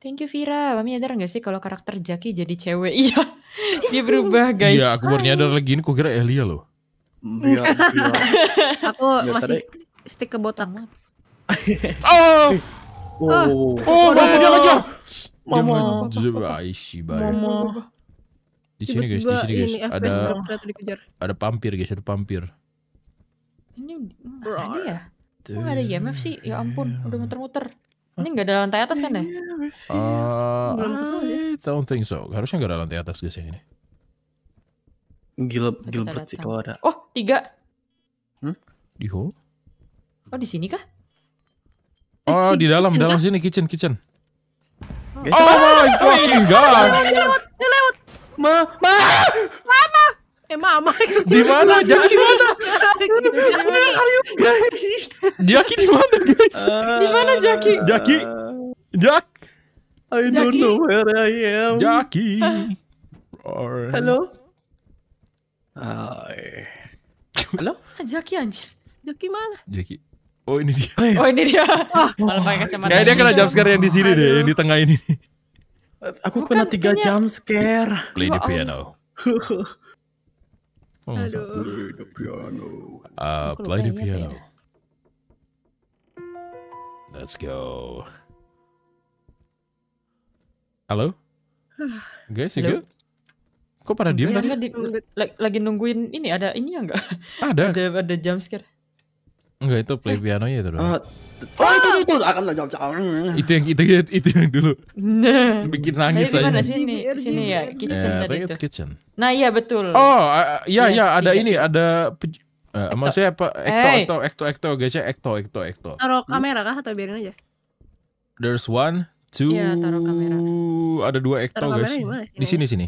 Thank you Vira. Mami nyadar gak sih kalau karakter Jaki jadi cewek? Iya. Dia berubah, guys. Iya, aku baru nyadar lagi ini. Aku kira Elia loh. Iya. aku ya, masih tadi. stick ke botang. oh. Oh. Oh, oh, mama dia ngejar. Mama. Mama. Di sini guys, di sini guys. Ada ada pampir guys, ada pampir. Ini ada ya? Gitu. Oh, ada IMF sih? Ya ampun, iya. udah muter-muter. Ini nggak ada lantai atas kan deh? Ya? Iya. Uh, I don't think so. Harusnya nggak ada lantai atas guys yang ini. Gilbert, Gilbert sih kalau ada. Oh, tiga. Hmm? Di hall? Oh, di sini kah? Oh, eh, di, di dalam, dalam sini kitchen, kitchen. Oh, oh my fucking god. Dia lewat, dia lewat. Ma, ma, mama eh mama *laughs* di mana Jadi di mana Jaki di mana guys eh, di mana Jaki Jaki eh. Jack I don't know where I am Jaki Hello hi Hai. halo ah, Jaki anjir Jaki mana Jaki Oh ini dia. Oh ini dia. Ah. Kayak dia kena jump scare yang di sini deh, yang di tengah ini. Aku kena kan tiga jump scare. Play the piano. *laughs* Oh, Aduh. Play the piano. Uh, play the piano. Let's go. Halo? *sighs* Guys, you Halo? good? Kok pada diem tadi? Lagi, nungguin ini ada ini ya nggak? Ada. ada ada jump scare. Enggak itu play eh. piano ya itu dong. Eh, oh itu itu, itu. akan jawab itu yang itu itu yang dulu nah. bikin nangis aja. Mana sini sini ya kitchen yeah, tadi itu. kitchen. Nah iya betul. Oh uh, iya yes, iya ada iya. ini ada uh, maksudnya apa ekto ekto ekto ekto guys ya, ekto ekto ekto. Taruh kamera kah atau biarin aja? There's one two. Iya taruh kamera. Ada dua ekto guys. Di sini sini.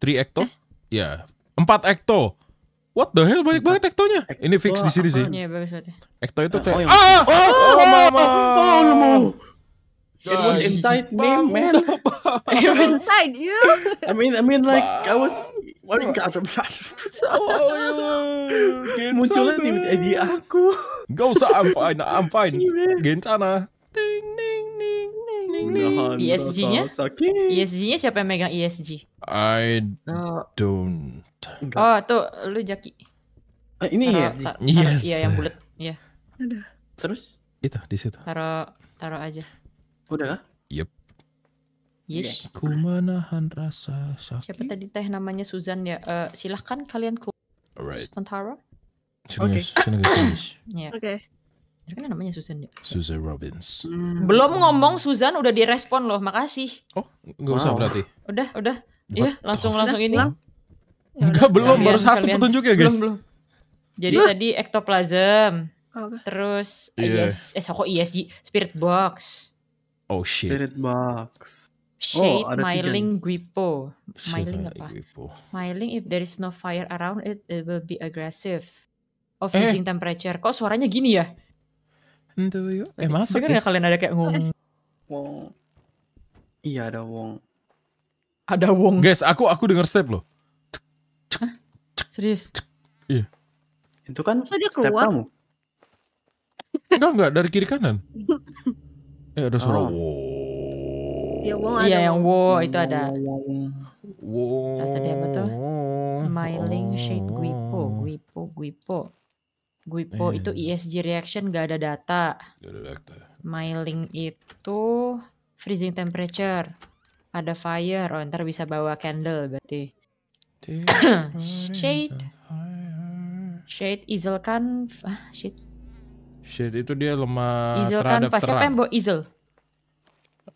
Three ekto. Eh? Ya yeah. empat ekto. What the hell banyak banget ektonya. Ini fix di sini sih. Iya, Ekto itu oh, kayak ah! oh, oh, oh, oh, oh, oh, oh, oh, oh, oh, It was inside me, man. It was inside you. I mean, I mean, like I was. Waduh, kacau Munculnya di, di aku. Gak usah, I'm fine, I'm *laughs* fine. Gentana. Ting, ding, ding, ding, ding. ESG-nya? ESG-nya siapa yang megang ESG? I uh, don't Enggak. Oh, tuh lu Jaki. Ah, ini taro, yes. taro, yes. Iya, yang bulat. Iya. Aduh. Terus? Itu di situ. Taruh taruh aja. Udah kah? Yep. Yes. Iya. Ku menahan rasa sakit. Siapa tadi teh namanya Susan ya? Uh, silahkan kalian ku. Alright. Sementara. Oke. *laughs* Iya. Oke. Oke. Kan namanya Susan ya. Susan Robbins. Hmm. Belum ngomong Susan udah direspon loh, makasih. Oh, nggak usah berarti. Udah, udah. Iya, langsung langsung ini. Lang Ya Enggak belum, kalian, baru satu kalian, petunjuknya guys. Belum, belum. Jadi Loh. tadi ectoplasm oh, Okay. Terus yeah. ES, eh kok ESG, spirit box. Oh shit. Spirit box. Shade, oh, myling, guipo. Myling apa? Myling, if there is no fire around it, it will be aggressive. Oh, eh. freezing temperature. Kok suaranya gini ya? Entuh yuk. Eh, masuk Dengar ya kalian ada kayak ngomong. Wong. Iya, ada wong. Ada wong. Guys, aku aku dengar step loh. Serius? Iya. Itu kan Masa dia keluar? kamu. enggak, enggak. Dari kiri kanan. *laughs* eh, ada suara oh. Ya, Iya, iya yang wo itu ada. Wo. Tadi apa tuh? Myling oh. shade Guipo, Guipo, Guipo. Guipo iya. itu ESG reaction gak ada data. Gak ada data. Myling itu freezing temperature. Ada fire, oh ntar bisa bawa candle berarti shade. Shade kan, ah shit. Shade itu dia lemah Izel kan pas terang. siapa yang bawa Izel?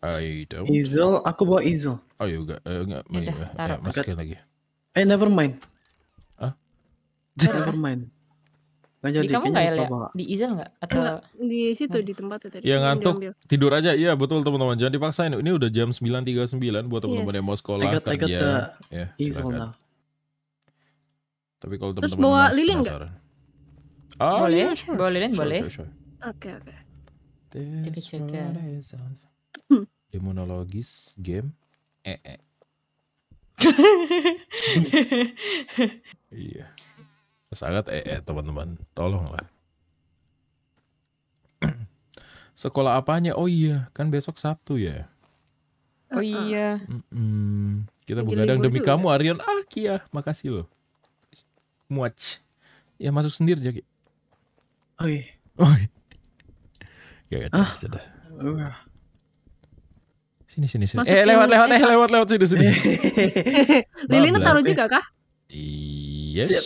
I don't. Izel, aku bawa Izel. Oh iya eh, enggak, uh, enggak, Yaudah, ya, ya, iya, masukin lagi. Eh never mind. Hah? Never mind. Nggak jadi. Ya, di kamu nggak ya, Di Izel nggak? Atau di situ di tempat itu. tadi. Ya ngantuk, diambil. tidur aja. Iya betul teman-teman. Jangan dipaksain. Ini udah jam 9.39 buat teman-teman yes. yang mau sekolah I got, kerja. I got the ya, Izel now. Tapi kalau teman-teman Terus bawa lilin nggak? Oh, boleh, yeah, sure. bawa lilin sure, boleh. Oke, sure, oke. Okay, hmm. game eh, -e. *laughs* iya. Sangat eh, -e, teman-teman. Tolonglah. *clears throat* Sekolah apanya? Oh iya, kan besok Sabtu ya. Oh iya. Mm -mm. Kita begadang demi kamu Aryan ah kia, Makasih loh muach ya masuk sendiri jadi oke oke ya ya ah. sudah sini sini sini Masukin eh lewat lewat eh lewat lewat sini sini eh. *laughs* lilinnya taruh eh. juga kah yes iya, Siap.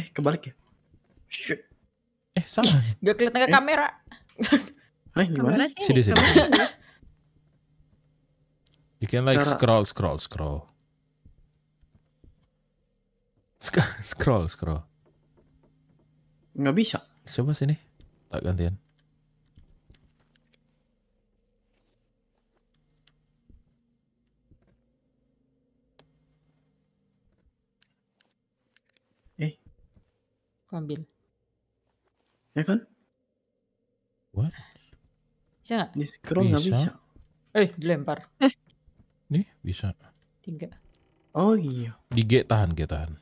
eh kebalik ya eh salah gak kelihatan ke eh. kamera *laughs* eh gimana sini sini you can like Cara... scroll scroll scroll Sk *laughs* scroll, scroll. Nggak bisa. Coba sini. Tak gantian. Eh. Ambil. Ya kan? What? Bisa nggak? Di scroll nggak bisa. bisa. Eh, dilempar. Eh. Nih, bisa. Tiga. Oh iya. Di G tahan, G tahan.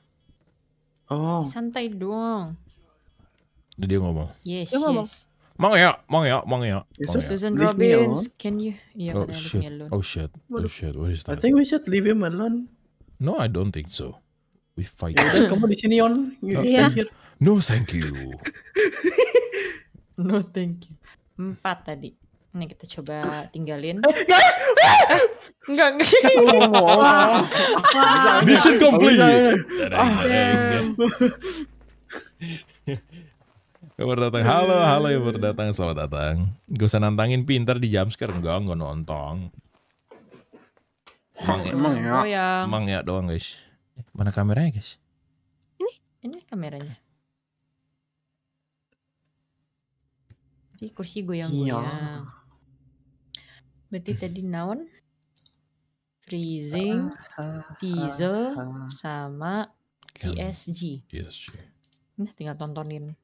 Oh. Santai dong. Udah dia ngomong. Yes. Dia yes. Mang ya, mang ya, mang ya. ya. Susan Robbins, can you? Yeah, iya, oh, kan, oh, shit. oh shit. Oh shit. What is that? I think we should leave him alone. No, I don't think so. We fight. kamu di sini on. You no, here. No, thank you. *laughs* no, thank you. Empat tadi. Ini kita coba tinggalin. *laughs* Eh, guys, eh! enggak enggak. Wow. Mission complete. Kabar datang. Halo, halo yang berdatang. Selamat datang. Gak usah nantangin pinter di jam sekarang. Enggak, enggak nonton. Emang, ya? emang ya. Oh, ya. Emang ya doang, guys. Eh, mana kameranya, guys? Ini, ini kameranya. Di kursi goyang-goyang berarti hmm. tadi noun freezing ah, diesel ah, ah. sama ESG ESG nah tinggal tontonin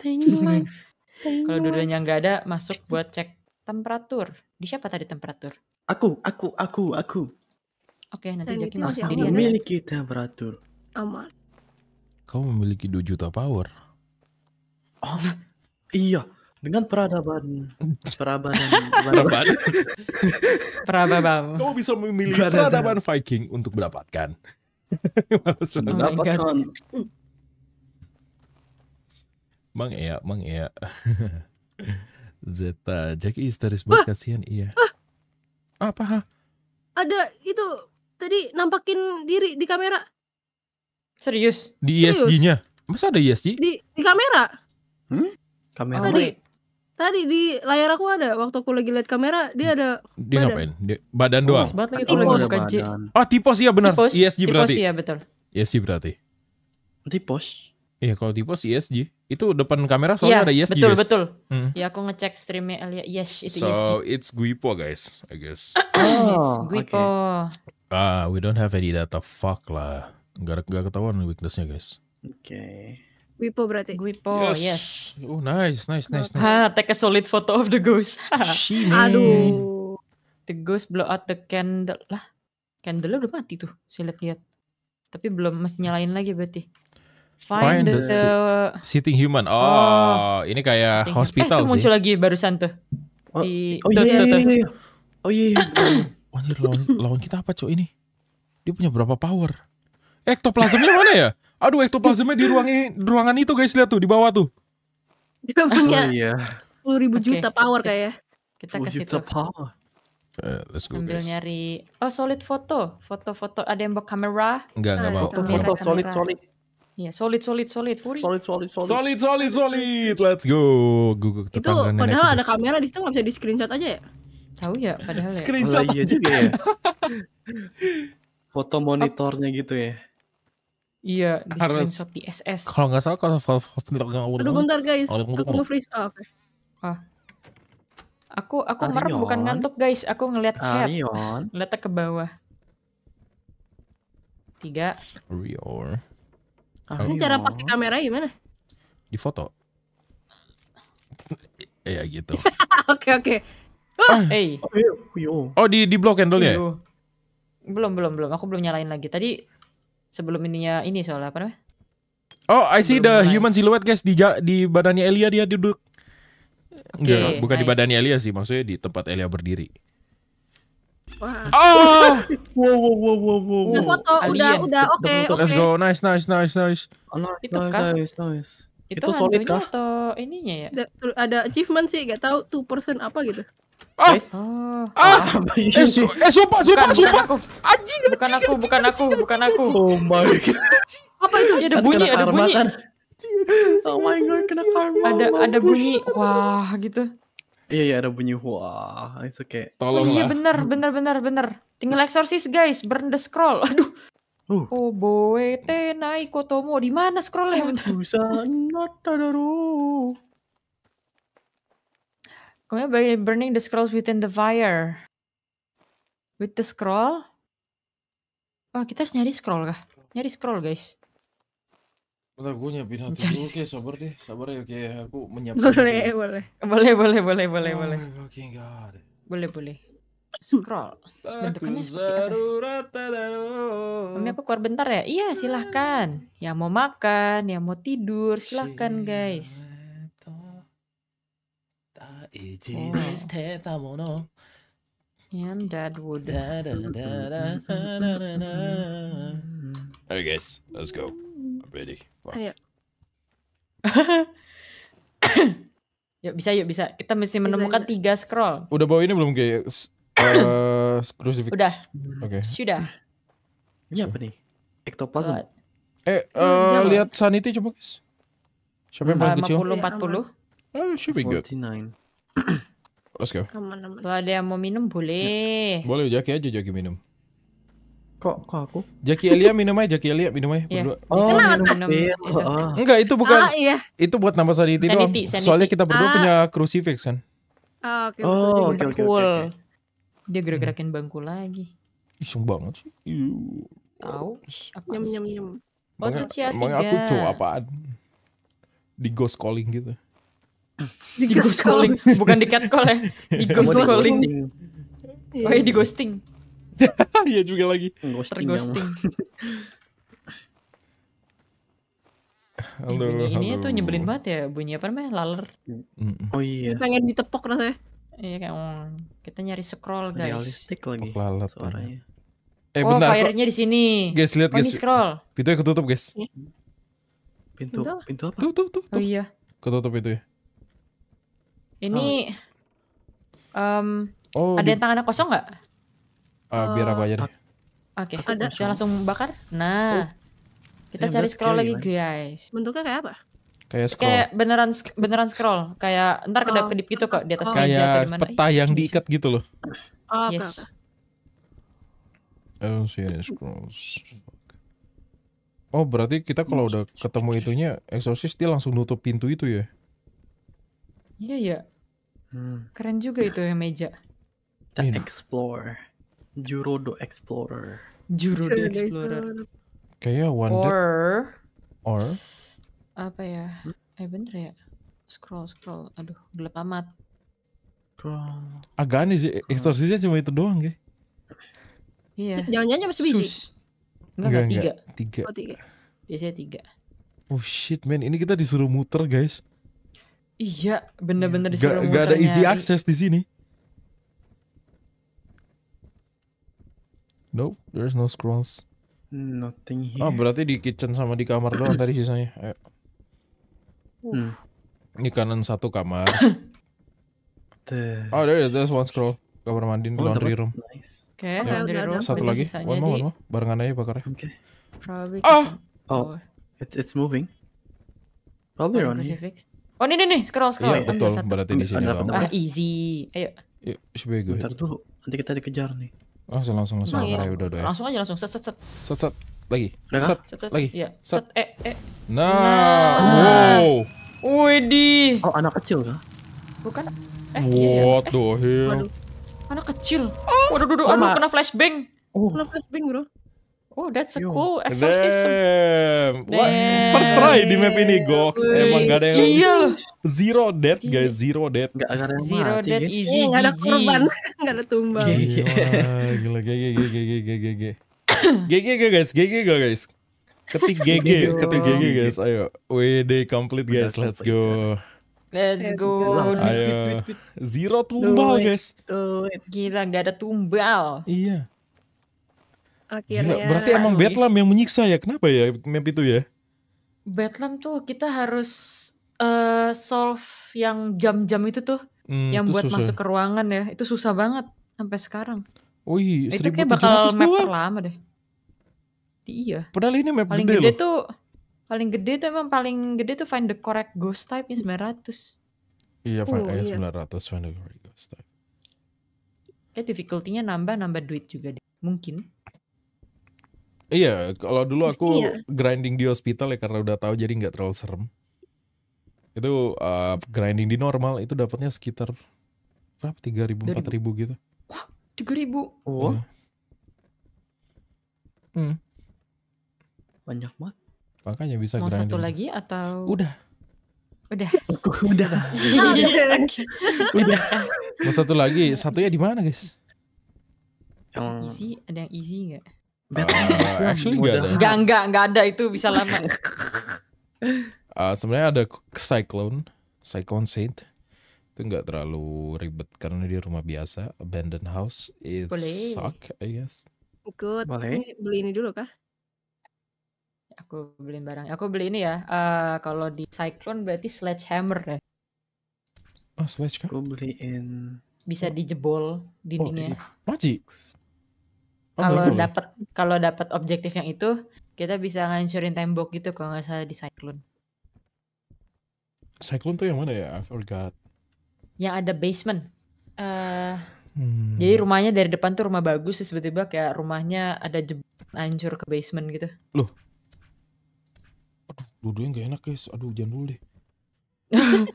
kalau dua-duanya nggak ada masuk buat cek temperatur di siapa tadi temperatur aku aku aku aku oke okay, nanti Jackie masuk sendiri memiliki temperatur aman kau memiliki 2 juta power oh iya dengan peradaban *laughs* peradaban peradaban *laughs* peradaban kamu bisa memilih peradaban, peradaban Viking untuk mendapatkan *laughs* mendapatkan oh Mang ya Mang ya Zeta, Jackie histeris banget kasihan iya. Ah. Apa? Ha? Ada itu tadi nampakin diri di kamera. Serius? Di ISG-nya. E Masa ada ISG? E di di kamera. Hmm? Kamera. Oh, tadi. Tadi di layar aku ada waktu aku lagi lihat kamera dia hmm. ada dia badan. ngapain? Dia, badan doang. Oh, lagi tipos. ya oh, tipos iya benar. Tipos, ESG tipos, berarti. Tipos iya betul. ESG berarti. Tipos. Iya, kalau tipos ESG. Itu depan kamera soalnya ya, ada ESG. Betul, guys. betul. Hmm. Ya aku ngecek streamnya Elia. Eh, yes, itu so, ESG. it's Guipo guys, I guess. *coughs* oh, it's Guipo. Okay. Ah, we don't have any data fuck lah. Gak, gak ketahuan weaknessnya guys. Oke. Okay. Wipo berarti. Wipo, yes. yes. Oh, nice, nice, nice, nice. Ha, take a solid photo of the ghost. *laughs* Aduh. The ghost blow out the candle. Lah, candle udah mati tuh. Saya lihat-lihat. Tapi belum mesti nyalain lagi berarti. Find, Find the, the sitting human. Oh, oh ini kayak sitting. Eh, hospital eh, sih. muncul lagi barusan tuh. Oh, di, oh, iya, iya, iya, iya, Oh iya. iya. *coughs* Anjir, lawan, lawan kita apa, cowok ini? Dia punya berapa power? Ektoplasmnya mana ya? Aduh, ektoplasmnya di ruang ini, ruangan itu guys lihat tuh di bawah tuh. Dia punya oh, iya. 10 ribu okay. juta power kayak. Ya. Kita ke situ. power. Eh, let's go guys. nyari oh solid foto, foto-foto ada yang bawa kamera. Enggak, enggak mau. Foto-foto solid solid. Iya, solid solid solid solid, Solid solid solid. Solid solid solid. Let's go. Google Itu padahal ada kamera di situ nggak bisa di screenshot aja ya? Tahu ya padahal ya. Screenshot. Oh, iya ya. *laughs* foto monitornya gitu ya. Iya, di Harus, screenshot di SS. Kalau nggak salah kalau Aduh bentar guys, aku nge-freeze up. Oh, ah. Aku aku merem bukan ngantuk guys, aku ngeliat chat. ngeliat ke bawah. Tiga. Real. Ini cara pakai kamera gimana? Di foto. Iya *laughs* gitu. *laughs* Oke oke. Ah, ah. Hey. Oh, iya, oh di di blok handle ya? Belum belum belum, aku belum nyalain lagi. Tadi sebelum ininya ini soalnya apa namanya? Oh, I see sebelum the mulai. human silhouette guys di di badannya Elia dia duduk. Okay, bukan nice. di badannya Elia sih, maksudnya di tempat Elia berdiri. Wah. Oh, *laughs* wow, wow, wow, wow, wow. Udah foto, Alien. udah, udah, oke, okay, oke. Okay. Let's go, nice, nice, nice, nice. Oh, no, itu nice, kan? Nice, nice. Itu, itu solid kah? Itu ininya ya? Ada, ada achievement sih, gak tahu 2% apa gitu. Ah. ah. Ah. ah. Eh, su eh sumpah, sumpah, bukan, sumpah. Anjing, bukan aku, bukan aku, bukan aku. Oh my god. *laughs* Apa itu? Ada bunyi, ada bunyi. Oh my god, kena karma. Ada ada bunyi wah gitu. Iya iya ada bunyi wah itu kayak tolong oh, iya bener bener bener bener tinggal eksorsis guys burn the scroll *laughs* aduh uh. oh boy te naik kotomo di mana scrollnya bentar ada natadaru Kemudian by burning the scrolls within the fire. With the scroll? Wah, oh, kita harus nyari scroll kah? Nyari scroll, guys. Bentar, gue nyiapin hati dulu, oke sabar deh, sabar ya, oke aku menyiapkan Boleh, hati. boleh Boleh, boleh, boleh, boleh, oh boleh ah, god Boleh, boleh Scroll Bentukannya seperti apa? Ini aku keluar bentar ya? Iya, silahkan Yang mau makan, yang mau tidur, silahkan guys 一に捨てたもの And that would. Alright, guys, let's go. I'm ready. Ayo. *coughs* yuk bisa yuk bisa. Kita mesti menemukan bisa, tiga scroll. Udah bawa ini belum kayak uh, *coughs* crucifix? Udah. Oke. Okay. Sudah. Ini apa nih? Ektoplasm. Eh, uh, lihat sanity coba guys. Siapa yang paling kecil? 40 40. Oh, should be good. 49. Let's go. Kalau ada yang mau minum boleh. Ya. Boleh, Jaki aja Jaki minum. Kok kok aku? Jaki Elia minum aja, Jaki Elia minum aja yeah. Iya. Oh, Kenapa? Oh, minum. minum iya, itu. Oh, oh. Enggak, itu bukan. Ah, iya. Itu buat nambah sanity, sanity doang. Sanity. Soalnya kita berdua ah. punya crucifix kan. Ah, oh, oke. Okay, oke oke Dia gerak-gerakin hmm. bangku lagi. Iseng banget sih. Tahu? Nyem nyem nyem. Oh, Emang aku cowok apaan? Di ghost calling gitu di, ghost calling. bukan di cat call ya di ghost calling ghosting. Iya. oh iya di ghosting *laughs* iya juga lagi ghosting, halo, ya, halo. ini tuh nyebelin banget ya bunyi apa namanya laler oh iya pengen ditepok rasanya iya kayak oh, kita nyari scroll guys realistik lagi laler suaranya Eh, oh, bentar. fire-nya di sini. Guys, lihat oh, guys. Scroll. itu ketutup, guys. Iya. Pintu, pintu apa? Tuh, tuh, tuh, tuh. Oh iya. Ketutup itu ya. Ini oh. um, oh, ada di... yang tangannya kosong nggak? Uh, biar aku aja deh. Oke, okay. Saya langsung bakar. Nah, oh. kita yeah, cari scroll lagi man. guys. Bentuknya kayak apa? Kayak scroll. Kayak beneran beneran scroll. Kayak ntar kedap oh. kedip gitu kok di atas oh. meja atau peta yang diikat gitu loh. Oh, yes. Okay, okay. Oh, see any scrolls. Oh, berarti kita kalau udah ketemu itunya exorcist dia langsung nutup pintu itu ya? Iya ya. Hmm. Keren juga itu yang meja. The yeah. Explorer. Jurodo Explorer. Jurodo Explorer. Kayaknya one or, or apa ya? Eh bener ya. Scroll scroll. Aduh, gelap amat. Scroll. Agak aneh sih eksorsisnya cuma itu doang, guys. Iya. Jangan-jangan cuma sebiji. Sus. Enggak, enggak, tiga. Tiga. Oh, tiga. Biasanya tiga. Oh shit man, ini kita disuruh muter guys. Iya, bener-bener iya. disuruh Gak, gak ada easy nyari. access di sini. Nope, there's no scrolls. Nothing here. Ah, berarti di kitchen sama di kamar doang tadi sisanya. Ayo. Hmm. Ini kanan satu kamar. *laughs* Oh, there is, there's one scroll. Kamar mandi, oh, laundry room. Nice. Oke, okay, ya, laundry room. Satu lagi. One more, one more. Barengan aja bakarnya. Oke. Okay. Probably. Ah! Oh! Oh, It's it's moving. Probably on here. Oh ini nih nih scroll scroll. Iya betul satu. berarti di sini. ah easy. Ayo. Yuk, gue. Ntar tuh nanti kita dikejar nih. Ah, langsung langsung langsung nah, iya. udah udah. Ya. Langsung aja langsung set set set. Set set lagi. Set, set, set lagi. Iya. Set. set eh eh. Nah. nah. Wow. Widi. Oh anak kecil kah? Bukan. Eh, iya, iya. What iya, the hell? Anak kecil. Oh, waduh, waduh, aduh, kena flashbang. Oh. Kena flashbang, bro. Oh, that's a Yo. cool exorcism. Damn. Wah, first try di map ini, Gox. Emang gak ada yang... Gila. Zero dead, guys. Zero dead. Gak ada yang Zero mati, dead, guys. easy, eh, Gak ada korban. *laughs* gak ada tumbang. Gila, gila, gila, gila, gila, gila, *coughs* gak, guys. gila, gak, guys. Ketik GG, ketik GG, guys. Ayo. WD complete, guys. Let's go. Let's go. Ayo. Zero tumbal, guys. Gila, gak ada tumbal. Iya akhirnya Gila, berarti emang Bedlam yang menyiksa ya kenapa ya map itu ya Bedlam tuh kita harus uh, solve yang jam-jam itu tuh hmm, yang itu buat susah. masuk ke ruangan ya itu susah banget sampai sekarang Wih, nah, itu kayak bakal map terlama deh iya padahal ini map paling gede, gede loh. tuh paling gede tuh emang paling gede tuh find the correct ghost type yang 900 iya find uh, iya. 900 find the correct ghost type kayak difficulty-nya nambah nambah duit juga deh mungkin Iya, kalau dulu aku iya. grinding di hospital ya karena udah tahu jadi nggak terlalu serem. Itu uh, grinding di normal itu dapatnya sekitar berapa? Tiga ribu, empat ribu gitu. Wah, tiga ribu. Oh. Hmm. Banyak banget. Makanya bisa Mau grinding. satu lagi atau? Udah. Udah. udah. *laughs* udah. udah. Mau satu lagi, satunya di mana guys? Yang easy, ada yang easy nggak? Uh, actually nggak ada. Nggak nggak gak ada itu bisa lama. uh, *laughs* Sebenarnya ada Cyclone, Cyclone Saint itu gak terlalu ribet karena dia rumah biasa, abandoned house. It suck, I guess. Ikut. Boleh. Beli ini dulu kah? Aku beliin barang. Aku beli ini ya. Uh, kalau di Cyclone berarti sledgehammer ya. Oh, sledge Aku beliin. Bisa dijebol oh, dindingnya. Oh, Magic. Oh, kalau dapat kalau dapat objektif yang itu kita bisa ngancurin tembok gitu kalau nggak salah di Cyclone Cyclone tuh yang mana ya I forgot yang ada basement uh, Hmm. Jadi rumahnya dari depan tuh rumah bagus, sih, tiba-tiba kayak rumahnya ada hancur ke basement gitu. Loh. Aduh, dua-duanya gak enak guys. Aduh, jangan dulu deh. *laughs*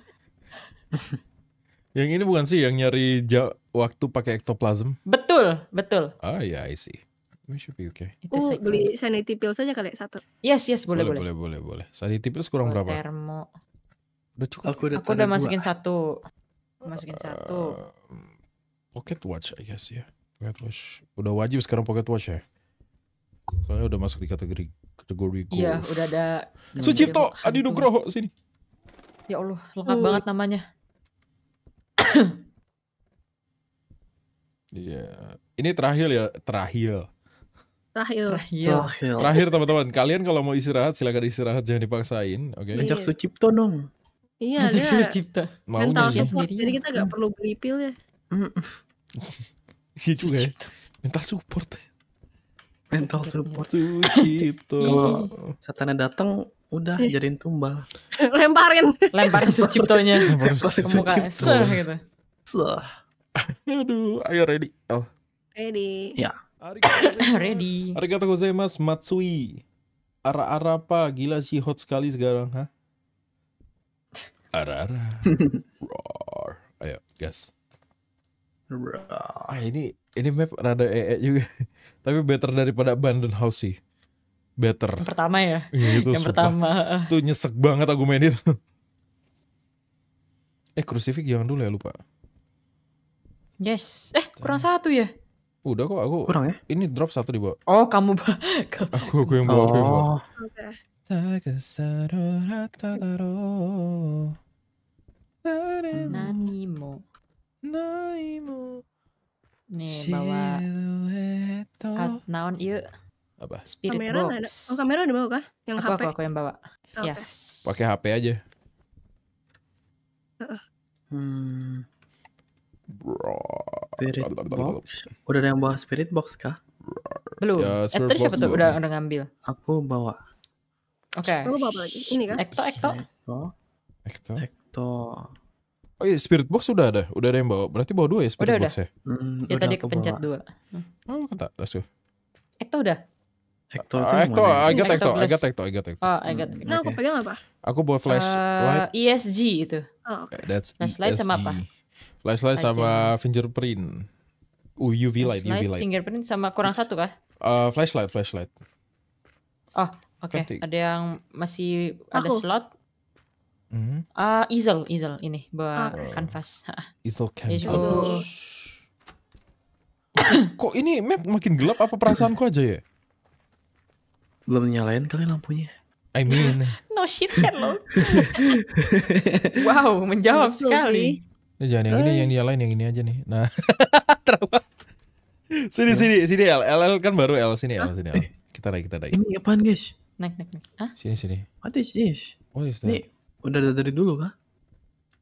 yang ini bukan sih yang nyari ja waktu pakai ektoplasm? Betul, betul. Oh iya, yeah, I see. We should be okay. Itu oh, beli sanity pills saja kali satu. Yes, yes, boleh, boleh. Boleh, boleh, boleh. boleh. Sanity pills kurang oh, berapa? Termo. Udah cukup. Aku udah, aku udah masukin dua. satu. Masukin uh, satu. Eh, pocket watch, I guess ya. Yeah. Pocket watch. Udah wajib sekarang pocket watch ya. Soalnya udah masuk di kategori kategori gold. Iya, udah ada. Sucipto Adi Nugroho sini. Ya Allah, lengkap uh. banget namanya. Iya. Ini terakhir ya, terakhir. Terakhir. Terakhir. Terakhir teman-teman, kalian kalau mau istirahat silakan istirahat jangan dipaksain, oke? Okay? Iya. Ajak Sucipto dong. Iya, Ajak iya. Sucipto. Mau mental Jadi kita gak perlu beli pil ya. Iya juga ya. Mental support. Mental support Sucipto. Satana datang udah eh. jadiin tumbal. *laughs* Lemparin. Lemparin Suciptonya. Lemparin Sucipto. Ke *laughs* Aduh, ayo ready. Oh. Ready. Ya. *coughs* ready. Arigatou gozaimasu Matsui. Ara-ara apa? Gila sih hot sekali sekarang, ha? *laughs* Ara-ara. Roar. Ayo, gas. Ah, ini ini map rada ee juga. *laughs* Tapi better daripada abandoned House sih. Better. Yang pertama ya. Iya, itu Yang sumpah. pertama. Itu nyesek banget aku main itu. Eh, Crucifix jangan dulu ya, lupa. Yes. Eh, kurang satu ya? Udah kok aku. Kurang ya? Ini drop satu di bawah. Oh, kamu *laughs* aku aku yang bawa, oh. aku yang bawa. Okay. Nanimo. Nanimo. Nih bawa At naon ieu. Apa? Spirit kamera box. Ada. Oh, kamera udah bawa kah? Yang aku, HP. Aku, aku yang bawa. Okay. Yes. Pakai HP aja. Uh. Hmm. Spirit box. Udah ada yang bawa spirit box kah? Belum. Ya, eh, tadi siapa tuh udah udah ngambil? Aku bawa. Oke. Okay. Aku bawa lagi. Ini kan? Ekto, Ekto. Ekto. Ekto. Oh iya, spirit box sudah ada. Udah ada yang bawa. Berarti bawa dua ya spirit udah, box udah. ya? Hmm, ya udah tadi kepencet dua. dua. Hmm. Oh, kata. Let's go. Ekto udah. Ekto itu Ekto, agak Ekto, agak Ekto, agak Ekto. Oh, agak. Nah, aku pegang apa? Aku bawa flashlight. Eh, ESG itu. Oh, ah, okay. That's Flashlight sama e apa? Flashlight sama fingerprint. UV light, UV light. Fingerprint sama kurang satu kah? Uh, flashlight, flashlight. Oh, oke. Okay. Ada yang masih ada slot. Mm -hmm. uh, easel, easel ini buat uh. kanvas. Easel canvas. Easel. *coughs* Kok ini map makin gelap apa perasaanku aja ya? Belum nyalain kali lampunya. I mean. *laughs* no shit Sherlock. *laughs* wow, menjawab sekali. Ini jangan yang ini, yang dia lain yang ini aja nih. Nah, *laughs* terawat. Iya. sini sini sini L, L, kan baru L sini L sini L. Kita naik kita naik. Ini apaan guys? Naik naik naik. Ah? Sini sini. What is this? What is that? Ini udah dari dulu kah?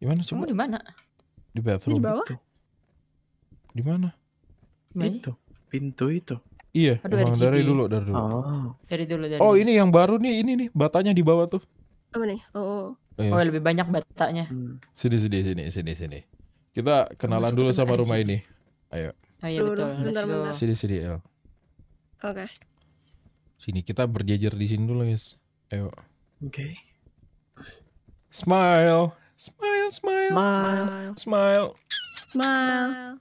Gimana coba? Di mana? Di bathroom. Di bawah. Di mana? Itu pintu itu. Iya, Aduh, emang dari dulu, dari dulu. Oh. Dari dulu, dari Oh, ini yang baru nih, ini nih, batanya di bawah tuh. Apa nih? Oh. oh. Oh, iya. oh lebih banyak batanya. Hmm. Sini sini sini sini sini. Kita kenalan Masukin dulu sama aja. rumah ini. Ayo. Oh, iya, betul. Bentar, bentar. Sini sini El. Oke. Okay. Sini kita berjejer di sini dulu guys. Ayo. Oke. Okay. Smile. Smile, smile, smile, smile, smile.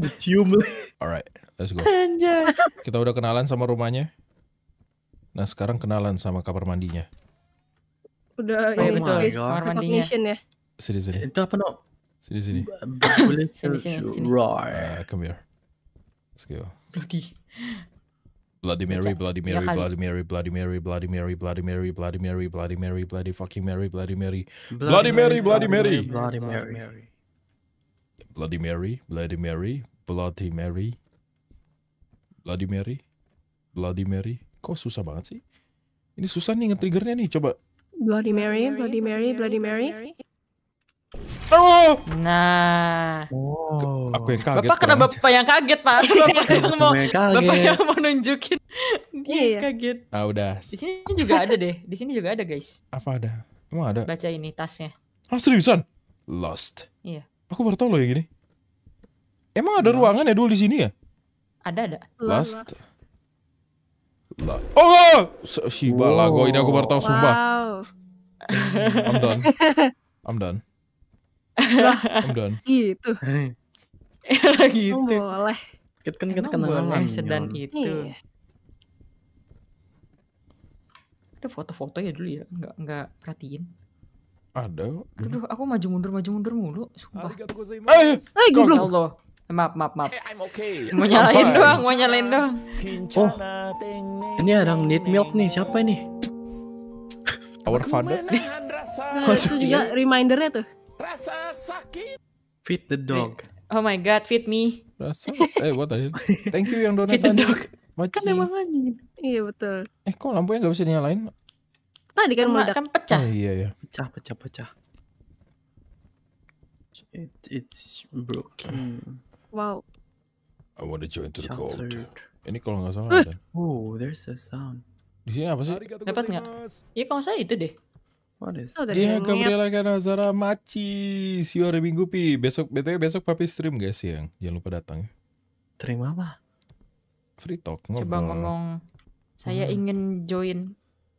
Dicium. Alright, let's go. Anjay. Kita udah kenalan sama rumahnya. Nah sekarang kenalan sama kamar mandinya udah oh, ini betul. recognition ya. Sini sini. Itu apa no? Sini sini. Boleh sini sini. Uh, come here. Let's go. Bloody. Bloody Mary, Bloody Mary, Bloody Mary, Bloody Mary, Bloody Mary, Bloody Mary, Bloody Mary, Bloody Mary, Bloody fucking Mary, Bloody Mary, Bloody Mary, Bloody Mary, Bloody Mary, Bloody Mary, Bloody Mary, Bloody Mary, Bloody Mary, Bloody Mary. Kok susah banget sih? Ini susah nih nge nih, coba Bloody Mary, Bloody Mary, Bloody Mary. Oh. Nah. Oh. Aku yang kaget. Bapak kena bapak yang kaget, Pak. *laughs* Bapak yang mau Bapak yang mau nunjukin. Dia yeah. Iya. kaget. Ah, udah. Di sini juga ada deh. Di sini juga ada, guys. Apa ada? Emang ada? Baca ini tasnya. Ah, seriusan? Lost. Iya. Aku baru tahu loh yang ini. Emang ada Lost. ruangan ya dulu di sini ya? Ada, ada. Lost. Lost. Oh Allah. Shi gue ini aku baru tahu sumpah. I'm done. I'm done. Lah, I'm done. Gitu. gitu. Oh, boleh. Kita kan kita kenal sedan iya. itu. Ada foto-foto ya dulu ya, nggak nggak perhatiin. Ada. Aduh, aku maju mundur maju mundur mulu, sumpah. Eh, eh, goblok. Ya Allah. Maaf, maaf, maaf. Hey, eh, I'm okay. Mau nyalain doang, mau nyalain doang. Oh, ini ada yang Need Milk nih. Siapa nih? Our Father. nah, itu juga remindernya tuh. Rasa sakit. Feed the dog. Oh my god, feed me. Rasa, eh what the Thank you yang donat Feed the dog. Maci. Kan emang anjing. Iya betul. Eh kok lampunya nggak bisa dinyalain? Tadi kan, kan meledak. Kan pecah. Oh, iya iya. Pecah, pecah, pecah. It, it's broken. Wow. I want to join to the cold. Ini kalau nggak salah eh. ada. Oh, there's a sound. Di sini apa sih? Dapat nggak? Iya kalau saya itu deh. What is? Oh, yeah, Gabriela Kanazara Maci, hari Minggu Pi. Besok betulnya besok papi stream guys siang. Ya, jangan lupa datang ya. Stream apa? Free talk ngobrol. Coba ngomong saya hmm. ingin join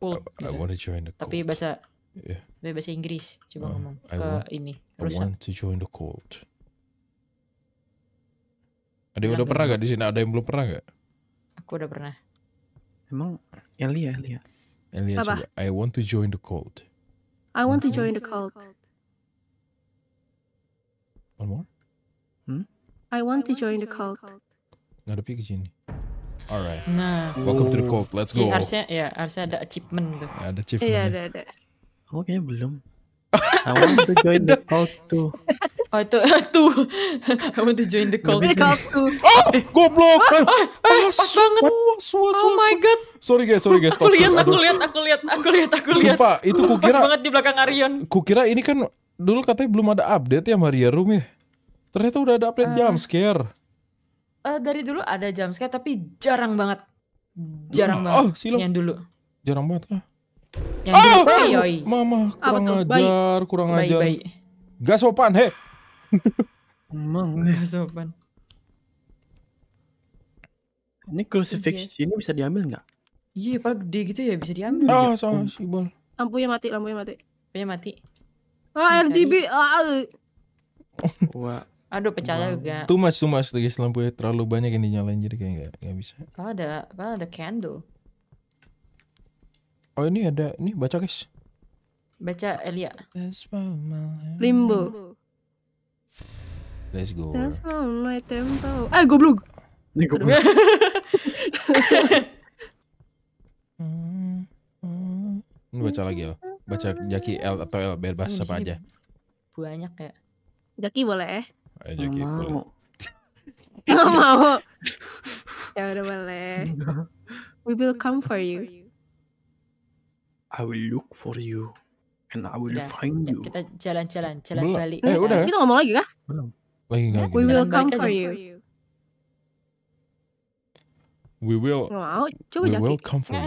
cult. I, I want to join the cult. Tapi bahasa yeah. bahasa Inggris coba um, ngomong I ke want, ini. Rusak. I want to join the cult. Ada yang udah pernah gak di sini? Ada yang belum pernah gak? Aku udah pernah. Emang Elia, Elia. Elia juga. coba. I want to join the cult. I want to hmm? join the cult. One more? Hmm? I want to join the cult. ada pikir sini. Alright. Nah. Welcome to the cult. Let's go. Harusnya ya harusnya ada achievement tuh. Ada achievement. Iya, ada ada. Oke, oh, belum. I want to join the cult too. Oh itu *laughs* tuh. I want to join the cult. The cult too. Oh, *laughs* goblok. Ah, ah, ah pas banget. Oh, was, oh my god. Sorry guys, sorry guys. Aku lihat, aku lihat, aku lihat, aku lihat, aku lihat. Sumpah, itu kukira. Pas banget di belakang Arion. Kukira ini kan dulu katanya belum ada update ya Maria Room ya. Ternyata udah ada update uh, scare. Uh, dari dulu ada jam scare tapi jarang banget. Jarang hmm. banget. Oh, Yang dulu. Jarang banget lah. Ya yang oh, oh, yoi. Mama kurang ajar, kurang bayi, ajar. Bayi. Gak sopan, he. Emang gak sopan. Ini crucifix okay. Iya. ini bisa diambil nggak? Iya, paling gede gitu ya bisa diambil. Ah, ya. sama si bol. Lampunya mati, lampunya mati. Lampunya mati. Ah, oh, RGB. Ah. Wah. Aduh, pecah wow. juga. Too much, too much, guys. Lampunya terlalu banyak yang dinyalain jadi kayak nggak nggak bisa. Kalau ada, kalau ada candle. Oh ini ada, ini baca guys. Baca Elia. Limbo. Let's go. That's Ah goblok. Ini goblok. *laughs* Ini baca lagi loh. Baca Jaki L atau L bebas oh, apa aja. Banyak ya. Jaki boleh. Ayo eh, Jaki boleh. *laughs* mau. ya udah boleh. We will come for you. I will look for you and I will udah, find you. Kita jalan-jalan, jalan balik. Eh, udah. Kita ngomong lagi kah? Belum. Lagi enggak. We will come for you. We will. Wow, coba We will come for you.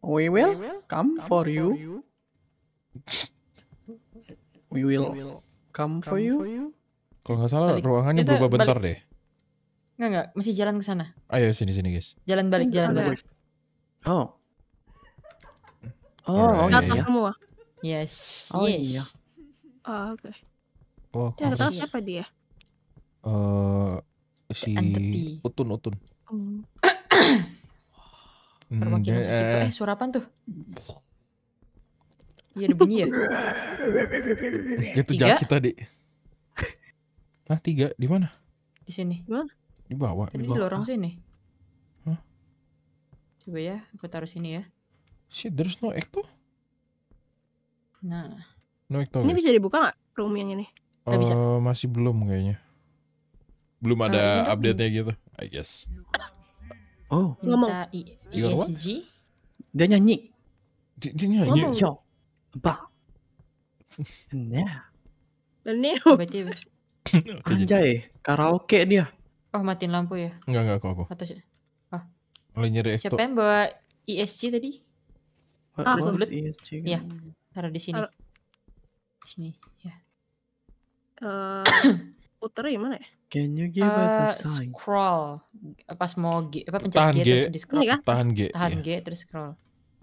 We will come for you. We will come for you. Kalau nggak salah balik. ruangannya berubah bentar deh. nggak nggak masih jalan ke sana. Ayo sini sini guys. Jalan balik, jalan balik. Oh, Oh, oh iya, iya. semua. Yes. Oh yes. iya. Oh, oke. Okay. Oh, ya, tahu siapa dia? Eh uh, si Utun Utun. Hmm. hmm Perwakilan hmm, Eh, surapan tuh? *laughs* Iya ada bunyi ya. *laughs* Itu jaki tadi. Nah *laughs* tiga di mana? Di sini. Di bawah. Tadi di, bawah. di lorong sini. Hah? Coba ya, aku taruh sini ya. Shit, there's no Ecto? Nah. No Ecto. Ini guys. bisa dibuka gak room yang ini? Gak uh, bisa. Eh, masih belum kayaknya. Belum oh, ada nah, update-nya gitu, I guess. Oh. Ngomong. Iya, what? Dia nyanyi. Dia, dia nyanyi? Ngomong. Yo. Ba. Nah. Bener. *laughs* Tiba-tiba. Anjay, karaoke dia. Oh, matiin lampu ya? Enggak, enggak, aku, aku. Atau, oh. Ah. Lagi nyari Siapa yang bawa ISG tadi? What, ah, Ya, taruh di sini. Taruh. Sini, ya. Uh, eh, utara gimana ya? Can you give us a eh, sign? Scroll. Pas mau G, apa pencet tahan G, G terus di scroll. Tahan G. Tahan iya. G terus scroll.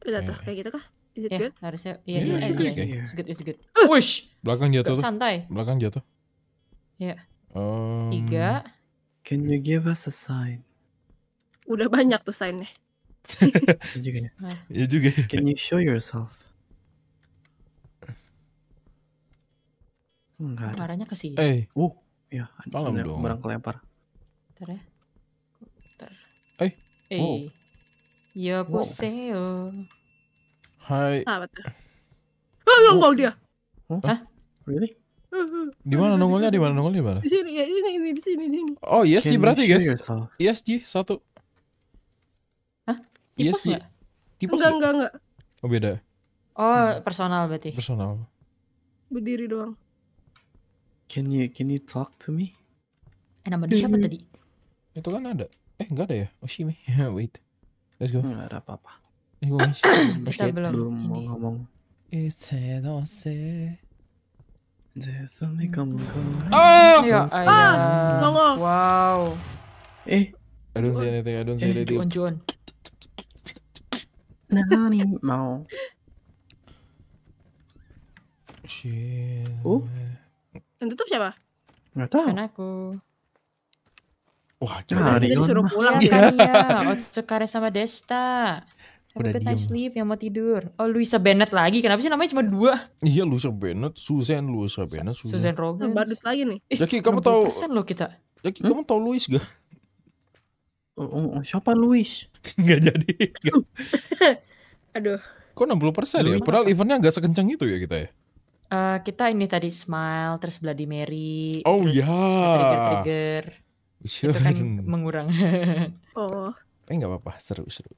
Udah tuh, iya. kayak gitu kah? Is it good? Harusnya iya iya. Yeah, yeah, yeah. good, it's good. Uh, eh! Wish. Belakang jatuh tuh. Santai. Belakang jatuh. Iya. Yeah. Um, Tiga. Can you give us a sign? Udah banyak tuh sign Ya. Iya juga Iya juga. Can you show yourself? Enggak oh, ada. ke sini. Eh, uh, ya. ada dong. Barang kelempar. Entar ya. Eh. Eh. Wow. Ya poseo. Hai. Ah, betul. Oh, nongol dia. Hah? Really? Di mana nongolnya? Di mana nongolnya, Bara? Di sini, ya, ini, ini, di sini, di sini. Oh, yes, G berarti, guys. Yes, e G satu. Iya sih. Tipes enggak, enggak, enggak. Oh beda. Oh hmm. personal berarti. Personal. Berdiri doang. Can you can you talk to me? Eh, nama siapa tadi? Itu kan ada. Eh enggak ada ya? Oshime. Oh, *laughs* wait. Let's go. Enggak ada apa-apa. Eh, gue *coughs* masih kita belum, belum mau ngomong. Definitely come Oh, ya, ah, ngomong. Wow. Eh, I don't see anything. I don't see eh, anything. Nah *laughs* mau Oh. Yang tutup siapa? Nggak tahu. Karena aku. Wah, kira Nah, dia suruh *laughs* pulang iya, kan ya. Otsukare sama Desta. Udah diem. sleep yang mau tidur. Oh, Luisa Bennett lagi. Kenapa sih namanya cuma dua? Iya, Luisa Bennett, Susan, Luisa Bennett, Susan, Susan Rogen. Badut lagi nih. Jaki, kamu tahu? Susan lo kita. Jaki, hmm? kamu tahu Luis gak? Oh, oh, siapa Luis? *laughs* Nggak jadi. Gak. *laughs* Aduh. Kok 60 persen ya? Padahal eventnya nggak sekencang itu ya kita ya? Uh, kita ini tadi Smile, terus Bloody Mary, oh, terus Yeah. Ya. Trigger-Trigger. Itu kan *laughs* mengurang. oh. Tapi eh, nggak apa-apa, seru-seru.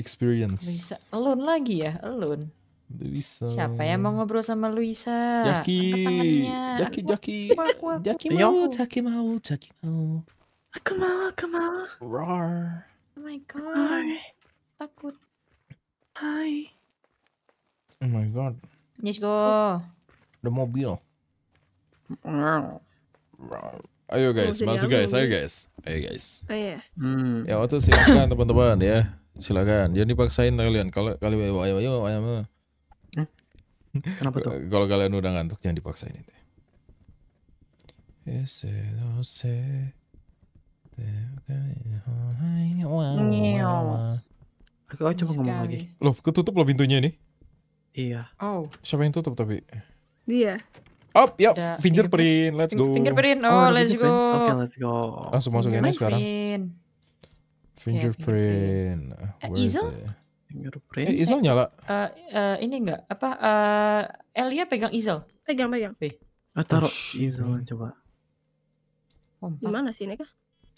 Experience. Luisa. Alone lagi ya, alone. Luisa. Siapa yang mau ngobrol sama Luisa? Jaki. Jaki, Jaki. Jaki mau, Jaki mau, Jaki mau. Kamala, Kamala. Roar. Oh my god. Takut. Hai. Oh my god. Let's go. Oh. The mobil. Ayo guys, oh, masuk guys, ayo guys, ayo guys. Oh iya. Hmm. Ya waktu silakan teman-teman ya, silakan. Jangan dipaksain kalian. Kalau kali ayo ayo ayo ayo. Hmm. Kenapa tuh? *laughs* Kalau kalian udah ngantuk jangan dipaksain itu. Yes, don't say. Aku oh, coba ngomong lagi. Loh, ketutup loh pintunya ini. Iya. Oh. Siapa yang tutup tapi? Dia. Up, oh, ya, fingerprint. Let's go. Fingerprint. Oh, oh let's go. Oke, okay, let's go. Langsung masuk ini sekarang. Fingerprint. Yeah, fingerprint. Eh, Izel? Fingerprint. Eh, Izel nyala. Uh, uh, ini enggak apa uh, Elia pegang Izel. Pegang, pegang. Eh, oh, taruh Izel coba. Gimana sih ini kah?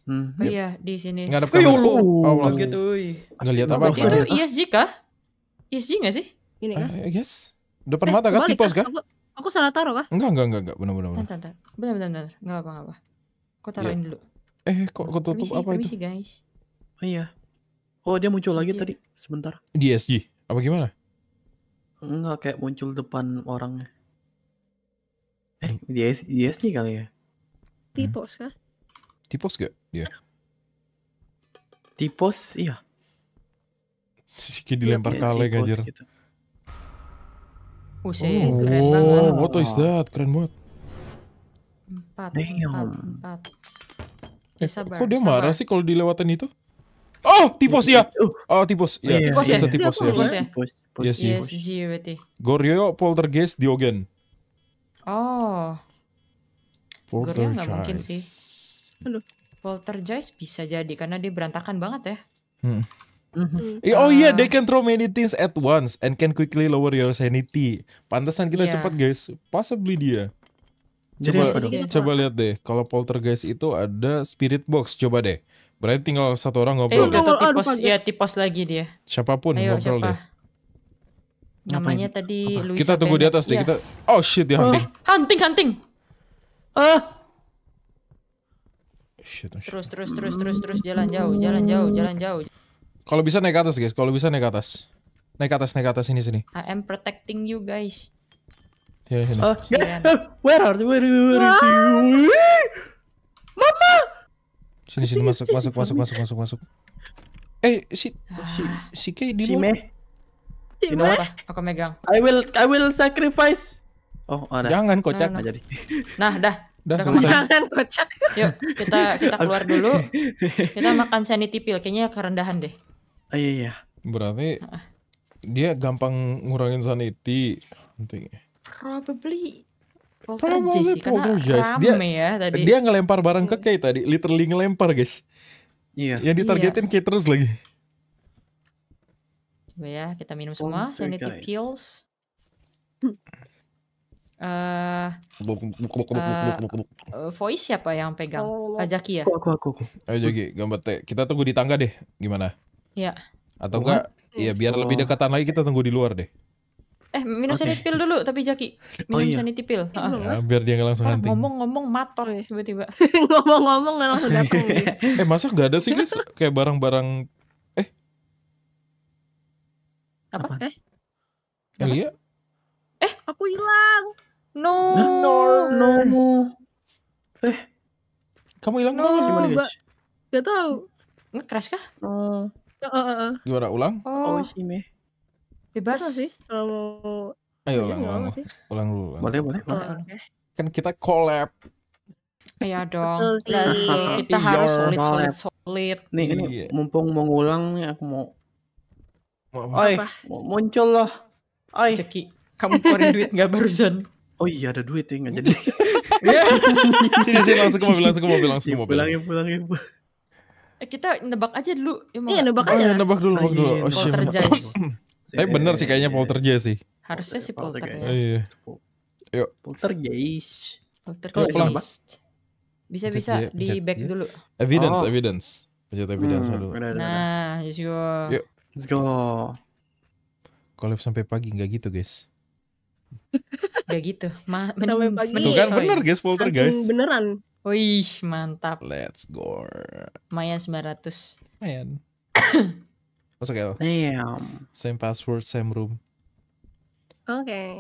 Hmm, oh, iya di sini. ada kamera. Ayo lu. Oh, oh, gitu. lihat apa? Itu ESG kah? ESG enggak sih? Ini kan? Uh, yes. Depan eh, mata kan tipos kah Aku, aku salah taruh kah? Enggak, enggak, enggak, enggak. Benar, benar, benar. Bentar, bentar. Benar, benar, benar. Enggak apa, enggak apa. Kau iya. taruhin yeah. dulu. Eh, kok kau tutup permisi, apa permisi, itu? guys. Oh iya. Oh, dia muncul lagi yeah. tadi. Sebentar. Di ESG. Apa gimana? Enggak, kayak muncul depan orangnya. Eh, di di e ESG kali ya? Tipos kah? Tipos gak? dia. Tipos, iya. Siki dilempar ya, kaleng anjir. Gitu. oh, keren banget. What is that? Keren banget. Empat, Damn. empat, empat. Eh, sabar, kok dia sabar. marah sih kalau dilewatin itu? Oh, tipos ya. Oh, tipos. Iya, yeah. Ya, iya. tipos ya. Tipos ya. Tipos. Iya sih. yes. Goryeo poltergeist Diogen. Oh. Goryeo nggak mungkin sih. Aduh poltergeist bisa jadi karena dia berantakan banget ya. Hmm. Mm-hmm. Eh, oh iya, ah. they can throw many things at once and can quickly lower your sanity. Pantasan kita yeah. cepat guys, possibly dia. Jadi coba, apa coba lihat deh, kalau poltergeist itu ada spirit box, coba deh. Berarti tinggal satu orang eh, ngobrol. Eh, itu tipos, ya tipos lagi dia. Siapapun Ayo, ngobrol siapa? deh. Namanya tadi Apa? Kita tunggu di atas deh. yeah. Kita Oh shit dia hunting. Oh, hunting hunting. Eh, uh shit, oh shit. Terus terus terus terus terus jalan jauh, jalan jauh, jalan jauh. Kalau bisa naik atas, guys. Kalau bisa naik atas. Naik atas, naik atas sini sini. I am protecting you guys. Here, here. Uh, yeah. *laughs* where are where, where is you? Mama. Sini sini masuk masuk masuk masuk masuk masuk. Eh si si si Kay di mana? You know what? Aku megang. I will I will sacrifice. Oh, ada. Jangan kocak. Nah, nah. nah, nah dah. Udah selesai. Jangan kocak. *laughs* Yuk, kita kita keluar dulu. *laughs* Kita makan sanity pill. Kayaknya kerendahan deh. Oh, iya iya. Berarti uh. dia gampang ngurangin sanity nanti. Probably Poltergeist sih, karena dia, ya tadi. Dia ngelempar barang ke Kay tadi, literally ngelempar guys. Iya. Yang ditargetin iya. Kay terus lagi. Coba ya, kita minum semua, sanity pills. Eh, eh voice siapa yang pegang? Oh, oh, oh. Ajaki ya? Aku aku aku. Ayo Jogi, gambar teh. Kita tunggu di tangga deh, gimana? Iya. Atau enggak? Iya, biar lebih dekatan lagi kita tunggu di luar deh. Eh, minum sanity pill dulu tapi Jaki. Minum Oh, iya. Heeh. Ah. Ya, biar dia nggak langsung nanti. Ah, ngomong-ngomong mator iya. tiba-tiba. *laughs* Ngomong-ngomong nggak langsung datang. Iya. Iya. Eh masa nggak ada sih guys kayak barang-barang Eh. Apa? Eh, Elia? Aku hilang. No. No. No. no. Eh. Kamu hilang no, gimana, sih Mbak? Gak tau. Nge-crash kah? No. Uh, uh, uh. Gimana ulang? Oh, oh ini. Bebas Gak sih kalau mau Ayo iya, ulang, ulang, ulang, ulang dulu. Ulang. Boleh, boleh, boleh. Oh, Kan kita collab. Iya dong. kita harus solid, solid, solid. Nih, ini iya. mumpung mau ngulang nih aku mau. Oi, muncul loh. Oi. Ceki, kamu keluarin duit nggak barusan? Oh iya ada duit ya jadi. *laughs* Iya. sini sini langsung ke mobil langsung ke mobil langsung ke iya, mobil. Pulang ya pulang eh, Kita nebak aja dulu. Ya, iya nebak oh, iya, aja. Oh, nebak dulu nebak oh, dulu. Oh, iya, *laughs* Tapi bener sih kayaknya poltergeist sih. Harusnya sih poltergeist. Iya. Yuk. Poltergeist. Poltergeist. Bisa bisa di back dulu. Evidence oh. evidence. Pencet evidence hmm. dulu. Nah, let's go. Yuk. Let's go. Kalau sampai pagi nggak gitu guys gak gitu. Ma mending, pagi. Tuh kan bener guys, folder guys. Beneran. Wih, mantap. Let's go. Mayan 900. Mayan. Masuk ya. Damn. Same password, same room. Oke. Okay.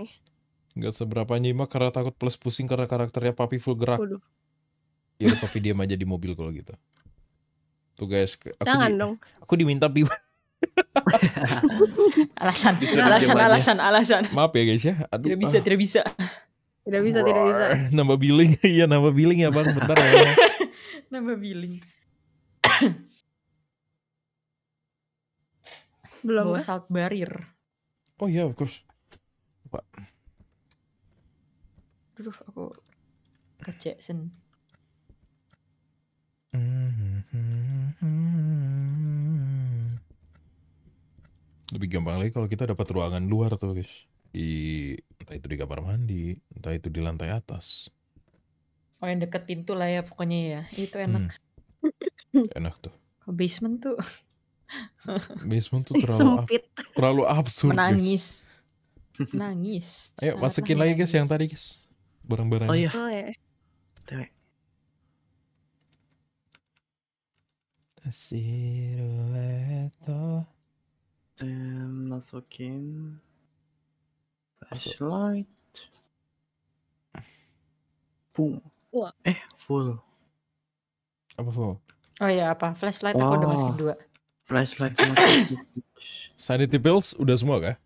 Gak seberapa nyimak karena takut plus pusing karena karakternya papi full gerak. Iya Ya papi diam aja di mobil kalau gitu. Tuh guys, aku Jangan di, dong. Aku diminta piwan *laughs* alasan, alasan, alasan, alasan. Maaf ya guys ya. Aduh, tidak bisa, ah. tidak bisa. Tidak bisa, tidak bisa. nama billing, *laughs* iya nama billing ya bang. Bentar ya. *laughs* nambah billing. *coughs* Belum bawa salt barrier. Oh iya, of course. aku kecek sen. Mm -hmm lebih gampang lagi kalau kita dapat ruangan luar tuh guys di entah itu di kamar mandi entah itu di lantai atas oh yang deket pintu lah ya pokoknya ya itu enak hmm. *coughs* enak tuh ke basement tuh *laughs* basement tuh terlalu sempit ab, terlalu absurd menangis guys. *laughs* ayo Sangat masukin nangis. lagi guys yang tadi guys barang-barang oh iya oh, ya masukin flashlight. Boom. Oh. Eh, full. Apa full? Oh iya, apa? Flashlight oh. aku udah masukin dua. Flashlight sama Sanity pills udah semua kah?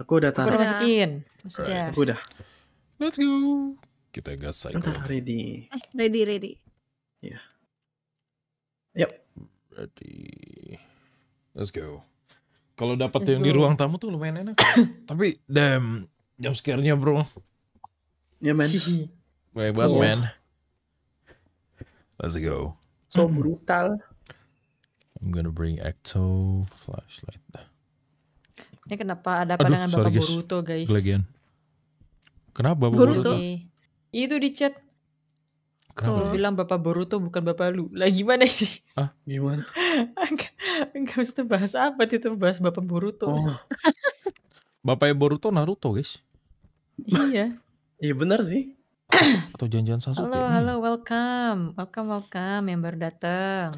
Aku udah taruh. Aku udah masukin. Right. Aku udah. Let's go. Kita gas cycle. Bentar, ready. Eh, ready, ready. Iya. Yeah. Yep. Ready. Let's go. Kalau dapat yang di ruang tamu tuh lumayan enak. *coughs* Tapi damn, jump scare-nya, Bro. Ya, men. Baik banget, iya. men. Let's go. So hmm. brutal. I'm gonna bring Ecto flashlight. Ini kenapa ada apa Aduh, dengan Bapak guys. Boruto, guys? Kenapa Bapak Boruto? Itu di chat. Kenapa? Kalau bilang Bapak Boruto bukan Bapak lu. Lah gimana ini? Ah, gimana? enggak, enggak usah bahas apa itu bahas Bapak Boruto. Oh. *laughs* Bapak Boruto Naruto, guys. iya. Iya benar sih. *coughs* Atau janjian Sasuke. Halo, hmm. halo, welcome. Welcome, welcome yang baru datang.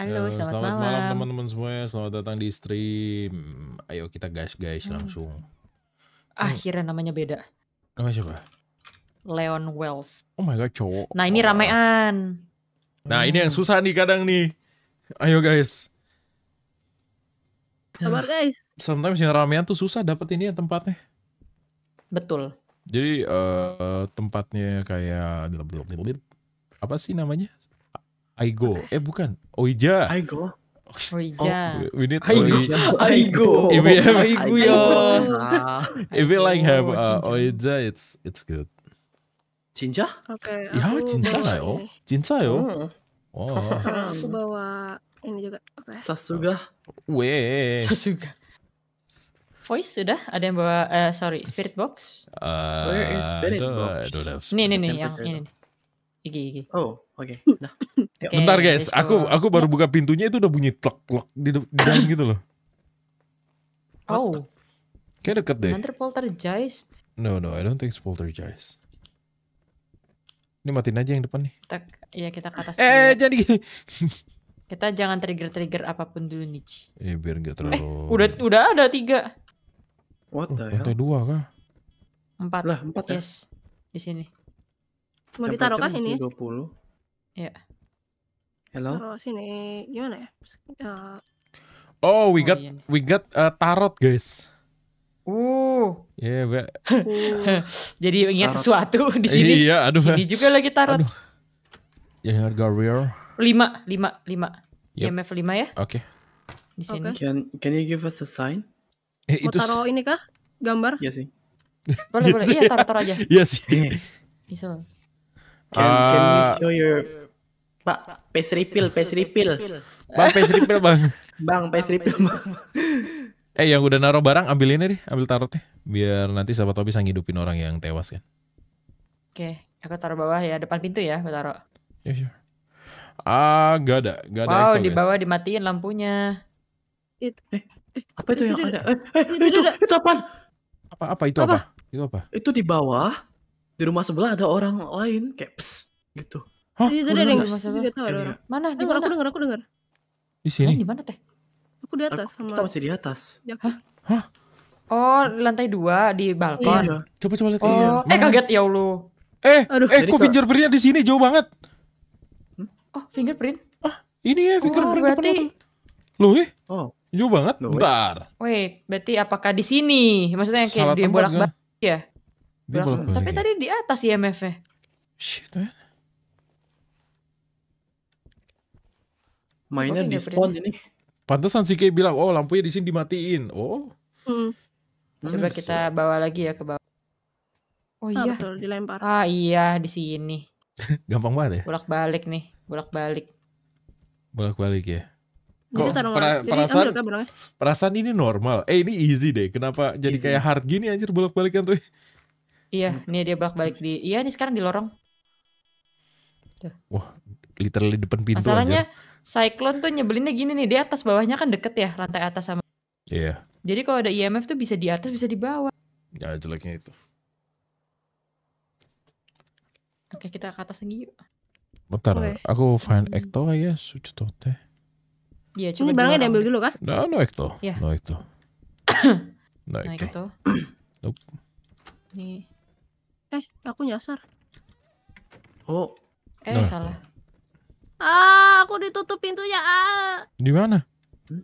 Halo, ya, selamat, selamat malam. malam teman-teman semuanya. Selamat datang di stream. Ayo kita gas guys hmm. langsung. Akhirnya namanya beda. Nama siapa? Leon Wells. Oh my god, cowok. Nah, ini ramean. Nah, hmm. ini yang susah nih kadang nih. Ayo guys. Sabar guys. Sometimes yang ramean tuh susah dapet ini ya tempatnya. Betul. Jadi uh, tempatnya kayak apa sih namanya? Aigo. Ya? Eh bukan, Oija. Aigo. Oija. Oh, we need Oija. Aigo. If we have Aigo. If we like have uh, Oija, it's it's good. 진짜? Okay, 야 aku 진짜요? 진짜요? 응. 와. aku bawa ini juga. Sasuga. Sasuga. Voice sudah? Ada yang bawa? Uh, sorry, spirit box. Uh, Where is spirit box? Nih nih nih yang ini. Igi Igi. Oh, oke. Okay. Nah. okay, Bentar guys, aku aku baru buka pintunya itu udah bunyi tlok tlok di, di dalam gitu loh. Oh. Kayak deket deh. Nanti poltergeist. No no, I don't think it's poltergeist. Ini matiin aja yang depan nih. Kita, ya kita ke atas. Eh, eh jadi *laughs* kita jangan trigger-trigger apapun dulu nih. Eh, iya, biar nggak eh, terlalu. Eh, udah udah ada tiga. What oh, the oh, dua kah? Empat. Lah, empat ya? yes. Di sini. Mau ditaruh kah ini? puluh. Ya. Hello. Taruh sini. Gimana ya? Uh... Oh, we oh, got oh, iya. we got uh, tarot, guys. Uh. Ya, yeah, uh. *laughs* Jadi ingat tarot. sesuatu di iya, sini. Iya, aduh. Sini juga lagi tarot. Aduh. Ya, harga real. 5, 5, 5. Yep. MF 5 ya. Oke. Okay. Di sini. Okay. Can can you give us a sign? Eh, Mau itu taruh ini kah? Gambar? Iya sih. *laughs* Boleh, boleh. Iya, taruh-taruh aja. *laughs* Iya sih. Bisa. Can, can you ah. show your Pak, face refill, face refill. Bang, face refill, Bang. Bang, face refill, Bang. Eh yang udah naruh barang ambil ini deh, ambil tarotnya. Biar nanti sahabat Tobi bisa ngidupin orang yang tewas kan. Oke, okay. aku taruh bawah ya, depan pintu ya aku taruh. yeah, sure. Ah, gak ada, gak ada. Wow, di bawah dimatiin lampunya. Itu eh, eh, apa itu, itu yang ada? Eh, eh, itu, itu, itu, itu apa? Apa apa itu apa? apa? Itu apa? Itu di bawah. Di rumah sebelah ada orang lain kayak gitu. Hah? Itu ada rumah sebelah. Mana? Di mana? Aku dengar, aku dengar. Di sini. Oh, di mana teh? Aku di atas sama. Kita masih di atas. Hah? Oh, lantai dua di balkon. Iya. Coba coba lihat. Oh, iya. eh kaget ya lu. Eh, Aduh. eh, kok fingerprintnya di sini jauh banget? Hmm? Oh, fingerprint? Ah, ini ya fingerprint. Oh, berarti. Lu eh? Oh. Jauh banget. Loh, eh. Bentar. Wait, berarti apakah di sini? Maksudnya yang kayak kan? ya? di bolak-balik ya? Tapi tadi di atas ya mf Shit, man. Eh. Mainnya di spawn ini. Pantesan si Kay bilang, oh lampunya di sini dimatiin. Oh. Hmm. Coba kita bawa lagi ya ke bawah. Oh ah, iya. betul, dilempar. Ah iya di sini. *laughs* Gampang banget ya. Bolak balik nih, bolak balik. Bolak balik ya. Kok jadi pera jadi, perasaan, ambil, ya. perasaan ini normal. Eh ini easy deh. Kenapa jadi kayak hard gini anjir bolak balikan tuh? Iya, ini dia bolak balik di. Iya ini sekarang di lorong. Tuh. Wah, literally depan pintu. Masalahnya, Cyclone tuh nyebelinnya gini nih, di atas bawahnya kan deket ya lantai atas sama. Iya. Yeah. Jadi kalau ada IMF e tuh bisa di atas, bisa di bawah. Ya jeleknya itu. Oke, kita ke atas lagi yuk. Bentar, okay. aku find hmm. Ecto aja, suci tote. Iya, coba Ini barangnya diambil dulu kan? No, no Ecto. Yeah. No Ecto. *coughs* no Ecto. *coughs* nope. Nih. Eh, aku nyasar. Oh. Eh, no nah, salah. Ah, aku ditutup pintunya. Ah. Di mana?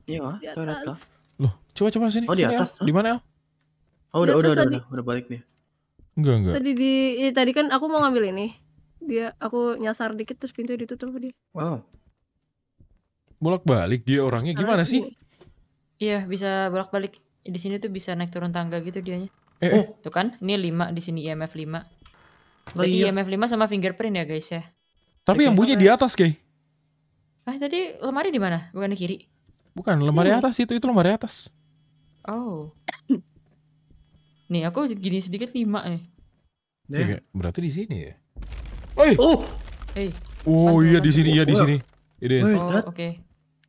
Iya, di atas. Loh, coba coba sini. Oh, di atas. Di mana, El? Oh, udah, udah, udah, udah, udah balik nih. Enggak, enggak. Tadi di ya, tadi kan aku mau ngambil ini. Dia aku nyasar dikit terus pintunya ditutup dia. Wow. Bolak-balik dia orangnya nah, gimana sih? Iya, bisa bolak-balik. Di sini tuh bisa naik turun tangga gitu dianya. Eh, oh. eh. tuh kan. Ini 5 di sini IMF 5. Berarti oh, iya. IMF 5 sama fingerprint ya, guys ya. Tapi yang bunyi di atas, guys. Ah tadi lemari di mana? Bukan di kiri? Bukan lemari Sini. atas itu itu lemari atas. Oh. nih aku gini sedikit lima eh. nih. Ya. Berarti di sini ya? Oi. Oh. Hey. Eh, oh, iya, iya, oh, oh iya di sini iya di sini. It Oh, oke. Okay.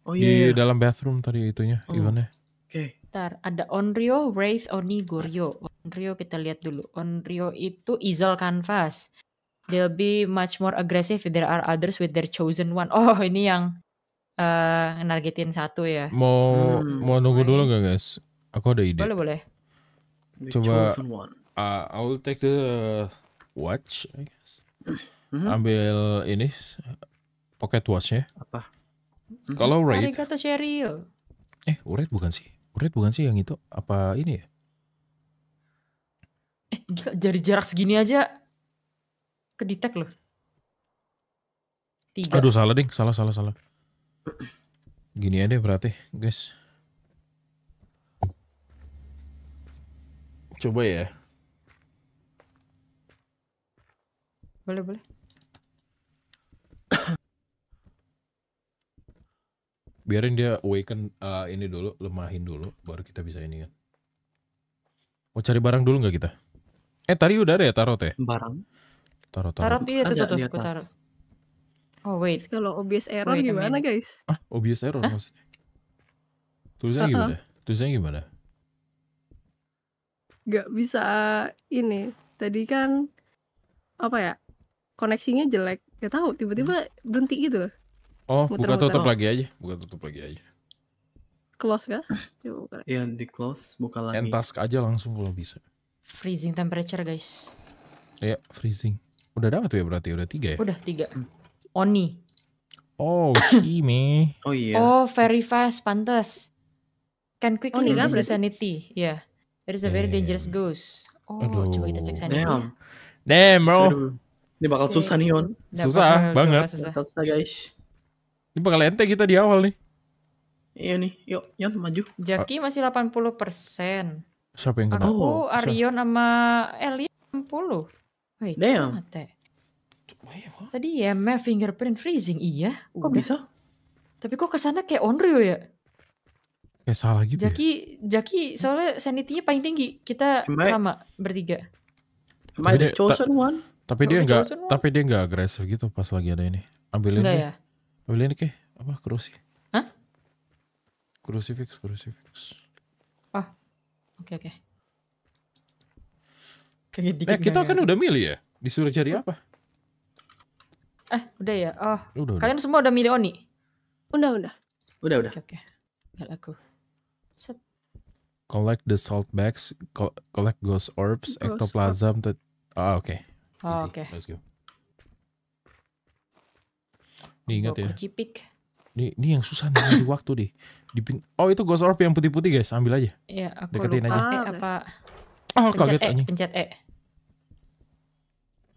Oh iya. Di dalam bathroom tadi itunya oh. eventnya. Oke. Okay. Ntar ada Onryo, Wraith, Oni, Goryo. Onryo kita lihat dulu. Onryo itu Izol Canvas they'll be much more aggressive if there are others with their chosen one. Oh, *laughs* ini yang uh, eh, nargetin satu ya. Mau hmm. mau nunggu dulu gak guys? Aku ada ide. Boleh boleh. The Coba uh, I will take the watch, I guess. Mm -hmm. Ambil ini pocket watchnya. Apa? Mm -hmm. Kalau Raid. kata Eh, Raid bukan sih. Raid bukan sih yang itu apa ini ya? Eh, gila, jari jarak segini aja Kedetek loh. Tiga. Aduh salah ding, salah salah salah. Gini aja berarti, guys. Coba ya. Boleh, boleh. Biarin dia awaken uh, ini dulu, lemahin dulu, baru kita bisa ini kan. Mau cari barang dulu nggak kita? Eh tadi udah ada ya tarot ya? Barang taruh taruh. Taruh iya tuh tuh, tuh taruh. Oh wait. kalau obvious error wait, gimana guys? Ah, obvious error maksudnya. tulisnya uh -uh. gimana? tulisnya gimana? Gak bisa ini. Tadi kan apa ya? Koneksinya jelek. Gak tahu tiba-tiba hmm. berhenti gitu loh. Oh, buka tutup oh. lagi aja. Buka tutup lagi aja. Close kah? Iya, di close, buka lagi. Entask aja langsung kalau bisa. Freezing temperature, guys. Iya, freezing. Udah dapat ya berarti udah tiga ya? Udah tiga. Oni. Oh, Kimi. *coughs* oh iya. Oh, very fast, pantas. Can quickly oh, lose sanity. Ya. Yeah. It is a very Damn. dangerous ghost. Oh, Aduh. coba kita cek sanity. Damn. Damn, bro. Aduh. Ini bakal okay. susah nih, Yon. Susah susah banget. Susah. susah, guys. Ini bakal ente kita di awal nih. Iya nih, yuk, Yon maju. Jaki masih 80 persen. Siapa yang kena? Aku, oh, Arion sama Eli 60. Wait, Damn. Wait, what? Tadi IMF ya, fingerprint freezing, iya. Kok udah. bisa? Tapi kok kesana kayak Onryo ya? Kayak salah gitu Jaki, ya? Jaki soalnya sanity-nya paling tinggi. Kita Cuma, sama bertiga. Am I the chosen one? Tapi dia enggak tapi dia enggak agresif gitu pas lagi ada ini. Ambilin ini. Ya? Ambilin ini ke apa kerusi? Hah? Crucifix, fix, Oh. Oke, okay, oke. Okay. Kayak eh, kita ya? kan udah milih ya. Disuruh cari apa? Eh, udah ya. Oh. Udah, Kalian semua udah milih Oni? Udah, udah. Udah, udah. Oke. Okay, Gak Set. Collect the salt bags, collect ghost orbs, ghost ectoplasm. Ah, oke. Oh, oke. Okay. Let's go. Nih ingat ya. Ini, ini yang susah nih di waktu deh. Di oh itu ghost orb yang putih-putih guys, ambil aja. Iya, aku Deketin lupa. aja. apa? Oh, kaget e, anjing. Pencet E.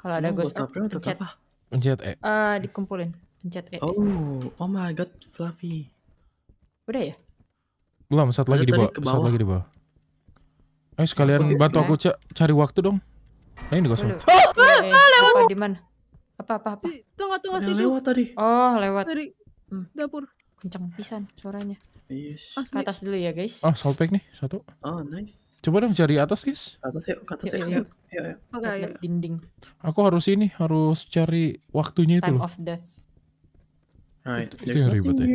Kalau ada ghost orb, pencet. Apa? Pencet E. Uh, dikumpulin. Pencet E. Oh, oh my god, Fluffy. Udah ya? Belum, satu lagi di bawah. Satu lagi di bawah. Ayo sekalian bantu aku ya. cek cari waktu dong. Nah ini oh, Ah, ah, iya. lewat. Di mana? Apa apa apa? Tunggu tunggu situ. Lewat tadi. Oh, lewat. Dari hmm. dapur. Kencang pisan suaranya. Yes. Ke atas dulu ya, guys. Oh, ah, solpek nih, satu. Oh, nice. Coba dong cari atas, guys. Atas yuk, ke atas yuk. Yuk, yuk. yuk. Oke, okay, Dinding. Aku harus ini, harus cari waktunya Time itu loh. Time of death. Right. Itu, itu yang ribet ya.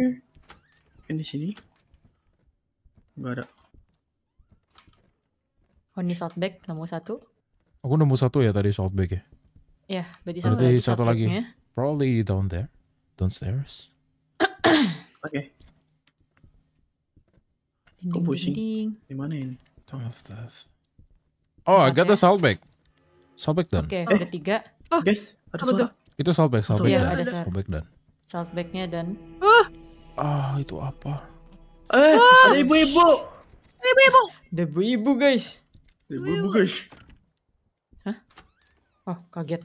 Ini sini. Gak ada. Honey oh, bag nemu satu. Aku nemu satu ya tadi salt bag Ya, Iya, berarti, berarti satu, satu lagi. Probably down there, downstairs. Oke. okay. Dinding, Kok pusing? Di mana ini? have this. Oh, I got ya. the saltback. Saltback done. Oke, okay, oh. ada ketiga. Oh, guys, ada suara. Itu saltback, saltback dan iya, done. bag done. Saltbacknya dan. Uh. Oh. Ah, itu apa? Eh, oh. ada ibu-ibu. Ibu-ibu. Ada ibu-ibu, guys. Ibu-ibu, guys. Hah? Oh, kaget.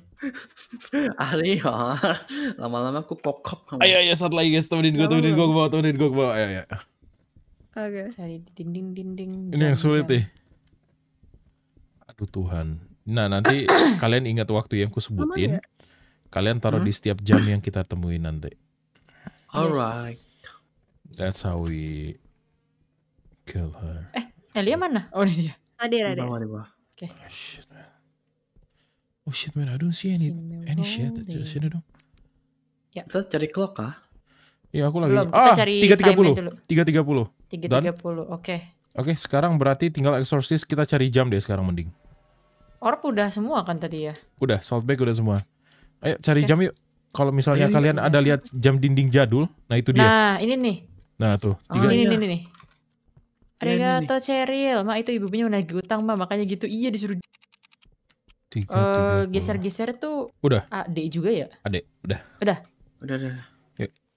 Ari, *laughs* ya. lama-lama aku pokok. Ayo, ayo, satu lagi guys, temenin gue, temenin gue temenin gue, temenin gue ke Ayo, ayo. Oke. Okay. Cari di dinding-dinding. Ini yang sulit nih. Aduh Tuhan. Nah nanti *coughs* kalian ingat waktu yang kusebutin. Ya? Kalian taruh hmm? di setiap jam yang kita temui nanti. Alright. That's how we kill her. Eh, Elia mana? Oh ini dia. Ada, ada. Di bawah, Oke. Okay. Oh, ah, shit, man. Oh shit, man. I don't see any any shit. Just sini dong. Ya. Saya cari clock kah? Iya, aku lagi. Belum, ah, tiga tiga puluh. Tiga tiga puluh tiga tiga puluh Oke, oke sekarang berarti tinggal exorcist kita cari jam deh sekarang mending. Orb udah semua kan tadi ya? Udah, salt bag udah semua. Ayo cari okay. jam yuk. Kalau misalnya Ayo, kalian ada lihat jam dinding jadul, nah itu dia. Nah, ini nih. Nah, tuh. Oh, ini, ini, ini, ada iya, to Cheryl, mak itu ibunya punya menagih utang mak makanya gitu iya disuruh tiga, uh, geser-geser tuh udah ade juga ya? ade udah. Udah. Udah, udah.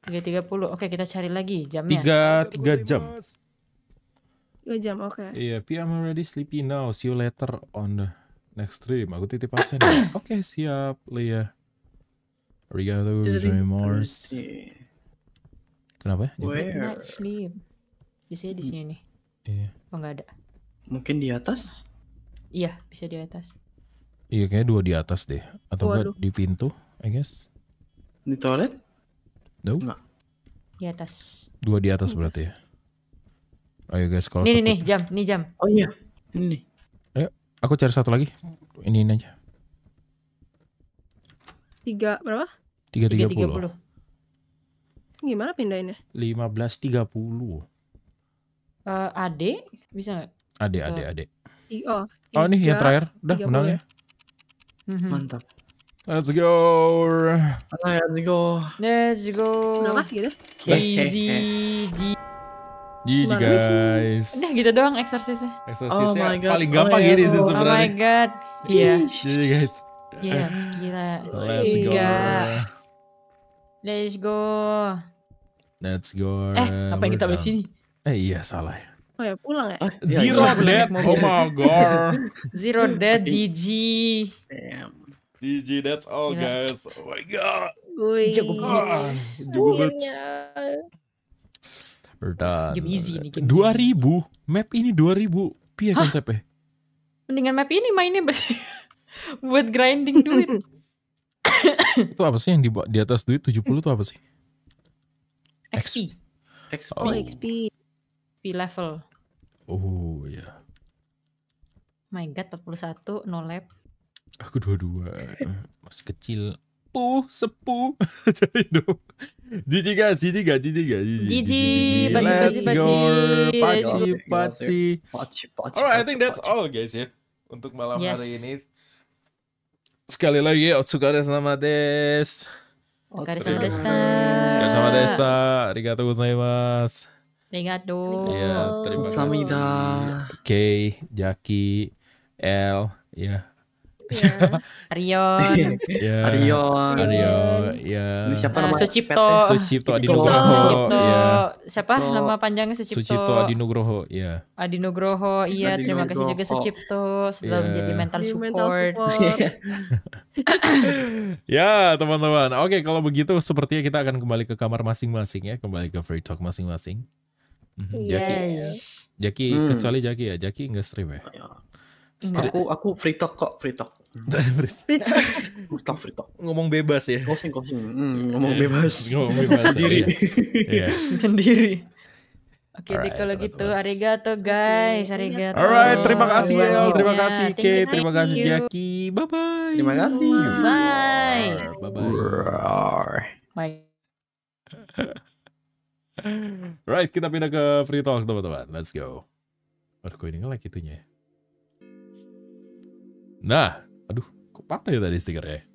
3.30. Oke, kita cari lagi jamnya. 3 3 jam. 3 jam, oke. Okay. Iya, yeah, PM already sleepy now. See you later on the next stream. Aku titip absen. ya. *coughs* Oke, okay, siap, Lia. Arigato, remorse. Kenapa? Ya? Where? Night sleep. Di sini, di sini nih. Iya. Yeah. Oh, enggak ada. Mungkin di atas? Iya, yeah, bisa di atas. Iya, yeah, kayaknya dua di atas deh. Atau oh, di pintu, I guess. Di toilet? No? Nggak. Di atas. Dua di atas berarti ya. Ayo guys kalau ini nih jam, nih jam. Oh iya. Ini Ayo, aku cari satu lagi. Ini, ini aja. Tiga berapa? Tiga tiga puluh. Gimana pindahinnya? Lima belas tiga puluh. Eh, ade bisa nggak? ade ade ade Oh, oh ini yang terakhir, udah menang ya. Mhm. Mantap. Let's go. Let's go. Let's go. Berapa gitu? KZG. guys. Udah gitu doang eksorsisnya. Eksorsisnya oh paling oh, gampang oh gitu sebenarnya. Oh my god. Iya. GG iya. guys. Iya, yes, gila. Let's go. Let's go. Let's go. Eh, apa yang kita di sini? Eh iya salah ya. Oh ya pulang ya? Ah, Zero dead. Oh my god. Zero dead GG. *laughs* Damn. GG, that's all, yeah. guys. Oh my god. Ui. Jago banget. Ah, jago iya, banget. Iya. Dan game easy nih, game 2000. Map ini 2000. Piye konsepnya? Mendingan map ini mainnya *laughs* buat grinding duit. *laughs* itu apa sih yang di, di atas duit 70 itu apa sih? XP. XP. Oh, XP. XP level. Oh, ya. Yeah. My god, 41 no lab. Aku dua-dua. *laughs* Masih kecil. Puh, sepuh. Jadi *laughs* dong. Jiji gak sih? Jiji gak? Jiji gak? Jiji. Jiji. Let's go. Paci, paci. Paci, paci. Alright, I think that's all guys ya. Untuk malam yes. hari ini. Sekali lagi, Otsukare oh, sama des. Otsukare sama desta. Otsukare sama desta. Arigatou gozaimasu. Terima Iya, terima kasih. Samida. Oke, okay, Jaki, L, ya. Yeah. Yeah. *laughs* Arion. Yeah. *laughs* Arion. Arion. Ya. Yeah. Siapa ah, nama? Sucipto. Sucipto Adinugroho. Ah, Sucipto. Yeah. Siapa oh. nama panjangnya Sucipto? Sucipto Adinugroho. Iya. Yeah. Adinugroho. Iya, Adinu terima kasih juga Sucipto sudah yeah. menjadi mental iya, support. *laughs* ya, teman-teman. Oke, okay, kalau begitu sepertinya kita akan kembali ke kamar masing-masing ya, kembali ke free talk masing-masing. Mm -hmm. Yes. Jaki. Jaki, hmm. kecuali Jaki ya. Jaki nggak stream ya? Setari. Aku aku free talk kok, *laughs* free talk. free talk. free talk, free talk. Ngomong bebas ya. kosong kosong Mm, ngomong bebas. *laughs* ngomong bebas. Sendiri. *laughs* Iya. Sendiri. Oke, okay, kalau gitu arigato guys, arigato. Alright, terima kasih El, iya, terima kasih yeah, Ke, terima kasih Jaki. Bye bye. Terima kasih. Bye. Bye bye. Bye. right, kita pindah ke free talk teman-teman. Let's go. Waduh, kok ini nge-lag itunya ya? Nah, aduh, kok patah ya tadi stikernya?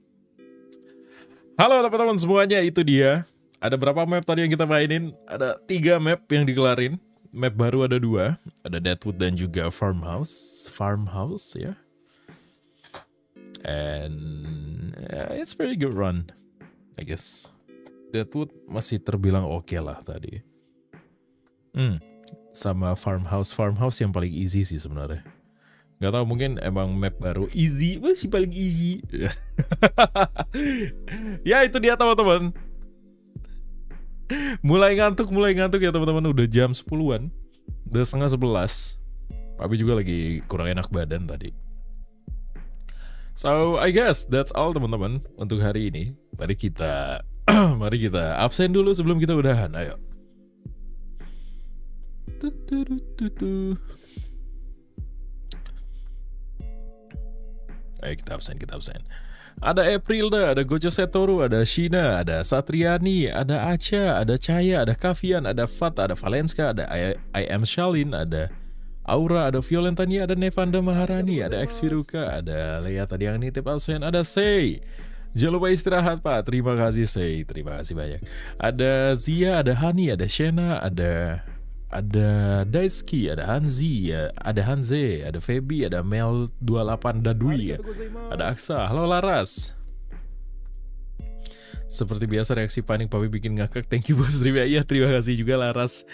Halo teman-teman semuanya, itu dia. Ada berapa map tadi yang kita mainin? Ada tiga map yang dikelarin. Map baru ada dua, ada Deadwood dan juga Farmhouse. Farmhouse ya. Yeah. And eh, it's very good run, I guess. Deadwood masih terbilang oke okay lah tadi. Hmm, sama Farmhouse. Farmhouse yang paling easy sih sebenarnya nggak tahu mungkin emang map baru easy, masih paling easy. Iya. *laughs* ya itu dia teman-teman. Mulai ngantuk, mulai ngantuk ya teman-teman. Udah jam 10-an. Udah setengah 11. tapi juga lagi kurang enak badan tadi. So, I guess that's all teman-teman untuk hari ini. Mari kita *clears throat* mari kita absen dulu sebelum kita udahan. Ayo. Eh kita absen, kita absen. Ada april dah ada Gojo Setoru, ada Shina, ada Satriani, ada Acha, ada Chaya, ada Kavian, ada Fat, ada Valenska, ada I, I am Shalin, ada Aura, ada Violentania, ada Nevanda Maharani, ada Exviruka, ada Lea tadi yang nitip absen, ada Sei. Jangan lupa istirahat Pak, terima kasih Sei, terima kasih banyak. Ada Zia, ada Hani, ada Shena, ada ada Daisuke, ada Hanzi, ada Hanze, ada Feby, ada Mel 28 Dadui, ada Aksa, halo Laras. Seperti biasa reaksi panik papi bikin ngakak. Thank you Bos Rivia. ya, terima kasih juga Laras.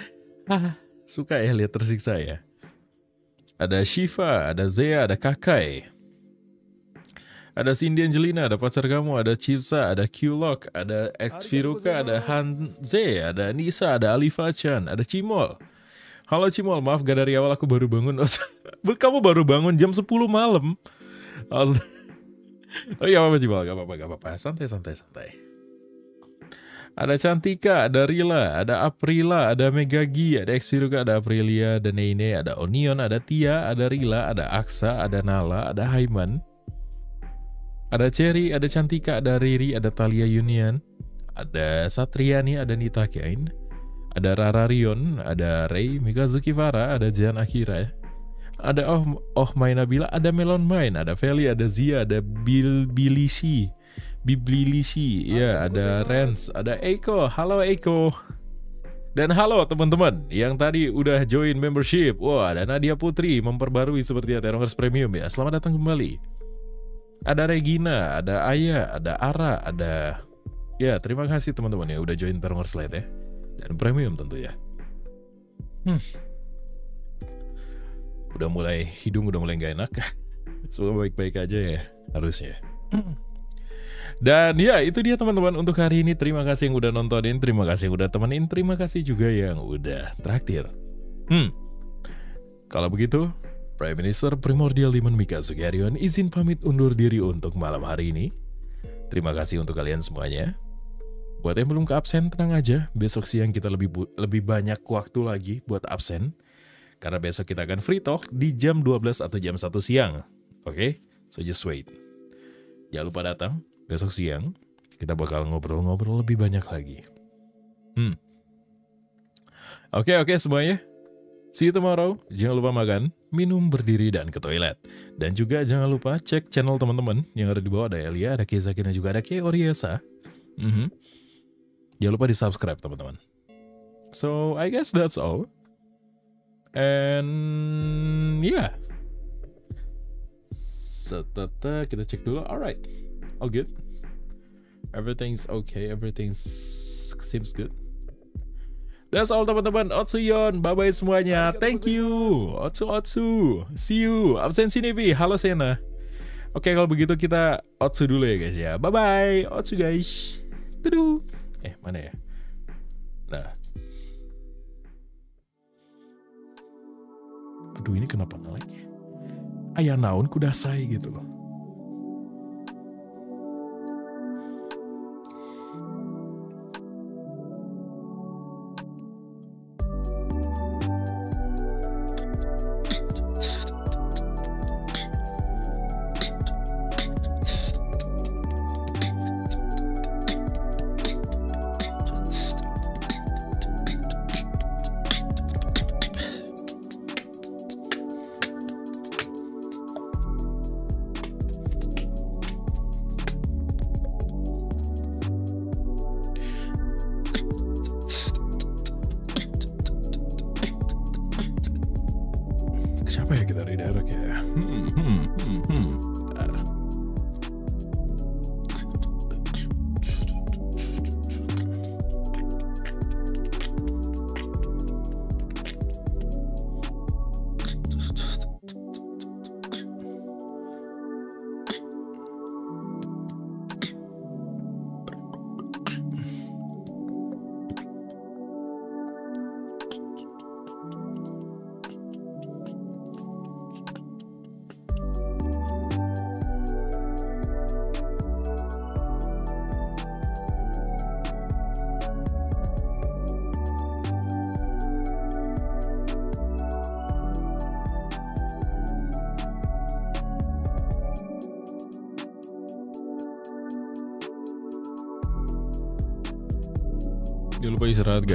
Ah, suka ya lihat tersiksa ya. Ada Shiva, ada Zea, ada Kakai. Ada Cindy Angelina, ada pacar kamu, ada Chipsa, ada Qlock, ada X Viruka, ada Hanze, ada Nisa, ada Alifa Chan, ada Cimol. Halo Cimol, maaf gak dari awal aku baru bangun. *laughs* kamu baru bangun jam 10 malam. *laughs* oh iya apa-apa Cimol, gak apa-apa, gak apa-apa. Santai, santai, santai. Ada Cantika, ada Rila, ada Aprila, ada Megagi, ada Xviruka, ada Aprilia, ada Neine, ada Onion, ada Tia, ada Rila, ada Aksa, ada Nala, ada Haiman. Ada Cherry, ada Cantika, ada Riri, ada Talia Union, ada Satriani, ada Nita Kain, ada Rara Rion, ada Rei, Mikazuki Farah, ada Jan Akira, ya. ada Oh, oh Mainabila, Nabila, ada Melon Main, ada Feli, ada Zia, ada Bil Bilisi, Biblilisi, oh, ya ada Rens, ada Eko, halo Eko. Dan halo teman-teman yang tadi udah join membership. Wah, ada Nadia Putri memperbarui seperti Terongers Premium ya. Selamat datang kembali. Ada Regina, ada Ayah, ada Ara, ada... Ya, terima kasih teman-teman ya udah join Termor Slide ya. Dan premium tentu ya. Hmm. Udah mulai hidung udah mulai gak enak. *laughs* Semoga baik-baik aja ya harusnya. Dan ya itu dia teman-teman untuk hari ini Terima kasih yang udah nontonin Terima kasih yang udah temenin Terima kasih juga yang udah traktir Hmm Kalau begitu Prime Minister Primordial Limon Mika Sugiharyon izin pamit undur diri untuk malam hari ini. Terima kasih untuk kalian semuanya. Buat yang belum ke absen, tenang aja. Besok siang kita lebih lebih banyak waktu lagi buat absen. Karena besok kita akan free talk di jam 12 atau jam 1 siang. Oke? Okay? So just wait. Jangan lupa datang besok siang. Kita bakal ngobrol-ngobrol lebih banyak lagi. Hmm. Oke, okay, oke okay, semuanya. See you tomorrow. Jangan lupa makan minum, berdiri, dan ke toilet. Dan juga jangan lupa cek channel teman-teman yang ada di bawah ada Elia, ada Kezaki, dan juga ada Keoriesa. Mm -hmm. Jangan lupa di subscribe teman-teman. So I guess that's all. And yeah. Setata kita cek dulu. Alright, all good. Everything's okay. everything seems good. That's all teman-teman. Otsuyon. Bye-bye semuanya. Thank you. Otsu Otsu. See you. Absensi Nevi. Halo Sena. Oke kalau begitu kita Otsu dulu ya guys ya. Bye-bye. Otsu guys. Tudu. Eh mana ya? Nah. Aduh ini kenapa nge ya? Ayah naon kudasai gitu loh.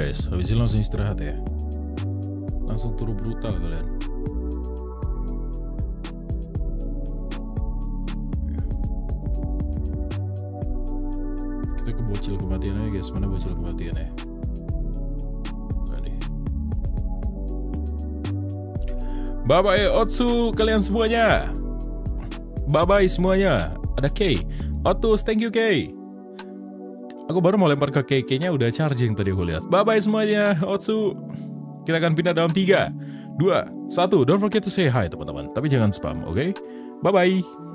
guys, habis ini langsung istirahat ya. Langsung turun brutal kalian. Kita ke bocil kematian aja guys, mana bocil kematian ya. Bye bye Otsu kalian semuanya. Bye bye semuanya. Ada K. Otus, thank you K. Aku baru mau lempar ke KK-nya udah charging tadi aku lihat. Bye-bye semuanya, Otsu. Kita akan pindah dalam 3, 2, 1. Don't forget to say hi, teman-teman. Tapi jangan spam, oke? Okay? Bye-bye.